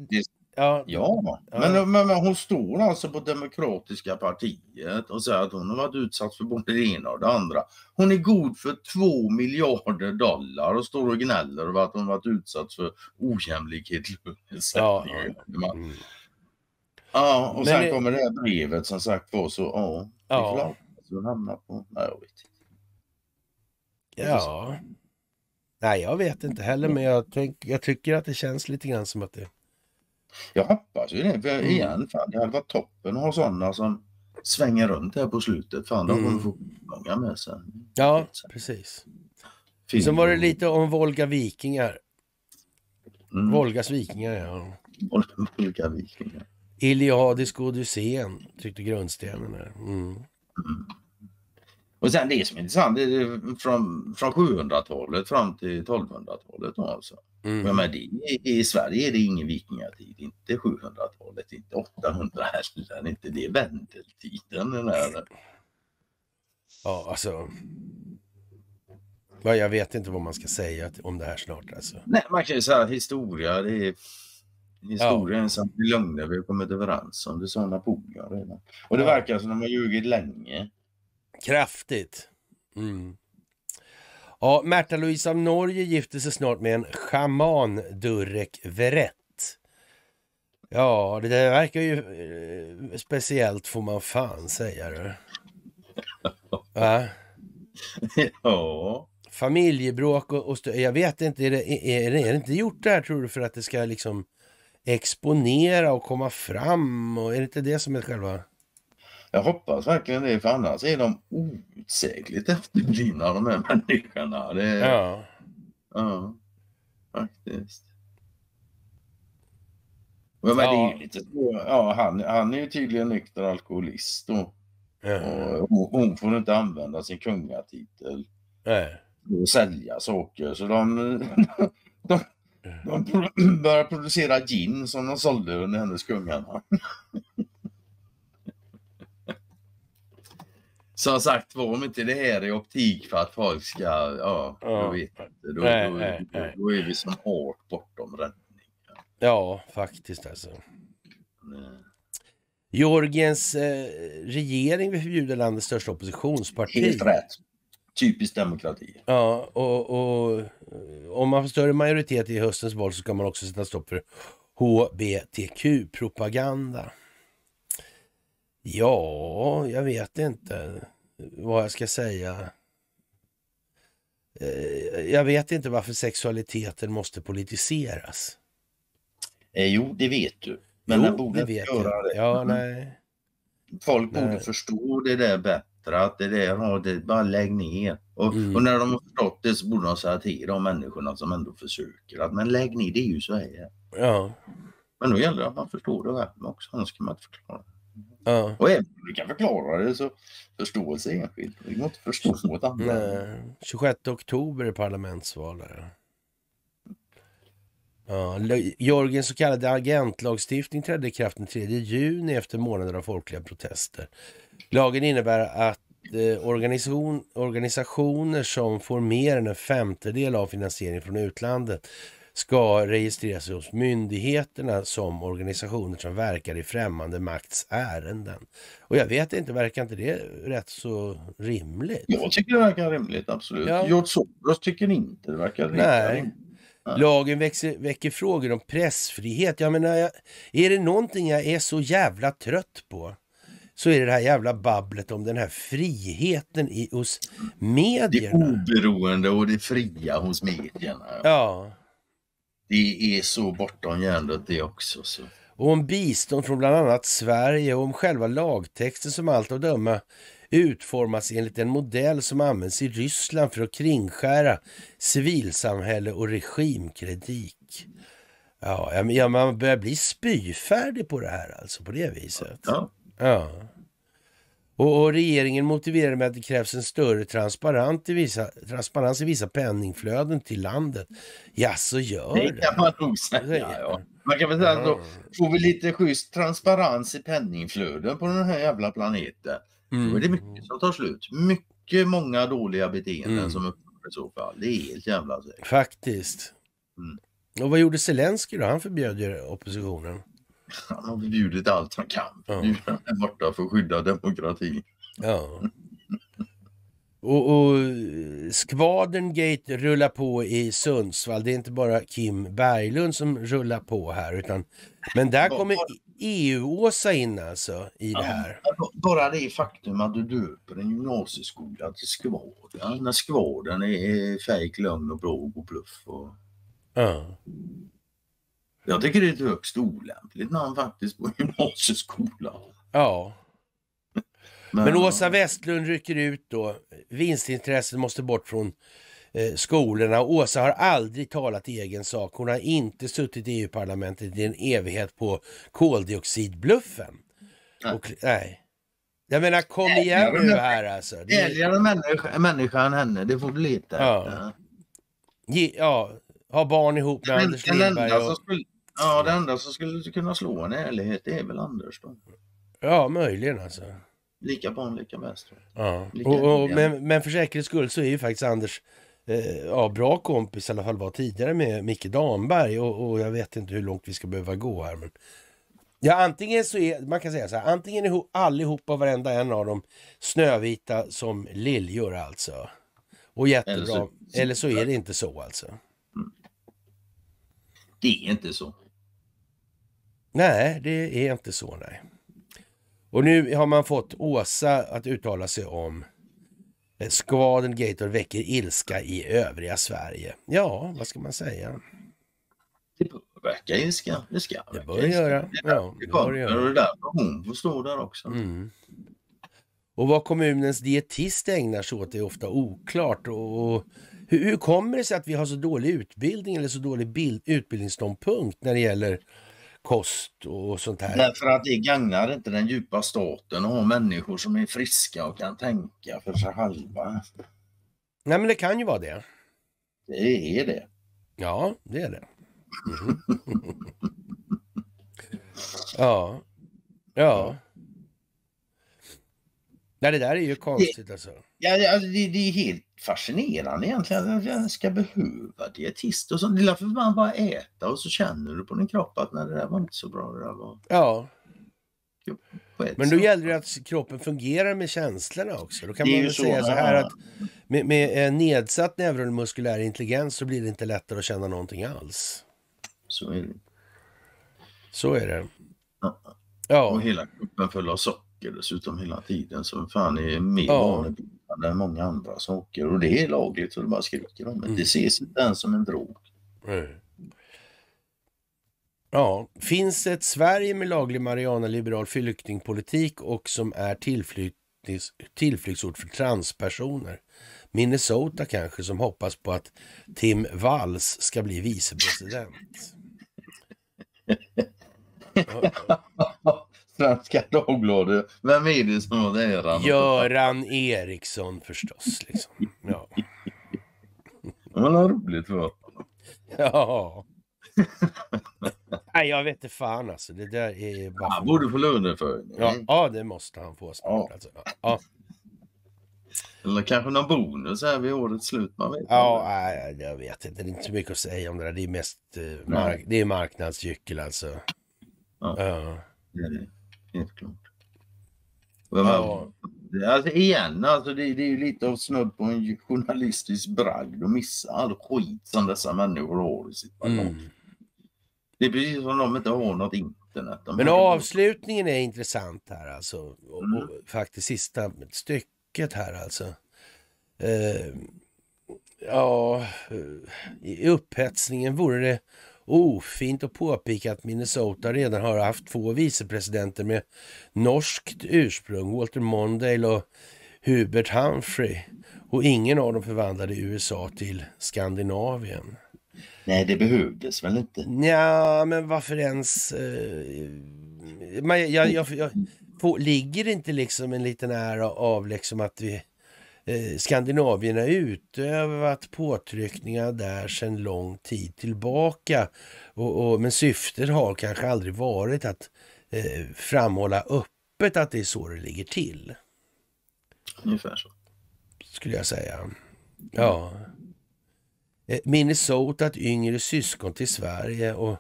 det, Ja, ja. Men, Men, men, hon står alltså på Demokratiska partiet och säger att hon har varit utsatt för både det ena och det andra. Hon är god för två miljarder dollar och står och gnäller över att hon varit utsatt för ojämlikhet. Ja, ja. ja och men sen det... kommer det här brevet som sagt var så ja, Ja. på. Nej, jag vet inte. Ja. Nej, jag vet inte heller, men jag, tänk, jag tycker att det känns lite grann som att det jag hoppas ju det, för mm. igen, fan, det hade varit toppen att ha sådana som svänger runt här på slutet. Fan, de kommer mm. få många med sig. Ja, precis. Film. Sen var det lite om Volga Vikingar. Mm. Volgas Vikingar, ja. Volga Vikingar. Iliadisk Odysseen, tyckte grundstenen. Här. Mm. Mm. Och sen det som är intressant, det är från, från 700-talet fram till 1200-talet. Alltså. Mm. Men, men det, I Sverige är det ingen vikingatid, inte 700-talet, inte 800 heller, inte det är vändeltiden. Den här. Ja, alltså. Jag vet inte vad man ska säga om det här snart. Alltså. Nej, man kan ju säga att historia, det är historien ja. som vi lögner vi har kommit överens om. Det sa Napoleon redan. Och det verkar som de har ljugit länge. Kraftigt. Mm. Ja, Märta Louise av Norge gifte sig snart med en schaman, Durek Verett. Ja, det där verkar ju eh, speciellt får man fan säga. Det. Va? Ja. Familjebråk och, och Jag vet inte, är det, är, är det inte gjort det här tror du för att det ska liksom exponera och komma fram? Och är det inte det som är själva... Jag hoppas verkligen det för annars är de outsägligt efterblivna de här människorna. Det, ja. ja, faktiskt. Men, ja. det är lite ja, han, han är ju tydligen nykter alkoholist då. Ja. Och hon, får inte använda sin kungatitel. Nej. Och sälja saker. Så de, de, de, de började producera gin som de sålde under hennes kungarna. som sagt var, om inte det här är optik för att folk ska, ja, ja. du vet inte. Då, nej, då, nej, då, nej. då, är vi som hårt bortom räddning. Ja, faktiskt alltså. Nej. Georgiens eh, regering vill förbjuda landets största oppositionsparti. Helt rätt. Typiskt demokrati. Ja, och, och, om man får större majoritet i höstens val så ska man också sätta stopp för HBTQ-propaganda. Ja, jag vet inte vad jag ska säga. Eh, jag vet inte varför sexualiteten måste politiseras. Eh, jo, det vet du. Men jo, den borde inte göra det. Ja, mm. nej. Folk nej. borde förstå det där bättre. Att det där, ja, det är bara lägg ner. Och, mm. och, när de har förstått det så borde de säga till de människorna som ändå försöker att men lägg ner, det är ju så här. Ja. Men då gäller det att man förstår det värme också, annars kan man inte förklara. Ja. Och även om du kan förklara det så förståelse är enskild. Det går inte att förstå åt andra. Nej. 26 oktober är parlamentsval. Där. Ja, Jörgens så kallade agentlagstiftning trädde i kraft den 3 juni efter månader av folkliga protester. Lagen innebär att eh, organisation, organisationer som får mer än en femtedel av finansiering från utlandet ska registreras hos myndigheterna som organisationer som verkar i främmande makts ärenden. Och jag vet inte, verkar inte det rätt så rimligt? Jag tycker det verkar rimligt, absolut. Ja. George Soros tycker inte det verkar Nej. Lagen växer, väcker frågor om pressfrihet. Jag menar, är det någonting jag är så jävla trött på så är det det här jävla babblet om den här friheten i, hos medierna. Det oberoende och det fria hos medierna. Ja. Det är så bortom hjärndött det också. Så. Och om bistånd från bland annat Sverige och om själva lagtexten som allt att döma utformas enligt en modell som används i Ryssland för att kringskära civilsamhälle och regimkritik. Ja, ja, man börjar bli spyfärdig på det här alltså, på det viset. Ja. ja. Och, och regeringen motiverar med att det krävs en större transparens i vissa, transparens i vissa penningflöden till landet. Ja, så gör det. Det kan man nog säga. Ja. Man kan väl säga att då får vi lite schysst transparens i penningflöden på den här jävla planeten. Mm. Då är det mycket mm. som tar slut. Mycket många dåliga beteenden mm. som uppkommer i så fall. Det är helt jävla säkert. Faktiskt. Mm. Och vad gjorde Zelensky då? Han förbjöd ju oppositionen han har förbjudit allt han kan. Ja. Nu är han borta för att skydda demokratin. Ja. Och, och Skvadengate rullar på i Sundsvall. Det är inte bara Kim Berglund som rullar på här. Utan, men där kommer EU-Åsa in alltså i det här. Ja, bara det faktum att du döper en gymnasieskola till Skvadern. när Skvaden är fejk, lögn och bråk och bluff. Och... Ja. Jag tycker det är ett högst olämpligt namn faktiskt på gymnasieskolan. Ja. Men, Men Åsa Westlund rycker ut då. Vinstintresset måste bort från eh, skolorna. Åsa har aldrig talat i egen sak. Hon har inte suttit i EU-parlamentet i en evighet på koldioxidbluffen. Nej. Och, nej. Jag menar kom igen nu här alltså. Ärligare människa, människa än henne, det får du lite. Ja. ja. ja. ha barn ihop med den, Anders Lindberg. och... Ja, det enda som skulle kunna slå en ärlighet är väl Anders då. Ja, möjligen alltså. Lika barn, lika bäst. Ja, lika och, och men, men, för säkerhets skull så är ju faktiskt Anders eh, ja, bra kompis, i alla fall var tidigare med Micke Damberg och, och, jag vet inte hur långt vi ska behöva gå här. Men... Ja, antingen så är, man kan säga så här, antingen är allihopa, varenda en av dem snövita som liljor alltså. Och jättebra. Eller så, eller så är det inte så alltså. Mm. Det är inte så. Nej, det är inte så. nej. Och nu har man fått Åsa att uttala sig om eh, skvaden Gator väcker ilska i övriga Sverige. Ja, vad ska man säga? Det bör väcka ilska. Det ska det bör ilska. göra. Det, där, ja, det bör göra. Det där hon får stå där också. Mm. Och vad kommunens dietist ägnar sig åt är ofta oklart. Och, hur, hur kommer det sig att vi har så dålig utbildning eller så dålig bild, utbildningsståndpunkt när det gäller kost och sånt här? Därför att det gagnar inte den djupa staten att ha människor som är friska och kan tänka för sig själva. Nej men det kan ju vara det. Det är det. Ja, det är det. Mhm. ja. Ja. Nej, det där är ju konstigt alltså. Ja, alltså, det, det, är helt fascinerande egentligen att jag ska behöva dietister. Så det är därför man bara äta och så känner du på din kropp att nej, det där var inte så bra. Det där var... Ja. Men då gäller det att kroppen fungerar med känslorna också. Då kan man väl säga så här att med, med nedsatt neuromuskulär intelligens så blir det inte lättare att känna någonting alls. Så är det. Så är det. ja. Och hela kroppen full av socker dessutom hela tiden. Så fan är mer ja. vanligt än många andra saker. Och det är lagligt så det bara skriker om det. Mm. Det ses inte ens som en drog. Mm. Ja, finns ett Sverige med laglig marijuana, liberal flyktingpolitik och som är tillflyktsort för transpersoner? Minnesota kanske som hoppas på att Tim Walls ska bli vicepresident. Svenska Dagbladet. Vem är det som har äran? Göran Eriksson förstås. Liksom. Ja. Men vad roligt för honom. Ja. Nej, jag vet inte fan alltså. Det där är bara... Han borde få löneförhöjning. Ja, ja, det måste han få alltså. Ja. Alltså. Ja. Eller kanske någon bonus här vid årets slut. Man vet ja, nej, jag vet inte. Det är inte så mycket att säga om det där. Det är mest eh, mark det är marknadsgyckel alltså. Ja. ja. Det är det helt klart. Ja. Alltså igen, alltså det, det är ju lite av snudd på en journalistisk bragd att missa all skit som dessa människor har i sitt balkong. Mm. Det är precis som de inte har något internet. De Men avslutningen är intressant här alltså. mm. och faktiskt sista stycket här alltså. Eh, ja, eh, i upphetsningen vore det ofint oh, att påpeka att Minnesota redan har haft två vicepresidenter med norskt ursprung, Walter Mondale och Hubert Humphrey. Och ingen av dem förvandlade USA till Skandinavien. Nej, det behövdes väl inte? Ja, men varför ens... Eh, man, jag, jag, jag, på, ligger det inte liksom en liten ära av liksom att vi Eh, Skandinavien har utövat påtryckningar där sedan lång tid tillbaka. Och, och, men syftet har kanske aldrig varit att eh, framhålla öppet att det är så det ligger till. Ungefär så. Skulle jag säga. Ja. Eh, Minnesota, ett yngre syskon till Sverige och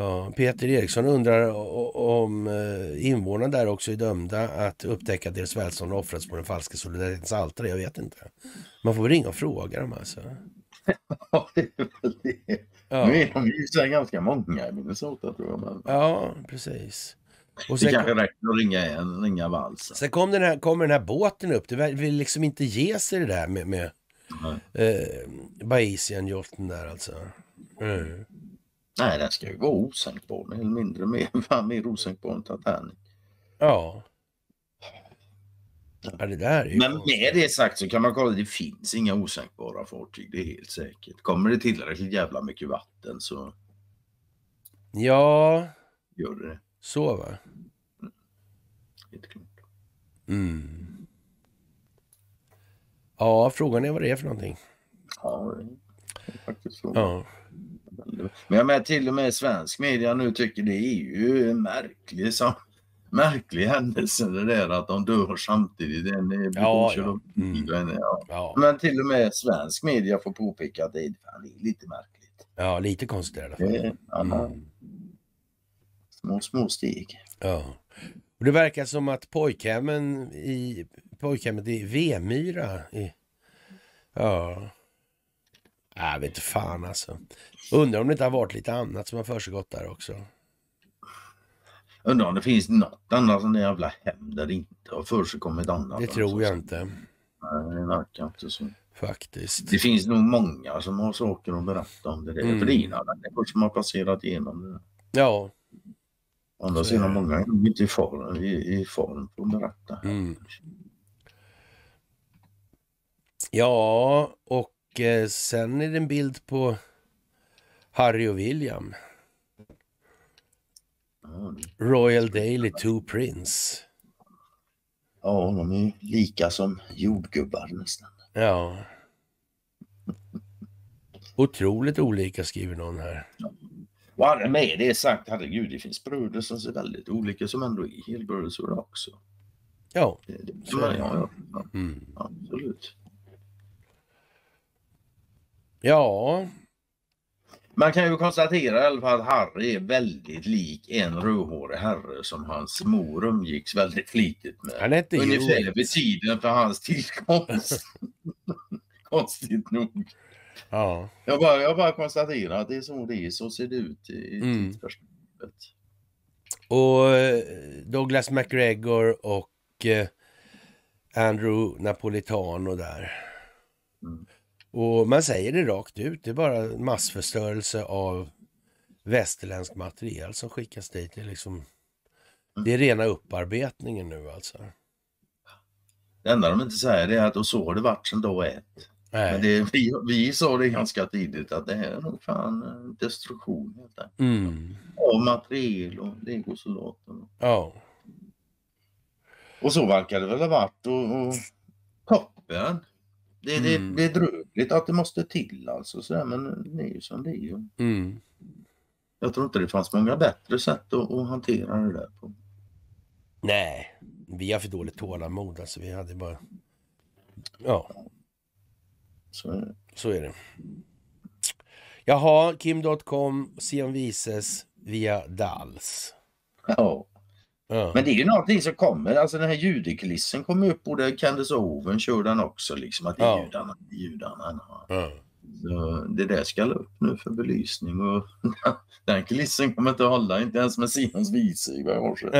Ja, Peter Eriksson undrar om eh, invånarna där också är dömda att upptäcka att deras välstånd offrats på den falska solidaritetens altare. Jag vet inte. Man får väl ringa och fråga dem alltså. Ja, det är väl det. Ja. Nu är de ju så ganska många i Minnesota tror jag. Men... Ja, precis. Och sen det kanske räcker att ringa, ringa valsen. Sen kom den här, kommer den här båten upp. Det vill liksom inte ge sig det där med, med mm. eh, Baesian-yachten där alltså. Mm. Nej, den ska ju vara osänkbar mer eller mindre. Mer, mer osänkbar än Titanic. Ja. ja det där ju Men med det sagt så kan man kolla, det finns inga osänkbara fartyg, det är helt säkert. Kommer det tillräckligt jävla mycket vatten så... Ja... Gör det Så va? Mm. Helt klart. Mm. Ja, frågan är vad det är för någonting. Ja, det är faktiskt så. Ja land. Men jag med till och med svensk media nu tycker det är ju märkligt. Så märklig händelse det där att de dör samtidigt. En är ja, ja. Mm. ja. Men till och med svensk media får påpeka att det är, lite märkligt. Ja, lite konstigt i alla fall. Mm. Små, små steg. Ja. Och det verkar som att pojkhemmen i, pojkhemmet i Vemyra i, ja, jag vet fan alltså. Undrar om det inte har varit lite annat som har försiggått där också. Undrar om det finns något annat sån där jävla hem där det inte har förekommit annat. Det tror jag inte. Nej, det verkar inte så. Faktiskt. Det finns nog många som har saker att berätta om det där. Mm. För det är människor mm. som har passerat igenom det. Ja. Å andra sidan många är inte i form, i, i form för att berätta. Mm. Ja, och eh, sen är det en bild på Harry och William. Ah, Royal Daily Two Prince. Ja, de är lika som jordgubbar nästan. Ja. Otroligt olika skriver någon här. Ja. Och med det sagt, herregud, det finns bröder som ser väldigt olika som ändå är helbröder också. Ja, det, det, så är det. Ja, ja, ja. Mm. Absolut. Ja, man kan ju konstatera i alla fall att Harry är väldigt lik en rödhårig herre som hans mor umgicks väldigt flitigt med. Han hette Ungefär vid tiden för hans tillkomst. Konstigt nog. Ja. Jag, bara, jag bara konstaterar att det är så det är. Så ser det ut i mm. Och eh, Douglas McGregor och eh, Andrew Napolitano där. Mm. Och man säger det rakt ut, det är bara massförstörelse av västerländsk material som skickas dit. Det är, liksom, mm. det är rena upparbetningen nu alltså. Det enda de inte säger är att och så har det varit sedan dag ett. Nej. Men det, vi, vi sa det ganska tidigt att det här är nog fan eh, destruktion helt enkelt. Mm. Av materiel och legosoldater. Ja. Och så verkar det väl ha varit och, och toppen det, mm. det, det är drögligt att det måste till alltså så där, men det är ju som det är ju. Mm. Jag tror inte det fanns många bättre sätt att, att hantera det där på. Nej, vi har för dåligt tålamod alltså. Vi hade bara... Ja. Så är det. Så är det. Jaha, Kim.com, Sion Vises via Dals. Ja. Men det är ju någonting som kommer, alltså den här judeklissen kom upp och det Candice Owen kör den också liksom att det är ja. judarna, judarna. Ja. Så det där ska upp nu för belysning och den klissen kommer inte hålla, inte ens med Sions visor i varje år sedan.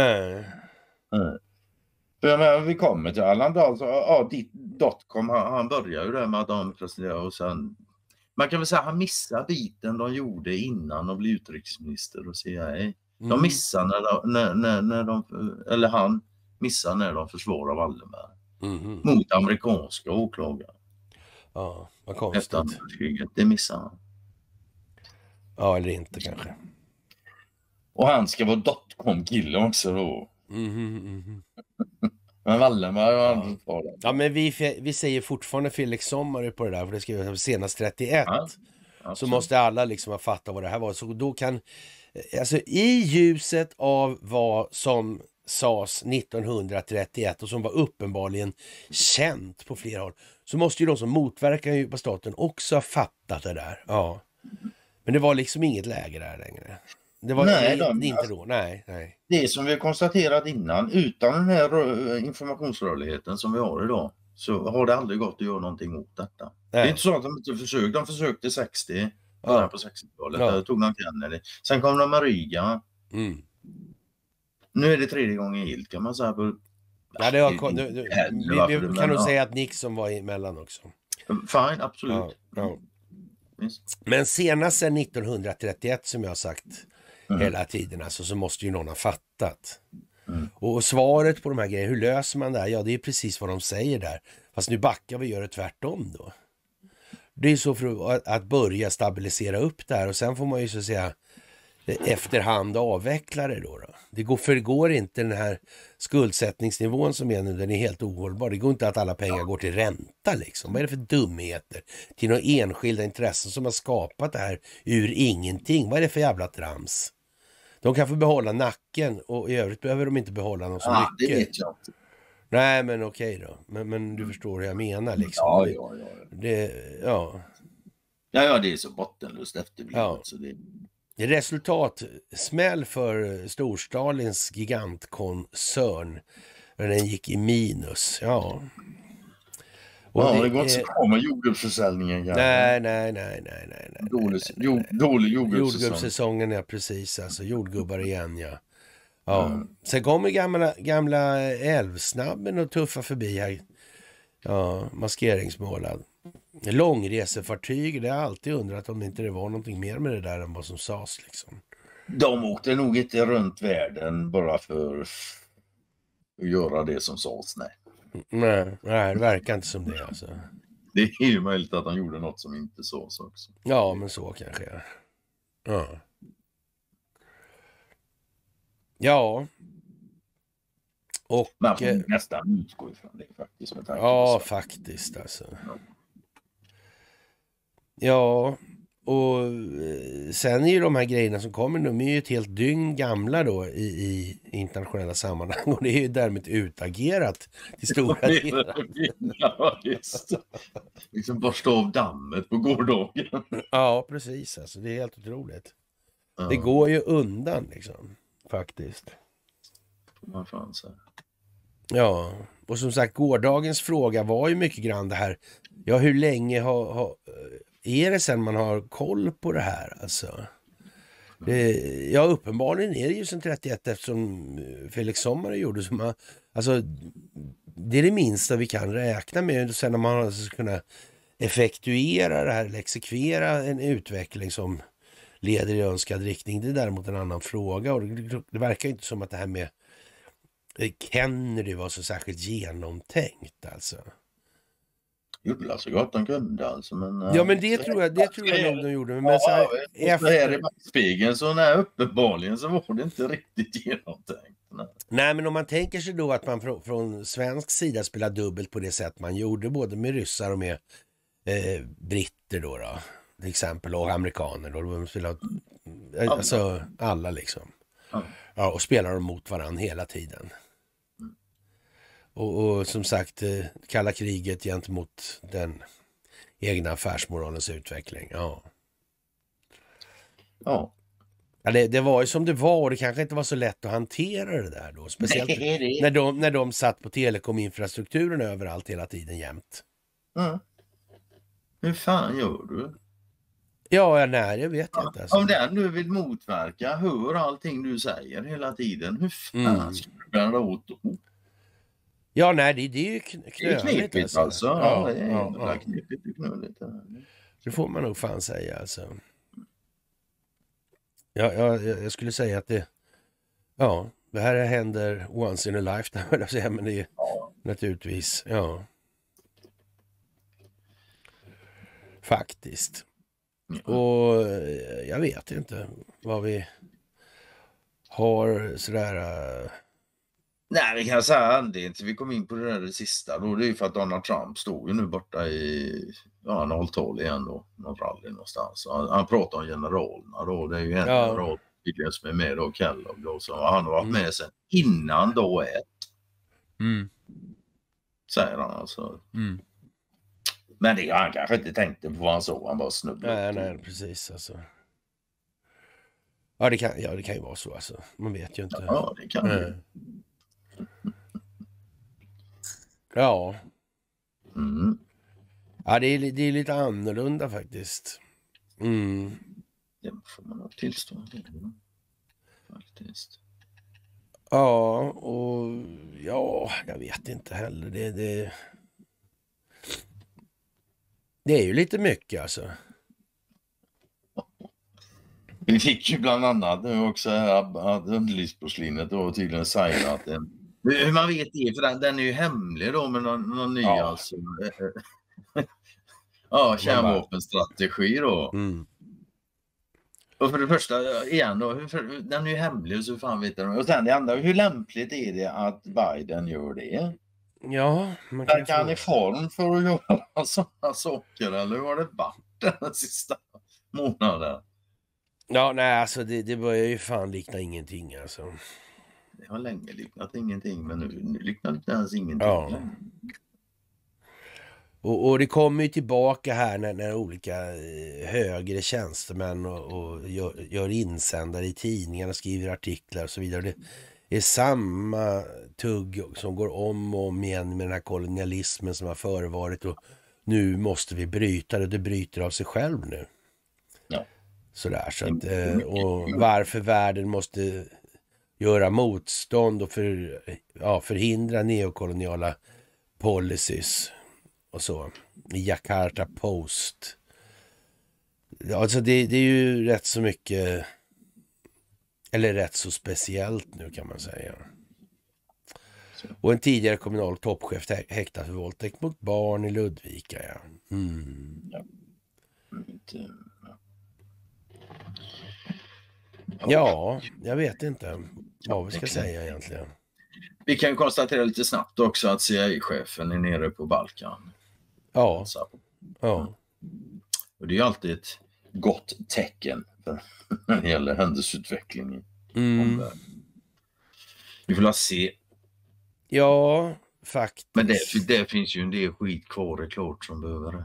För menar, vi kommer till Allan Dahl, ja, ditt dotcom, han, han börjar ju där med att de presenterar och sen man kan väl säga att han missade biten de gjorde innan de blev utrikesminister och CIA. De mm. missar när, när, när, när de, eller han missar när de försvarar Wallenberg. Mm. Mot amerikanska åklagare. Ja, vad konstigt. Efter andra det missar han. Ja, eller inte kanske. Och han ska vara dotcom-kille också då. Mm, mm, men Wallenberg har aldrig ja. ja, men vi, vi säger fortfarande Felix Sommare på det där, för det skrev senast 31. Ja, så måste alla liksom ha fattat vad det här var. Så då kan Eh, alltså i ljuset av vad som sades 1931 och som var uppenbarligen känt på flera håll, så måste ju de som motverkar djupa staten också ha fattat det där. Ja. Men det var liksom inget läge där längre. Det var nej, det, de, inte då, nej, nej. Det som vi har konstaterat innan, utan den här eh, informationsrörligheten som vi har idag, så har det aldrig gått att göra någonting åt detta. Nej. Det är inte så att de inte försökte, de försökte 60, Början på 60-talet. Ja. Då tog de Kennedy. Sen kom de med Reagan. Mm. Nu är det tredje gången gilt kan man säga. Ja, det var, du, du, vi, vi, kan nog säga att Nixon var emellan också. Fine, absolut. Ja, Men senast 1931 som jag har sagt mm. hela tiden alltså, så måste ju någon ha fattat. Mm. Och svaret på de här grejerna, hur löser man det här? Ja, det är precis vad de säger där. Fast nu backar vi och gör det tvärtom då. Det är så för att, börja stabilisera upp det här och sen får man ju så att säga eh, efterhand avveckla det då. då. Det går, förgår inte den här skuldsättningsnivån som är nu, den är helt ohållbar. Det går inte att alla pengar går till ränta liksom. Vad är det för dumheter? Till några enskilda intressen som har skapat det här ur ingenting. Vad är det för jävla trams? De kan få behålla nacken och i övrigt behöver de inte behålla någon så ja, mycket. Det vet jag Nej men okej då. Men, men du mm. förstår hur jag menar liksom. Ja, ja, ja. Det, ja. Ja, ja, det är så bottenlöst efterblivet. Ja. Så det... Resultat, smäll för eh, Storstalins gigantkoncern. den gick i minus, ja. Och ja, det, det går inte så bra med jordgubbsförsäljningen. Nej, nej, nej, nej, nej. nej, nej, nej. Dålig, dålig jordgubbssäsong. Jordgubbssäsongen, ja precis. Alltså jordgubbar igen, ja. Ja. Mm. Sen kommer gamla, gamla älvsnabben och tuffar förbi här. Ja, maskeringsmålad. Långresefartyg, det har jag alltid undrat om inte det var någonting mer med det där än vad som sades liksom. De åkte nog inte runt världen bara för att göra det som sades, nej. Nej, nej det verkar inte som det alltså. Det är ju möjligt att han gjorde något som inte sades också. Ja, men så kanske. Ja. Ja. Och... Man får eh, nästan utgå ifrån det faktiskt. Ja, faktiskt alltså. Ja, och eh, sen är ju de här grejerna som kommer, de är ju ett helt dygn gamla då i, i internationella sammanhang och det är ju därmed utagerat till stora delar. Ja, just Liksom borsta av dammet på gårdagen. Ja, precis alltså. Det är helt otroligt. Ja. Det går ju undan liksom. Faktiskt. Får fan säga. Ja, och som sagt gårdagens fråga var ju mycket grann det här. Ja, hur länge har, har eh, är det sen man har koll på det här alltså? ja, uppenbarligen är det ju sen 31 eftersom eh, Felix Sommare gjorde så. Man, alltså, det är det minsta vi kan räkna med. Sen när man alltså ska kunna effektuera det här eller exekvera en utveckling som leder i önskad riktning. Det är däremot en annan fråga och det verkar inte som att det här med eh, Kennedy var så särskilt genomtänkt alltså. Gjorde så gott de kunde alltså. Men, eh, ja men det tror jag, det tror jag nog de gjorde. Men ja, så här, efter... här i backspegeln så nej, uppenbarligen så var det inte riktigt genomtänkt. Nej. nej men om man tänker sig då att man från, från svensk sida spelar dubbelt på det sätt man gjorde både med ryssar och med eh, britter då. då till exempel och amerikaner och de spelar alltså alla liksom. Ja, och spelar dem mot varandra hela tiden. Och, och, som sagt, eh, kalla kriget gentemot den egna affärsmoralens utveckling. Ja. Ja. ja det, det, var ju som det var och det kanske inte var så lätt att hantera det där då. Speciellt Nej, när, de, när de satt på telekominfrastrukturen överallt hela tiden jämt. Ja. Hur fan gör du? Ja, nej, det vet jag inte. Alltså. Om den du vill motverka hör allting du säger hela tiden, hur fan mm. ska du bära åt då? Ja, nej, det, det är ju knöligt. Det är knepigt alltså. alltså. Ja, ja, det är ja, ja. knepigt och knöligt. Det får man nog fan säga alltså. Ja, jag, jag skulle säga att det... Ja, det här händer once in a lifetime, säga, men det är ja. naturligtvis, ja. Faktiskt. Och eh, jag vet inte vad vi har sådär... Äh... Nej, vi kan säga anledningen till vi kom in på det där det sista då, det är ju för att Donald Trump stod ju nu borta i ja, han har tal igen då, någon rally någonstans. Han, han pratade om generalerna då, det är ju en ja. general tydligen som är med då, Kellogg då, som han har varit mm. med sedan innan då ett. Mm. Säger han alltså. Mm. Men det, han kanske inte tänkte på vad han såg, han bara snubblade. Nej, nej, precis alltså. Ja det, kan, ja, det kan ju vara så alltså. Man vet ju inte. Ja, det kan det mm. Ja. Mm. Ja, det är, det är lite annorlunda faktiskt. Mm. Det får man nog tillstå. Faktiskt. Ja, och ja, jag vet inte heller. Det, det, det är ju lite mycket alltså. Vi fick ju bland annat nu också att underlivsporslinet var tydligen signat. Hur man vet det, för den, den är ju hemlig då med någon, någon ny ja. alltså. ja, kärnvapenstrategi då. Mm. Och för det första, igen då, hur, för, den är ju hemlig så hur fan vet de? Och sen det andra, hur lämpligt är det att Biden gör det? Ja, man kan Verkar han i form för att göra sådana saker eller hur har det varit den sista månaden? Ja, nej alltså det, det börjar ju fan likna ingenting alltså. Det har länge liknat ingenting men nu, nu liknar det inte ens ingenting. Ja. Och, och, det kommer ju tillbaka här när, när olika eh, högre tjänstemän och, och gör, gör insändare i tidningarna och skriver artiklar och så vidare. Det, är samma tugg som går om och om igen med den här kolonialismen som har förevarit och nu måste vi bryta det. Det bryter av sig själv nu. Ja. Sådär, så mm. att, eh, och varför världen måste göra motstånd och för, ja, förhindra neokoloniala policies och så. I Jakarta Post. Alltså det, det är ju rätt så mycket eller rätt så speciellt nu kan man säga. Och en tidigare kommunal toppchef häktad för våldtäkt mot barn i Ludvika. Ja. Mm. Ja. Mm, jag vet inte vad vi ska säga egentligen. Vi kan konstatera lite snabbt också att CIA-chefen är nere på Balkan. Ja. ja. Och det är alltid ett gott tecken när det gäller händelseutveckling mm. Omvärlden. Vi får la se. Ja, faktiskt. Men det, det, finns ju en del skit kvar, det är klart, som behöver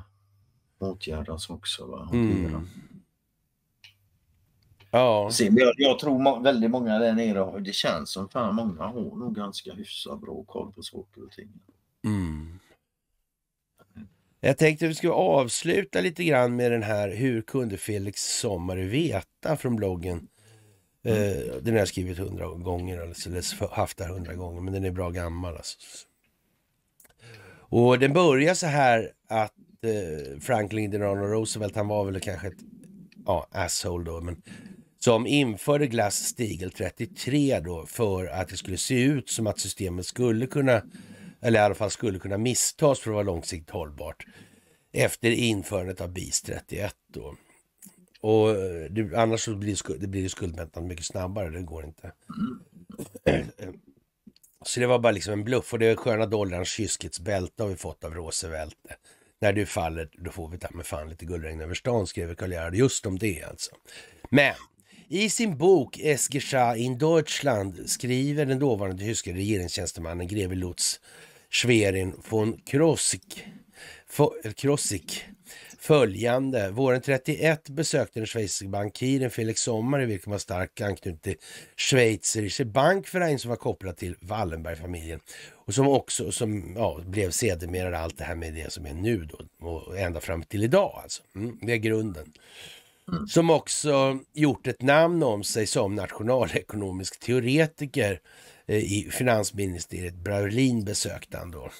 åtgärdas också. Va? Mm. Ja. Sen, jag, jag, tror väldigt många där nere, det känns som fan många har nog ganska hyfsat bra koll på saker och ting. Mm. Jag tänkte att vi skulle avsluta lite grann med den här Hur kunde Felix Sommar veta? från bloggen. Eh, mm. den har jag skrivit hundra gånger, alltså, eller haft där hundra gånger, men den är bra gammal. Alltså. Och den börjar så här att eh, Franklin Delano Roosevelt, han var väl kanske ett ja, asshole då, men som införde glass Stigel 33 då för att det skulle se ut som att systemet skulle kunna eller i alla fall skulle kunna misstas för att vara långsiktigt hållbart efter införandet av BIS 31. Då. Och eh, det, annars så blir skuld, det blir skuldmättnad mycket snabbare, det går inte. Så det var bara liksom en bluff och det är sköna dollarns kyskhetsbälte har vi fått av Roosevelt. När du faller, då får vi ta med fan lite guldregn över stan, skrev Karl Gerhard just om det alltså. Men i sin bok Esgerscha in Deutschland skriver den dåvarande tyske regeringstjänstemannen greve Lutz Schwerin von Krossik. Eh, Krossik följande. Våren 31 besökte den schweiziske bankiren Felix i vilken var starkt anknuten till Schweizerische Bankverein som var kopplad till Wallenbergfamiljen och som också som, ja, blev sedermera allt det här med det som är nu då och ända fram till idag alltså. Mm, det är grunden. Mm. Som också gjort ett namn om sig som nationalekonomisk teoretiker Eh, i finansministeriet Braulin besökte han då.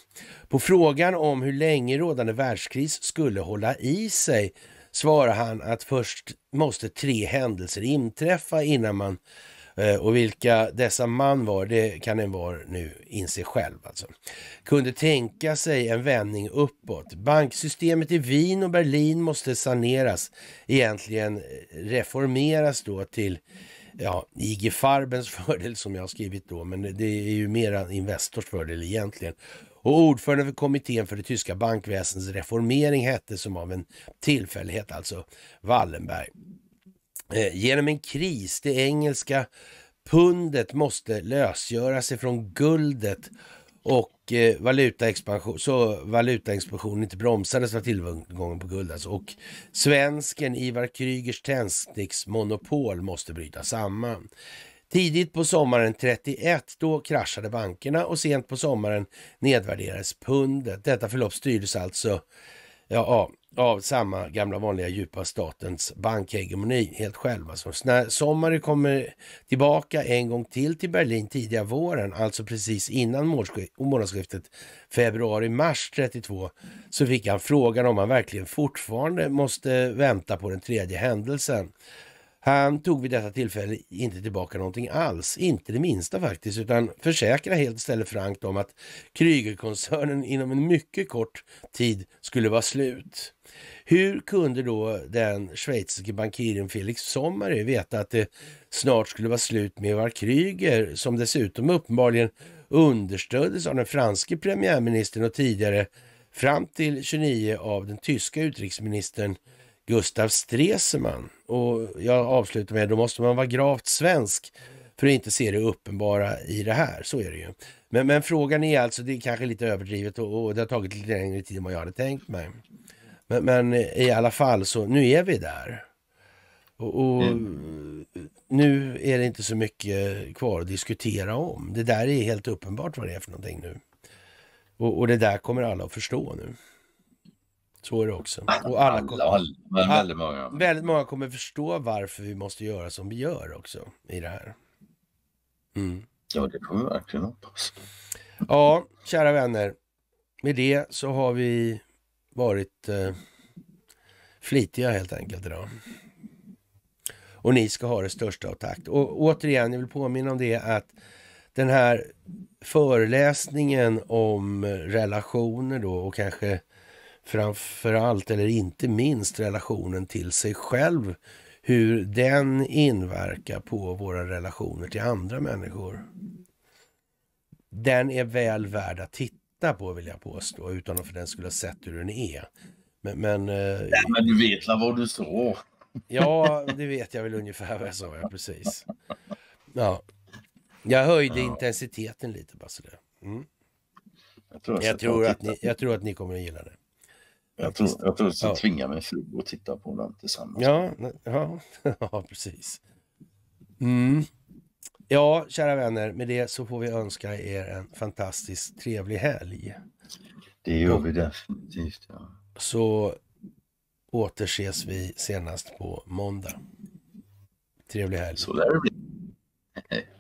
På frågan om hur länge rådande världskris skulle hålla i sig svarar han att först måste tre händelser inträffa innan man eh, och vilka dessa man var, det kan en var nu inse själv alltså. Kunde tänka sig en vändning uppåt. Banksystemet i Wien och Berlin måste saneras, egentligen eh, reformeras då till ja, IG Farbens fördel som jag har skrivit då, men det är ju mera Investors fördel egentligen. Och ordförande för kommittén för det tyska bankväsendets reformering hette som av en tillfällighet alltså Wallenberg. Eh, genom en kris, det engelska pundet måste lösgöra sig från guldet och eh, valutaexpansion, så valutaexpansionen inte bromsades av tillgången på guld alltså. Och svensken Ivar Krygers tändsticksmonopol måste bryta samman. Tidigt på sommaren 31 då kraschade bankerna och sent på sommaren nedvärderades pundet. Detta förlopp styrdes alltså ja, av samma gamla vanliga djupa statens bankhegemoni helt själva. Så när Sommare kommer tillbaka en gång till till Berlin tidiga våren, alltså precis innan månadsskiftet februari-mars 32, så fick han frågan om han verkligen fortfarande måste vänta på den tredje händelsen han tog vid detta tillfälle inte tillbaka någonting alls, inte det minsta faktiskt, utan försäkrade helt istället frankt om att Krügerkoncernen inom en mycket kort tid skulle vara slut. Hur kunde då den schweiziske bankiren Felix Sommarö veta att det snart skulle vara slut med Eva Krüger, som dessutom uppenbarligen understöddes av den franske premiärministern och tidigare fram till 29 av den tyska utrikesministern Gustav Stresemann? och jag avslutar med, då måste man vara gravt svensk för att inte se det uppenbara i det här. Så är det ju. Men, men frågan är alltså, det är kanske lite överdrivet och, och det har tagit lite längre tid än vad jag hade tänkt mig. Men, men i alla fall, så nu är vi där. Och, och mm. nu är det inte så mycket kvar att diskutera om. Det där är helt uppenbart vad det är för någonting nu. Och, och det där kommer alla att förstå nu. Så är det också. Och alla, alla, alla, väldigt, många. väldigt många kommer förstå varför vi måste göra som vi gör också i det här. Mm. Ja, det får vi verkligen hoppas. Ja, kära vänner. Med det så har vi varit eh, flitiga helt enkelt idag. Och ni ska ha det största av takt. Och återigen, jag vill påminna om det att den här föreläsningen om relationer då och kanske framförallt eller inte minst relationen till sig själv. Hur den inverkar på våra relationer till andra människor. Den är väl värd att titta på vill jag påstå utan att för den skulle ha sett hur den är. Men, men, eh, ja, men du vet väl vad du sa? Ja, det vet jag väl ungefär vad jag sa, ja, precis. Ja. Jag höjde ja. intensiteten lite bara sådär. Mm. Jag tror, jag, jag, tror att ni, jag tror att ni kommer att gilla det. Jag tror, att jag tvingar min fru att titta på den tillsammans. Ja, ja, ja precis. Mm. Ja, kära vänner, med det så får vi önska er en fantastiskt trevlig helg. Det gör vi definitivt. Ja. Så återses vi senast på måndag. Trevlig helg. Så lär det bli.